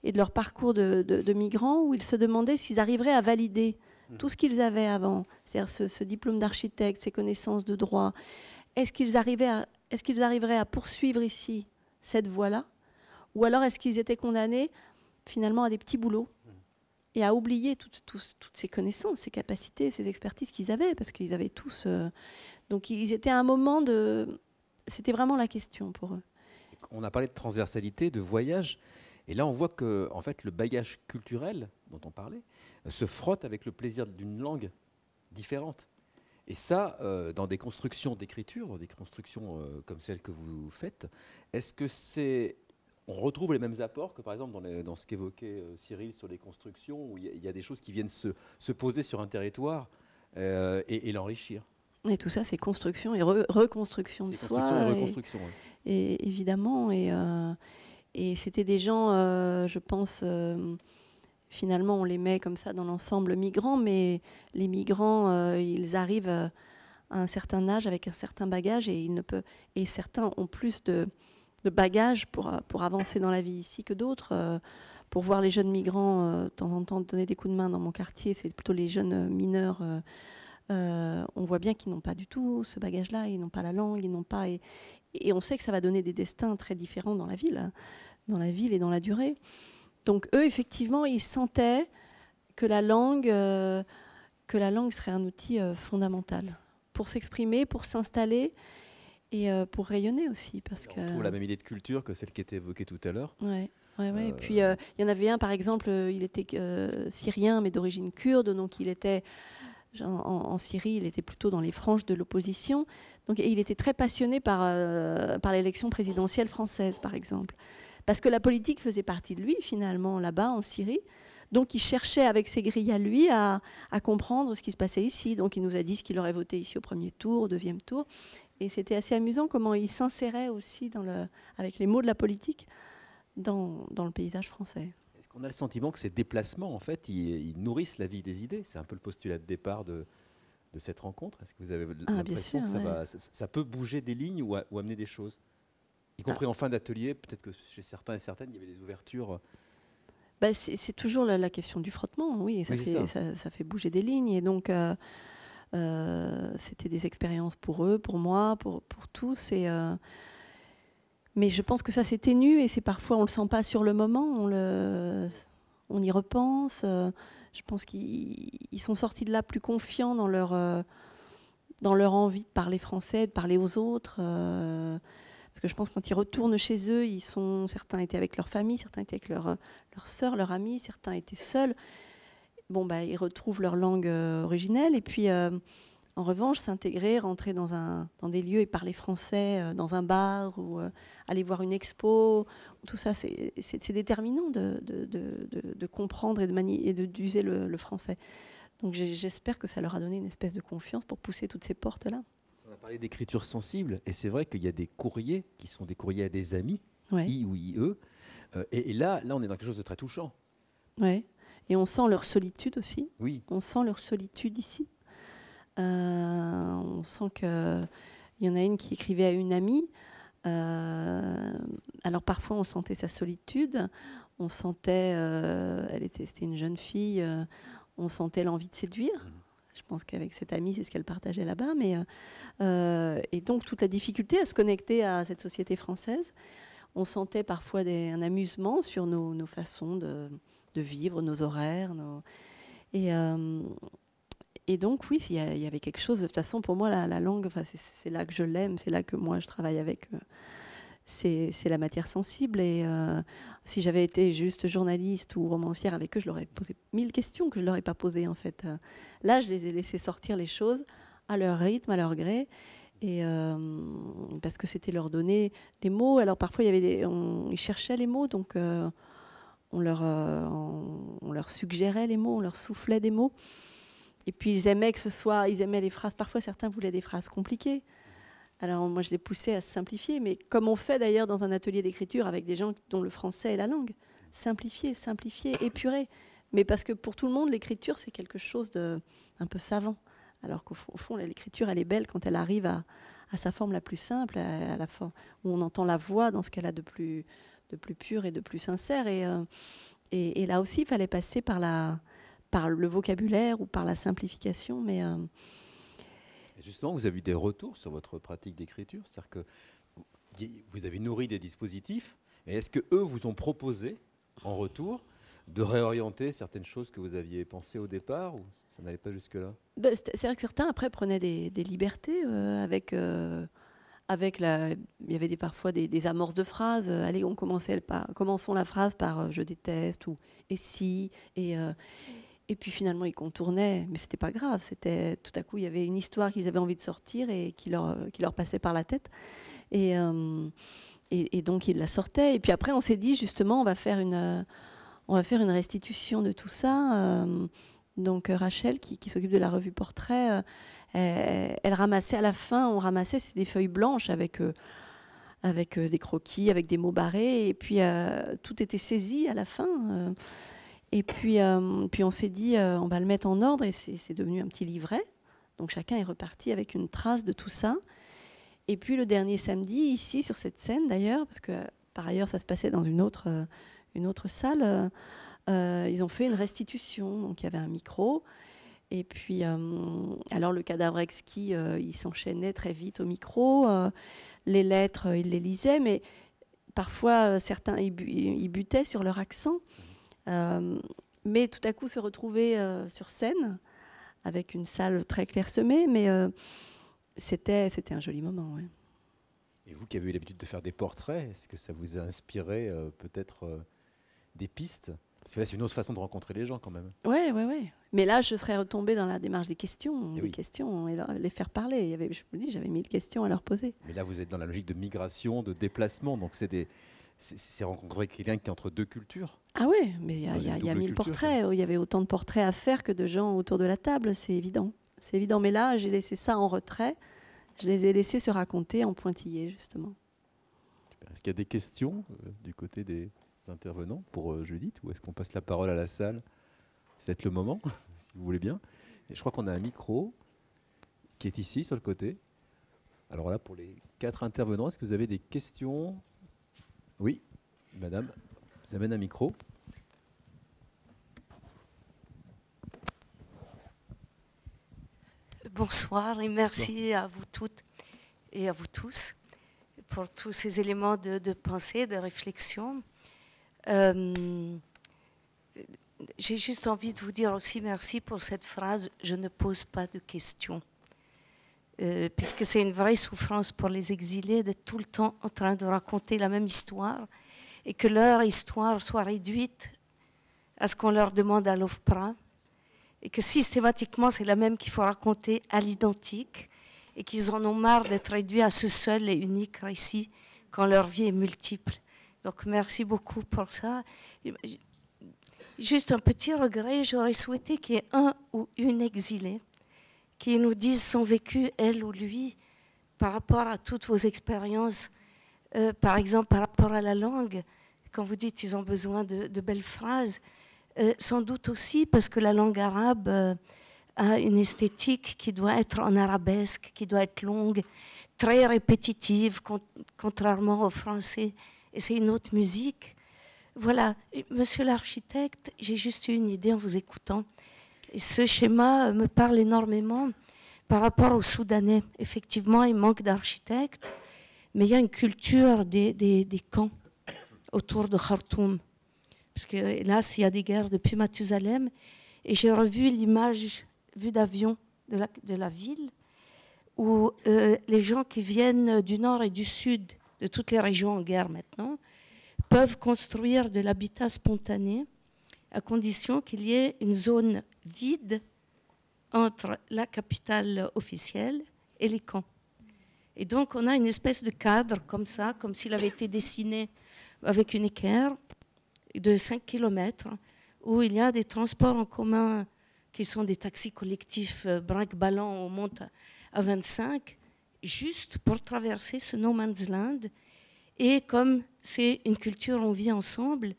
et de leur parcours de, migrants où ils se demandaient s'ils arriveraient à valider mmh. tout ce qu'ils avaient avant, c'est-à-dire ce, diplôme d'architecte, ces connaissances de droit. Est-ce qu'ils arriveraient à poursuivre ici cette voie-là Ou alors est-ce qu'ils étaient condamnés finalement à des petits boulots et à oublier toutes ces connaissances, ces capacités, ces expertises qu'ils avaient, parce qu'ils avaient tous... Euh, donc ils étaient à un moment de... C'était vraiment la question pour eux.
On a parlé de transversalité, de voyage. Et là, on voit que en fait, le bagage culturel dont on parlait euh, se frotte avec le plaisir d'une langue différente. Et ça, euh, dans des constructions d'écriture, des constructions euh, comme celles que vous faites, est-ce que c'est... On retrouve les mêmes apports que par exemple dans, ce qu'évoquait euh, Cyril sur les constructions, où il y, a des choses qui viennent se, poser sur un territoire et, l'enrichir.
Et tout ça, c'est construction et reconstruction de soi. Et, reconstruction, évidemment, et, c'était des gens, je pense, finalement, on les met comme ça dans l'ensemble migrants, mais les migrants, euh, ils arrivent euh, à un certain âge avec un certain bagage et, ne et certains ont plus de, bagages euh, pour, avancer dans la vie ici que d'autres. Pour voir les jeunes migrants, de temps en temps, donner des coups de main dans mon quartier, c'est plutôt les jeunes mineurs. on voit bien qu'ils n'ont pas du tout ce bagage-là, ils n'ont pas la langue, ils n'ont pas. Et, et, on sait que ça va donner des destins très différents dans la ville, hein, dans la ville et dans la durée. Donc eux, effectivement, ils sentaient que la langue, euh, que la langue serait un outil euh, fondamental pour s'exprimer, pour s'installer et euh, pour rayonner aussi. Parce on que... trouve la
même idée de culture que celle qui était évoquée tout à l'heure.
Ouais. Ouais, ouais. Et puis il y en avait un, par exemple, il était syrien mais d'origine kurde, donc il était en, Syrie, il était plutôt dans les franges de l'opposition. Donc et il était très passionné par, par l'élection présidentielle française, par exemple parce que la politique faisait partie de lui finalement là-bas en Syrie. Donc il cherchait avec ses grilles à lui à, comprendre ce qui se passait ici. Donc il nous a dit ce qu'il aurait voté ici au premier tour, au deuxième tour. Et c'était assez amusant comment il s'insérait aussi dans le, avec les mots de la politique dans, dans le paysage français.
Est-ce qu'on a le sentiment que ces déplacements, en fait, ils, nourrissent la vie des idées C'est un peu le postulat de départ de, de cette rencontre Est-ce que vous avez ah, l'impression que ça, ça, peut bouger des lignes ou, ou amener des choses y compris en fin d'atelier, peut-être que chez certains et certaines, il y avait des ouvertures. Euh.
Bah, c'est toujours la, question du frottement, oui, et ça, fait, ça. fait bouger des lignes. Et donc, euh, euh, c'était des expériences pour eux, pour moi, pour, tous. Et, mais je pense que ça s'éténue et c'est parfois, on ne le sent pas sur le moment, on, le, on y repense. je pense qu'ils sont sortis de là plus confiants dans leur, dans leur envie de parler français, de parler aux autres. Parce que je pense quand ils retournent chez eux, ils sont, certains étaient avec leur famille, certains étaient avec leur, euh, leur soeur, leur ami, certains étaient seuls. Bon, bah, ils retrouvent leur langue euh, originelle. Et puis, euh, en revanche, s'intégrer, rentrer dans, un, des lieux et parler français, dans un bar ou aller voir une expo, tout ça, c'est déterminant de, de, de, de, comprendre et d'user d'user le français. Donc j'espère que ça leur a donné une espèce de confiance pour pousser toutes ces portes-là
parlé d'écriture sensible, et c'est vrai qu'il y a des courriers qui sont des courriers à des amis, oui I ou IE. Euh, et, là, là, on est dans quelque chose de très touchant.
Ouais. Et on sent leur solitude aussi. Oui. On sent leur solitude ici. Euh, on sent que il y en a une qui écrivait à une amie. Euh, alors parfois, on sentait sa solitude. On sentait, elle était, c'était une jeune fille. on sentait l'envie de séduire. Mm-hmm. Je pense qu'avec cette amie, c'est ce qu'elle partageait là-bas. Mais, euh, euh, et donc, toute la difficulté à se connecter à cette société française. On sentait parfois un amusement sur nos, façons de, vivre, nos horaires. Et, euh, et, donc, oui, il y, avait quelque chose. De toute façon, pour moi, la, la langue, c'est là que je l'aime, c'est là que moi, je travaille avec c'est la matière sensible. Et euh, si j'avais été juste journaliste ou romancière avec eux, je leur ai posé mille questions que je ne leur ai pas posées en fait. Là, je les ai laissés sortir les choses à leur rythme, à leur gré. Et euh, parce que c'était leur donner les mots. Alors parfois, y avait ils cherchaient les mots, donc euh, on, leur, on, leur suggérait les mots, on leur soufflait des mots. Et puis ils aimaient que ce soit, ils aimaient les phrases. Parfois, certains voulaient des phrases compliquées. Alors moi, je l'ai poussé à simplifier, mais comme on fait d'ailleurs dans un atelier d'écriture avec des gens dont le français est la langue, simplifier, simplifier, épurer. Mais parce que pour tout le monde, l'écriture, c'est quelque chose de un peu savant. Alors qu'au fond, l'écriture, elle est belle quand elle arrive à, sa forme la plus simple, à, la forme où on entend la voix dans ce qu'elle a de plus, de plus pur et de plus sincère. Et, euh, là aussi, il fallait passer par, le vocabulaire ou par la simplification. Mais euh,
justement, vous avez eu des retours sur votre pratique d'écriture, c'est-à-dire que vous avez nourri des dispositifs, mais est-ce que eux vous ont proposé en retour de réorienter certaines choses que vous aviez pensées au départ ou ça n'allait pas jusque-là
bah, C'est vrai que certains après prenaient des, libertés euh, avec euh, avec la, il y avait des, parfois des, amorces de phrases. Euh, allez, on commençait commençons la phrase par je déteste ou et si et et puis finalement, ils contournaient, mais c'était pas grave. C'était tout à coup, il y avait une histoire qu'ils avaient envie de sortir et qui leur, qui leur passait par la tête. Et, euh, et, donc, ils la sortaient. Et puis après, on s'est dit justement, on va faire une, on va faire une restitution de tout ça. Euh, donc euh, Rachel, qui, s'occupe de la revue Portrait, elle, ramassait à la fin, on ramassait des feuilles blanches avec avec des croquis, avec des mots barrés, et puis tout était saisi à la fin. Et puis, euh, puis on s'est dit, euh, on va le mettre en ordre et c'est devenu un petit livret. Donc chacun est reparti avec une trace de tout ça. Et puis le dernier samedi, ici sur cette scène d'ailleurs, parce que par ailleurs ça se passait dans une autre, euh, une autre salle, ils ont fait une restitution. Donc il y avait un micro. Et puis, alors le cadavre exquis, il s'enchaînait très vite au micro. les lettres, il les lisait, mais parfois certains, ils butaient sur leur accent. Euh, mais tout à coup se retrouver euh, sur scène avec une salle très clairsemée, mais euh, c'était c'était un joli moment.
Et vous qui avez eu l'habitude de faire des portraits, est-ce que ça vous a inspiré peut-être des pistes parce que là, c'est une autre façon de rencontrer les gens quand même.
Oui, oui, oui. Mais là, je serais retombée dans la démarche des questions, et eh les questions, et les faire parler. y avait, je vous dis, j'avais mille questions à leur poser.
Mais là, vous êtes dans la logique de migration, de déplacement, donc c'est des, c'est rencontrer quelqu'un qui est entre deux cultures.
Ah oui, mais il y a, mille portraits. Il y avait autant de portraits à faire que de gens autour de la table, c'est évident. C'est évident, mais là, j'ai laissé ça en retrait. Je les ai laissés se raconter en pointillé, justement.
Est-ce qu'il y a des questions euh, du côté des intervenants pour euh, Judith ou est-ce qu'on passe la parole à la salle C'est peut-être le moment, si vous voulez bien. je crois qu'on a un micro qui est ici, sur le côté. Alors là, pour les quatre intervenants, est-ce que vous avez des questions oui, madame, vous amenez un micro.
Bonsoir et merci à vous toutes et à vous tous pour tous ces éléments de, pensée, de réflexion. Euh, j'ai juste envie de vous dire aussi merci pour cette phrase Je ne pose pas de questions. Euh, puisque c'est une vraie souffrance pour les exilés d'être tout le temps en train de raconter la même histoire et que leur histoire soit réduite à ce qu'on leur demande à l'OFPRA et que systématiquement c'est la même qu'il faut raconter à l'identique et qu'ils en ont marre d'être réduits à ce seul et unique récit quand leur vie est multiple. Donc merci beaucoup pour ça. Juste un petit regret, j'aurais souhaité qu'il y ait un ou une exilée qui nous disent son vécu, elle ou lui, par rapport à toutes vos expériences, euh, par exemple par rapport à la langue, quand vous dites qu'ils ont besoin de, belles phrases, euh, sans doute aussi parce que la langue arabe euh, a une esthétique qui doit être en arabesque, qui doit être longue, très répétitive, contrairement au français, et c'est une autre musique. Voilà, monsieur l'architecte, j'ai juste eu une idée en vous écoutant ce schéma euh, me parle énormément par rapport aux Soudanais. Effectivement, il manque d'architectes, mais il y a une culture des, des, camps autour de Khartoum. Parce que là, il y a des guerres depuis Mathusalem. Et j'ai revu l'image vue d'avion de la, ville, où euh, les gens qui viennent du nord et du sud, de toutes les régions en guerre maintenant, peuvent construire de l'habitat spontané à condition qu'il y ait une zone vide entre la capitale officielle et les camps. Et donc on a une espèce de cadre comme ça, comme s'il avait été dessiné avec une équerre de 5 km, où il y a des transports en commun qui sont des taxis collectifs euh, brinque ballant on monte à 25, juste pour traverser ce no man's land. Et comme c'est une culture, on vit ensemble,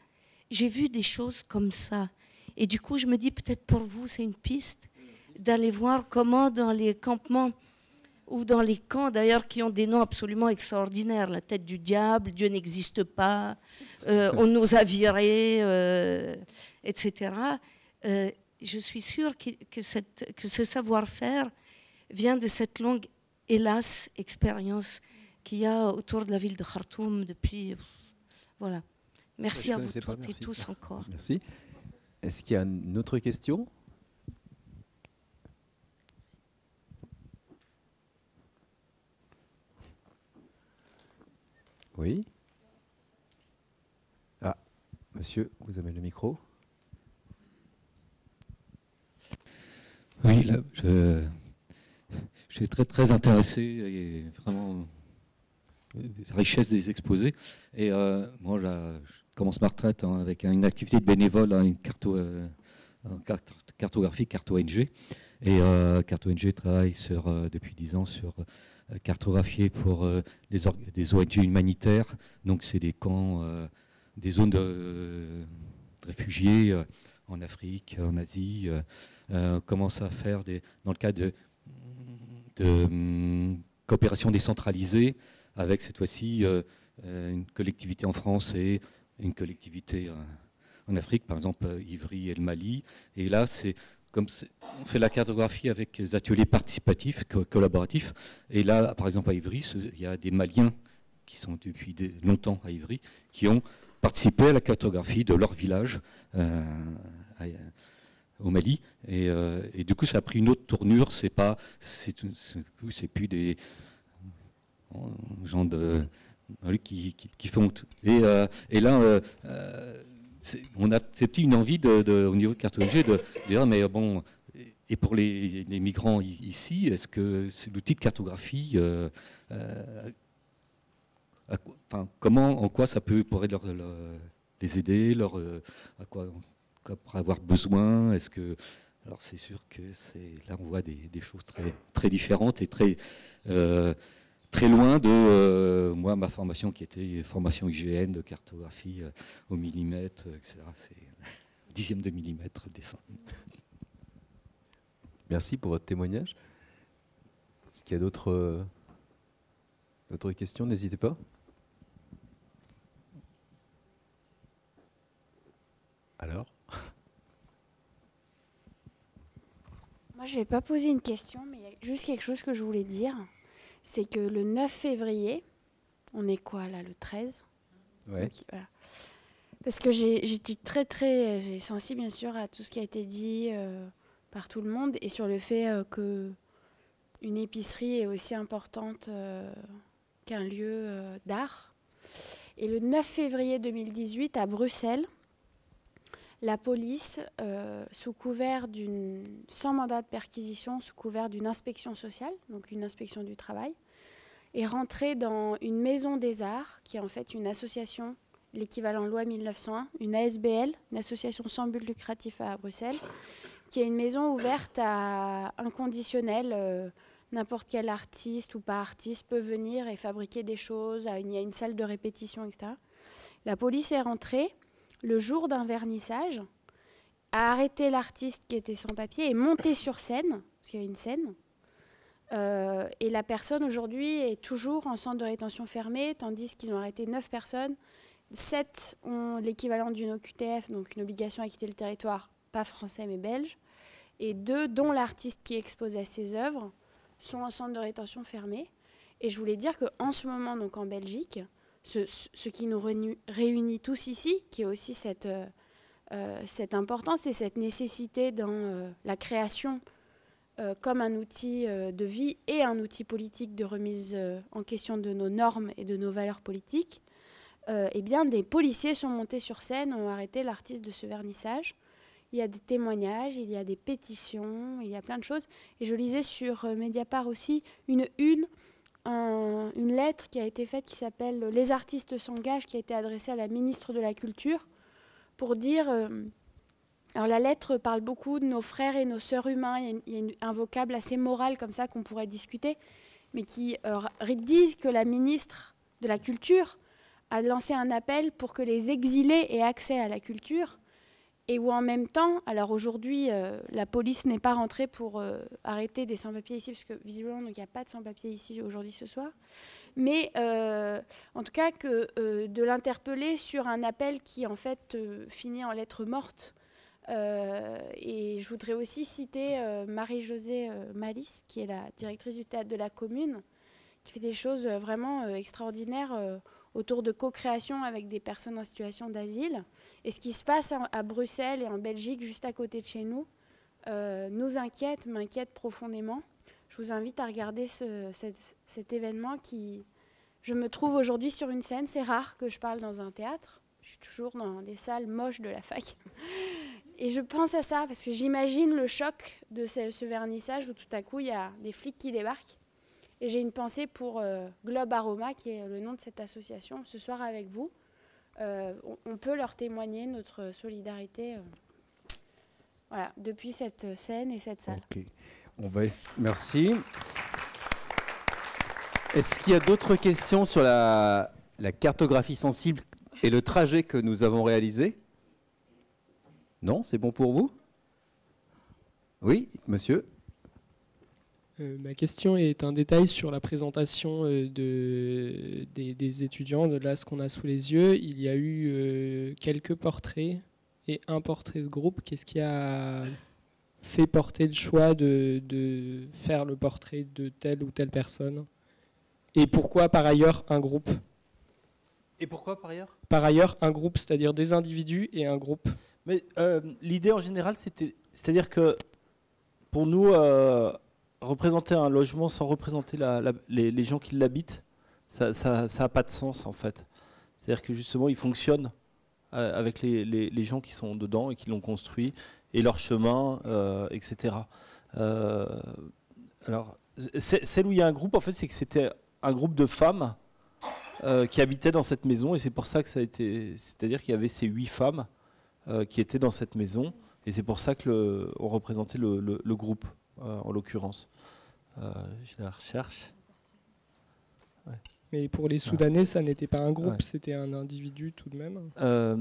j'ai vu des choses comme ça. Et du coup, je me dis, peut-être pour vous, c'est une piste d'aller voir comment dans les campements ou dans les camps d'ailleurs qui ont des noms absolument extraordinaires, la tête du diable, Dieu n'existe pas, euh, on nous a virés, euh, etc. Euh, je suis sûre que, cette, que ce savoir-faire vient de cette longue, hélas, expérience qu'il y a autour de la ville de Khartoum depuis... Voilà. Merci à vous toutes et tous encore.
Merci. Est-ce qu'il y a une autre question Oui Ah, monsieur, vous avez le micro
Oui, là, je, suis très très intéressé et vraiment la euh, richesse des exposés. Et euh, moi, je, commence ma retraite hein, avec une activité de bénévole, hein, une euh, carte, cartographie, carte ONG. Et euh, carte ONG travaille sur, euh, depuis 10 ans sur cartographier pour les des ONG humanitaires. Donc c'est des camps, des zones de, réfugiés en Afrique, en Asie. on commence à faire des, dans le cadre de, de mm, coopération décentralisée avec cette fois-ci une collectivité en France et une collectivité euh, en Afrique, par exemple euh, Ivry et le Mali. Et là, c'est comme on fait la cartographie avec des ateliers participatifs, collaboratifs. Et là, par exemple à Ivry, il y a des Maliens qui sont depuis longtemps à Ivry, qui ont participé à la cartographie de leur village euh, au Mali. Et, du coup, ça a pris une autre tournure. C'est pas, c'est plus des gens de qui, font euh, Et, là, euh, euh, on a cette une envie de, au niveau de cartologie de, dire mais bon, et pour les, migrants ici, est-ce que c'est l'outil de cartographie, comment, en quoi ça peut pourrait leur, les aider, leur, à quoi, quoi pour avoir besoin, est-ce que alors c'est sûr que c'est là on voit des, des choses très, très différentes et très très loin de euh, moi ma formation qui était formation IGN de cartographie euh, au millimètre, euh, etc. C'est dixième de millimètre dessin. Merci pour votre témoignage.
Est-ce qu'il y a d'autres questions N'hésitez pas.
Alors Moi, je ne vais pas poser une question, mais il y a juste quelque chose que je voulais dire c'est que le 9 février, on est quoi là, le 13 Oui. Parce que j'étais très très sensible bien sûr à tout ce qui a été dit euh, par tout le monde et sur le fait qu'une euh, que une épicerie est aussi importante euh, qu'un lieu d'art. Et le 9 février 2018 à Bruxelles, la police, euh, sous couvert d'une, sans mandat de perquisition, sous couvert d'une inspection sociale, donc une inspection du travail, est rentrée dans une maison des arts, qui est en fait une association, l'équivalent loi 1901, une ASBL, une association sans but lucratif à Bruxelles, qui est une maison ouverte à un conditionnel. Euh, n'importe quel artiste ou pas artiste peut venir et fabriquer des choses, il y a une salle de répétition, etc. La police est rentrée le jour d'un vernissage, a arrêté l'artiste qui était sans papier et monté sur scène, parce qu'il y avait une scène. Euh, et la personne aujourd'hui est toujours en centre de rétention fermé, tandis qu'ils ont arrêté neuf personnes. Sept ont l'équivalent d'une OQTF, donc une obligation à quitter le territoire, pas français mais belge. Et deux, dont l'artiste qui exposait ses œuvres, sont en centre de rétention fermé. Et je voulais dire qu'en ce moment, donc en Belgique, ce, qui nous réunit tous ici, qui est aussi cette, euh, euh, cette importance et cette nécessité dans euh, la création comme un outil de vie et un outil politique de remise en question de nos normes et de nos valeurs politiques, eh bien, des policiers sont montés sur scène, ont arrêté l'artiste de ce vernissage. Il y a des témoignages, il y a des pétitions, il y a plein de choses. Et je lisais sur Mediapart aussi une une une lettre qui a été faite qui s'appelle Les artistes s'engagent, qui a été adressée à la ministre de la Culture pour dire. Euh, alors la lettre parle beaucoup de nos frères et nos sœurs humains. Il y a, un vocable assez moral comme ça qu'on pourrait discuter, mais qui euh, dit que la ministre de la Culture a lancé un appel pour que les exilés aient accès à la culture et où en même temps, alors aujourd'hui, euh, la police n'est pas rentrée pour euh, arrêter des sans-papiers ici, parce que visiblement, il n'y a pas de sans-papiers ici aujourd'hui ce soir, mais euh, en tout cas que de l'interpeller sur un appel qui en fait finit en lettre morte. et je voudrais aussi citer Marie-Josée Malice, qui est la directrice du théâtre de la commune, qui fait des choses vraiment extraordinaires autour de co-création avec des personnes en situation d'asile. Et ce qui se passe à Bruxelles et en Belgique, juste à côté de chez nous, euh, nous inquiète, m'inquiète profondément. Je vous invite à regarder cet, événement qui... Je me trouve aujourd'hui sur une scène, c'est rare que je parle dans un théâtre. Je suis toujours dans des salles moches de la fac. Et je pense à ça parce que j'imagine le choc de ce, vernissage où tout à coup il y a des flics qui débarquent. Et j'ai une pensée pour euh, Globe Aroma, qui est le nom de cette association, ce soir avec vous. Euh, on, peut leur témoigner notre solidarité. Euh, voilà, depuis cette scène et cette salle.
On va Merci. Est-ce qu'il y a d'autres questions sur la, la, cartographie sensible et le trajet que nous avons réalisé Non, c'est bon pour vous Oui, monsieur
euh, ma question est un détail sur la présentation euh, des, étudiants. De là, ce qu'on a sous les yeux, il y a eu euh, quelques portraits et un portrait de groupe. Qu'est-ce qui a fait porter le choix de, faire le portrait de telle ou telle personne Et pourquoi, par ailleurs, un groupe
Et pourquoi, par ailleurs Par ailleurs, un groupe, c'est-à-dire des individus et un groupe. Mais l'idée en général, c'était, c'est-à-dire que pour nous représenter un logement sans représenter les, gens qui l'habitent, ça n'a pas de sens en fait. C'est-à-dire que justement, il fonctionne euh, avec les, gens qui sont dedans et qui l'ont construit, et leur chemin, euh, etc. Euh, alors, celle où il y a un groupe, en fait, c'est que c'était un groupe de femmes qui habitaient dans cette maison, et c'est pour ça que ça a été. C'est-à-dire qu'il y avait ces huit femmes qui étaient dans cette maison, et c'est pour ça que représentait le groupe. Euh, en l'occurrence. Euh, je la recherche.
Mais pour les ah. Soudanais, ça n'était pas un groupe, c'était un individu tout de même.
Euh,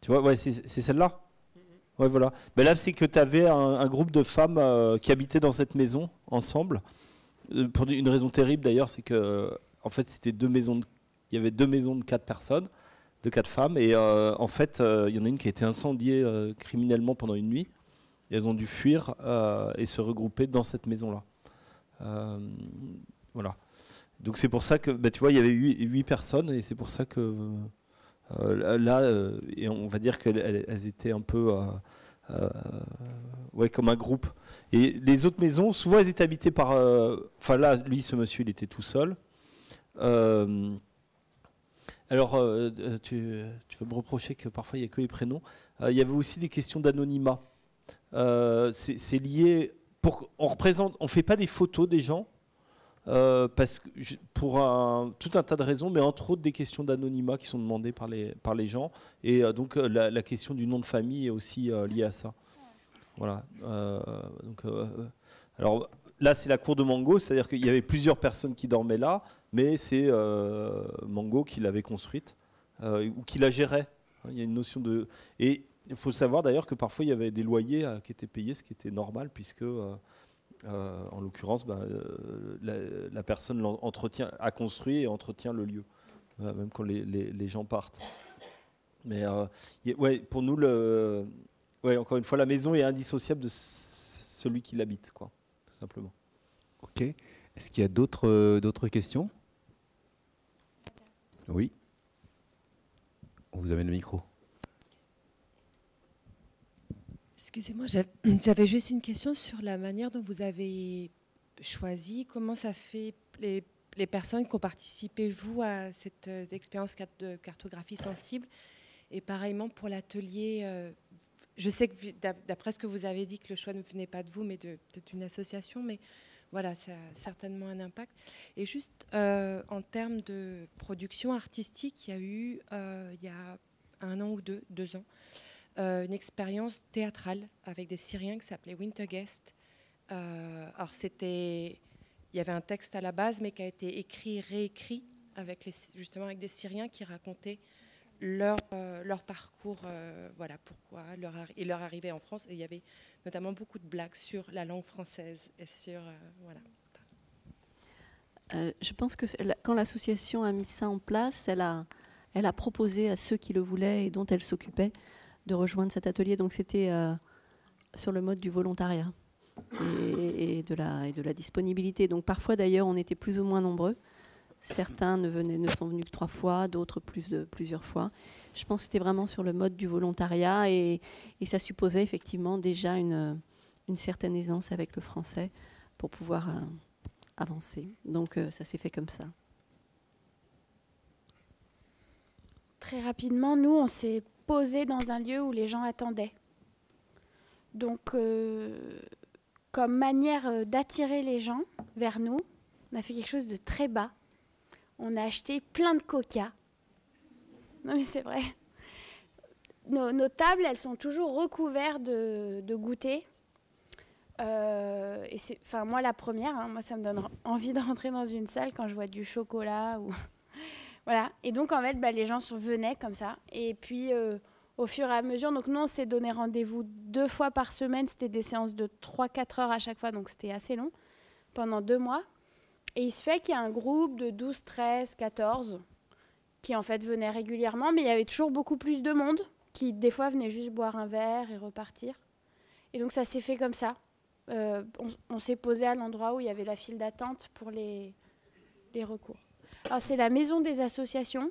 tu vois, ouais, c'est celle-là. Mm-hmm. Ouais, voilà. Mais ben là, c'est que tu avais un, groupe de femmes qui habitaient dans cette maison ensemble. pour une raison terrible d'ailleurs, c'est que en fait, c'était deux maisons. il y avait deux maisons de quatre personnes, de quatre femmes, et en fait, il y en a une qui a été incendiée criminellement pendant une nuit elles ont dû fuir euh, et se regrouper dans cette maison-là. Euh, voilà. Donc c'est pour ça que, bah, tu vois, il y avait huit personnes et c'est pour ça que euh, là, et on va dire qu'elles étaient un peu ouais, comme un groupe. Et les autres maisons, souvent elles étaient habitées par. Enfin là, lui, ce monsieur, il était tout seul. Alors, tu, peux me reprocher que parfois il n'y a que les prénoms. il y avait aussi des questions d'anonymat. Euh, c'est lié. on représente, on fait pas des photos des gens euh, parce que pour tout un tas de raisons, mais entre autres des questions d'anonymat qui sont demandées par les par les gens et euh, donc la, question du nom de famille est aussi liée à ça. Voilà. alors là c'est la cour de Mango, c'est-à-dire qu'il y avait plusieurs personnes qui dormaient là, mais c'est Mango qui l'avait construite ou qui la gérait. Il y a une notion de et il faut savoir d'ailleurs que parfois il y avait des loyers euh, qui étaient payés, ce qui était normal, puisque euh, euh, en l'occurrence, bah, la, personne a construit et entretient le lieu, même quand les, gens partent. Mais ouais, pour nous, le, ouais, encore une fois, la maison est indissociable de celui qui l'habite, quoi, tout simplement.
Ok. Est-ce qu'il y a d'autres d'autres questions Oui. vous avez le micro.
Excusez-moi, j'avais juste une question sur la manière dont vous avez choisi. Comment ça fait les, personnes qui ont participé, vous, à cette euh, expérience de cartographie sensible Et pareillement pour l'atelier, euh, je sais que d'après ce que vous avez dit, que le choix ne venait pas de vous, mais de peut-être une association, mais voilà, ça a certainement un impact. Et juste euh, en termes de production artistique, il y a eu, il y a un an ou deux, deux ans, euh, une expérience théâtrale avec des Syriens qui s'appelait Winter Guest. Euh, alors c'était, il y avait un texte à la base, mais qui a été écrit, réécrit avec les, justement avec des Syriens qui racontaient leur, euh, leur parcours, voilà pourquoi leur et leur arrivée en France. Et il y avait notamment beaucoup de blagues sur la langue française et sur voilà.
je pense que quand l'association a mis ça en place, elle a, elle a proposé à ceux qui le voulaient et dont elle s'occupait de rejoindre cet atelier. Donc c'était euh, sur le mode du volontariat et, de la, et de la disponibilité. Donc parfois d'ailleurs on était plus ou moins nombreux. Certains ne, venaient, ne sont venus que trois fois, d'autres plus de plusieurs fois. Je pense que c'était vraiment sur le mode du volontariat et, ça supposait effectivement déjà une, certaine aisance avec le français pour pouvoir euh, avancer. Donc euh, ça s'est fait comme ça.
Très rapidement, nous, on s'est posé dans un lieu où les gens attendaient. Donc, euh, comme manière euh, d'attirer les gens vers nous, on a fait quelque chose de très bas. On a acheté plein de coca. Non mais c'est vrai. Nos, tables, elles sont toujours recouvertes de, de goûters. Euh, et enfin, moi, la première, hein, moi, ça me donne envie de rentrer dans une salle quand je vois du chocolat ou et donc, en fait, bah, les gens venaient comme ça. Et puis, euh, au fur et à mesure, donc nous, on s'est donné rendez-vous deux fois par semaine. C'était des séances de 3-4 heures à chaque fois, donc c'était assez long, pendant deux mois. Et il se fait qu'il y a un groupe de 12, 13, 14 qui, en fait, venaient régulièrement, mais il y avait toujours beaucoup plus de monde qui, des fois, venaient juste boire un verre et repartir. Et donc, ça s'est fait comme ça. Euh, on, s'est posé à l'endroit où il y avait la file d'attente pour les, les recours. Alors ah, c'est la maison des associations.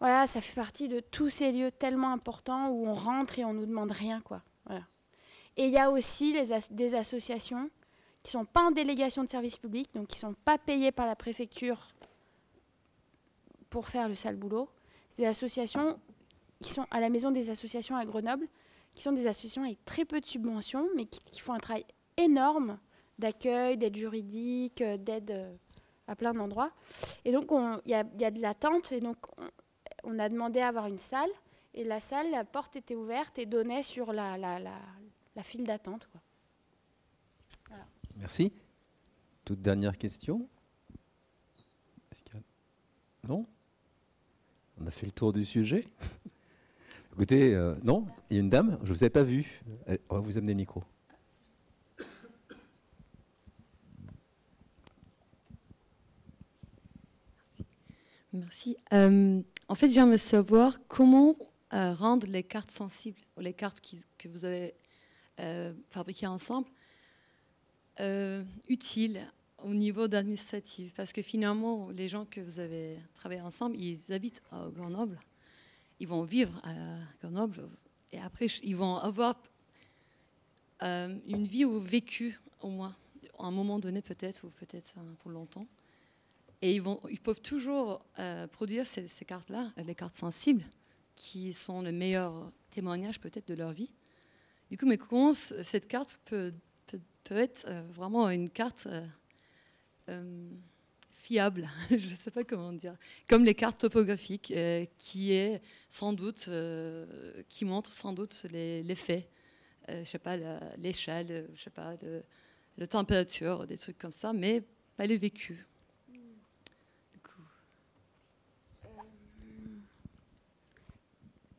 Voilà, ça fait partie de tous ces lieux tellement importants où on rentre et on nous demande rien quoi. Voilà. Et il y a aussi des associations qui sont pas en délégation de service public, donc qui sont pas payées par la préfecture pour faire le sale boulot. C'est des associations qui sont à la maison des associations à Grenoble, qui sont des associations avec très peu de subventions, mais qui font un travail énorme d'accueil, d'aide juridique, euh, d'aide euh, à plein d'endroits. Et donc, il y, a de l'attente. Et donc, on, a demandé à avoir une salle. Et la salle, la porte était ouverte et donnait sur la, la, file d'attente.
Merci. Toute dernière question Non On a fait le tour du sujet Écoutez, euh, non, il y a une dame, je ne vous ai pas vue. On va vous amener le micro.
Merci. Euh, en fait, j'aimerais savoir comment euh, rendre les cartes sensibles, ou les cartes que vous avez euh, fabriquées ensemble, utiles au niveau administratif. Parce que finalement, les gens que vous avez travaillé ensemble, ils habitent à Grenoble. Ils vont vivre à Grenoble. Et après, ils vont avoir une vie ou vécu, au moins, à un moment donné peut-être, ou peut-être hein, pour longtemps. Et ils, vont, ils peuvent toujours euh, produire ces, cartes-là, euh, les cartes sensibles, qui sont le meilleur témoignage peut-être de leur vie. Du coup, mais comment cette carte peut, peut, être euh, vraiment une carte fiable, je ne sais pas comment dire, comme les cartes topographiques, qui est sans doute, qui montrent sans doute les, faits. je sais pas l'échelle, je sais pas la température, des trucs comme ça, mais pas le vécu.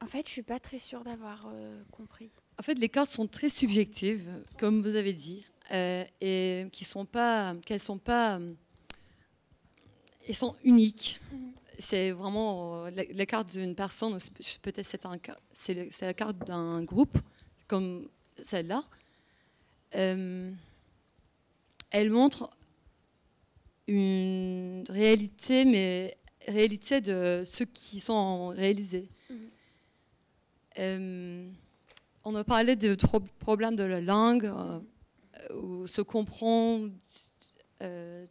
En fait, je suis pas très sûre d'avoir euh, compris.
En fait, les cartes sont très subjectives, comme vous avez dit, euh, et qui sont pas, qu'elles sont pas, elles sont uniques. Mhm. C'est vraiment euh, la, carte d'une personne, peut-être c'est un, c'est la carte d'un groupe, comme celle-là. elle montre une réalité, mais réalité de ceux qui sont réalisés. Euh, on a parlé des problèmes de la langue, euh, où se comprend. Euh,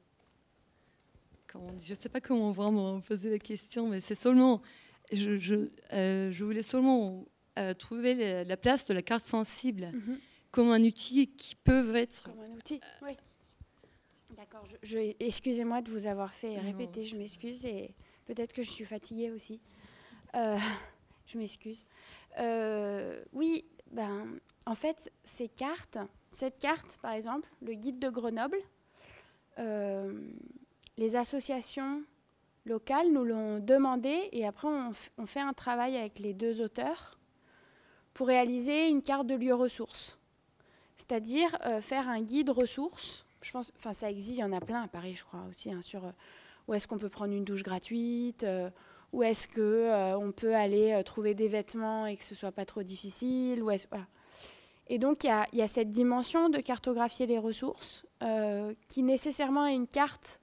je ne sais pas comment vraiment poser la question, mais c'est seulement. Je, voulais seulement trouver la, place de la carte sensible mhm. comme un outil qui peut être.
Comme un outil, oui. D'accord, excusez-moi de vous avoir fait répéter, je m'excuse et peut-être que je suis fatiguée aussi je m'excuse. Euh, oui, ben, en fait, ces cartes, cette carte, par exemple, le guide de Grenoble, euh, les associations locales nous l'ont demandé et après on, fait un travail avec les deux auteurs pour réaliser une carte de lieu ressources, c'est-à-dire euh, faire un guide ressources. Je pense, enfin ça existe, il y en a plein à Paris, je crois aussi, hein, sur où est-ce qu'on peut prendre une douche gratuite. Ou est-ce qu'on euh, on peut aller euh, trouver des vêtements et que ce soit pas trop difficile Et donc, il y a, cette dimension de cartographier les ressources euh, qui nécessairement est une carte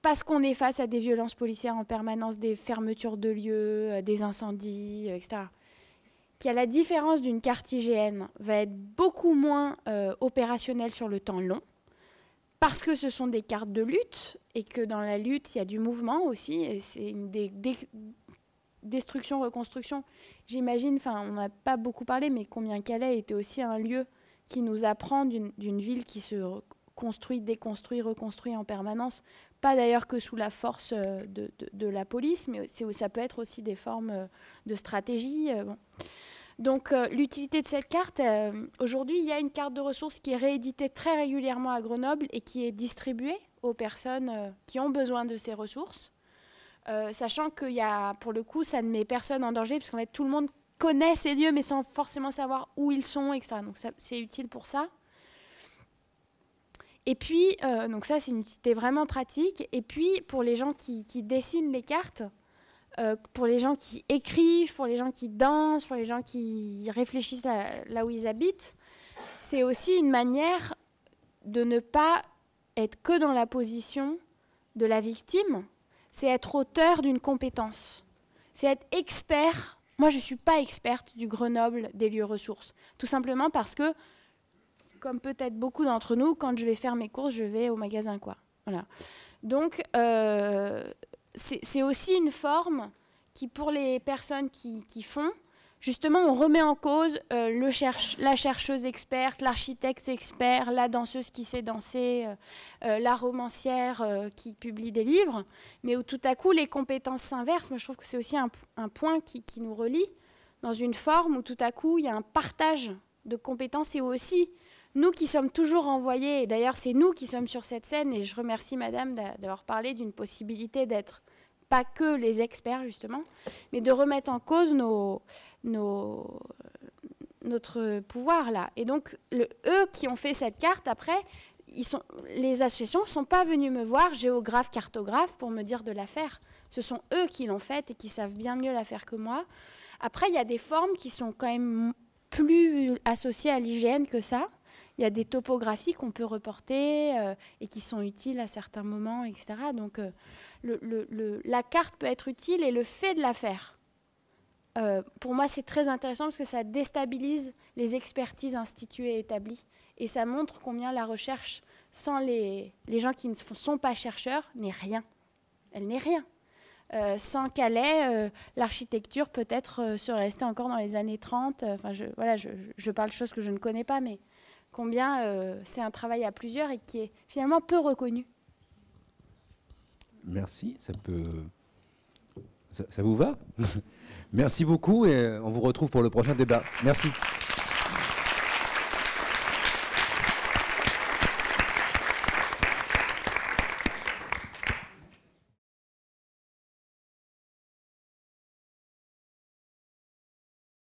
parce qu'on est face à des violences policières en permanence, des fermetures de lieux, des incendies, etc., qui, à la différence d'une carte IGN, va être beaucoup moins opérationnelle sur le temps long, parce que ce sont des cartes de lutte et que dans la lutte, il y a du mouvement aussi c'est une destruction reconstruction. J'imagine, enfin, on n'a pas beaucoup parlé, mais combien Calais était aussi un lieu qui nous apprend d'une ville qui se construit, déconstruit, reconstruit en permanence. Pas d'ailleurs que sous la force euh, de, la police, mais ça peut être aussi des formes euh, de stratégie. Euh, donc euh, l'utilité de cette carte, euh, aujourd'hui, il y a une carte de ressources qui est rééditée très régulièrement à Grenoble et qui est distribuée aux personnes euh, qui ont besoin de ces ressources, sachant que y a, pour le coup, ça ne met personne en danger, qu'en fait, tout le monde connaît ces lieux, mais sans forcément savoir où ils sont, etc. Donc c'est utile pour ça. Et puis, donc ça, c'est une utilité vraiment pratique. Et puis, pour les gens qui dessinent les cartes, euh, pour les gens qui écrivent, pour les gens qui dansent, pour les gens qui réfléchissent là, où ils habitent. C'est aussi une manière de ne pas être que dans la position de la victime, c'est être auteur d'une compétence, c'est être expert. Moi, je ne suis pas experte du Grenoble des lieux ressources, tout simplement parce que, comme peut-être beaucoup d'entre nous, quand je vais faire mes courses, je vais au magasin, quoi. Voilà. Donc, euh, c'est aussi une forme qui, pour les personnes qui, font, justement, on remet en cause euh, le cherche, la chercheuse experte, l'architecte expert, la danseuse qui sait danser, euh, euh, la romancière qui publie des livres, mais où tout à coup les compétences s'inversent. Moi, je trouve que c'est aussi un, point qui, qui, nous relie dans une forme où tout à coup il y a un partage de compétences et aussi nous qui sommes toujours envoyés, et d'ailleurs c'est nous qui sommes sur cette scène, et je remercie Madame d'avoir parlé d'une possibilité d'être pas que les experts justement, mais de remettre en cause nos, nos, notre pouvoir là. Et donc le, eux qui ont fait cette carte après, ils sont, les associations ne sont pas venues me voir, géographes, cartographes, pour me dire de la faire. Ce sont eux qui l'ont faite et qui savent bien mieux la faire que moi. Après, il y a des formes qui sont quand même plus associées à l'hygiène que ça il y a des topographies qu'on peut reporter euh, et qui sont utiles à certains moments, etc. Donc euh, le, la carte peut être utile et le fait de la faire. Euh, pour moi, c'est très intéressant parce que ça déstabilise les expertises instituées et établies. Et ça montre combien la recherche, sans les, gens qui ne sont pas chercheurs, n'est rien. Elle n'est rien. sans Calais, l'architecture peut-être serait restée encore dans les années 30. Enfin, je, voilà, je parle de choses que je ne connais pas, mais combien euh, c'est un travail à plusieurs et qui est finalement peu reconnu.
Merci, ça peut. ça vous va Merci beaucoup et on vous retrouve pour le prochain débat. Merci.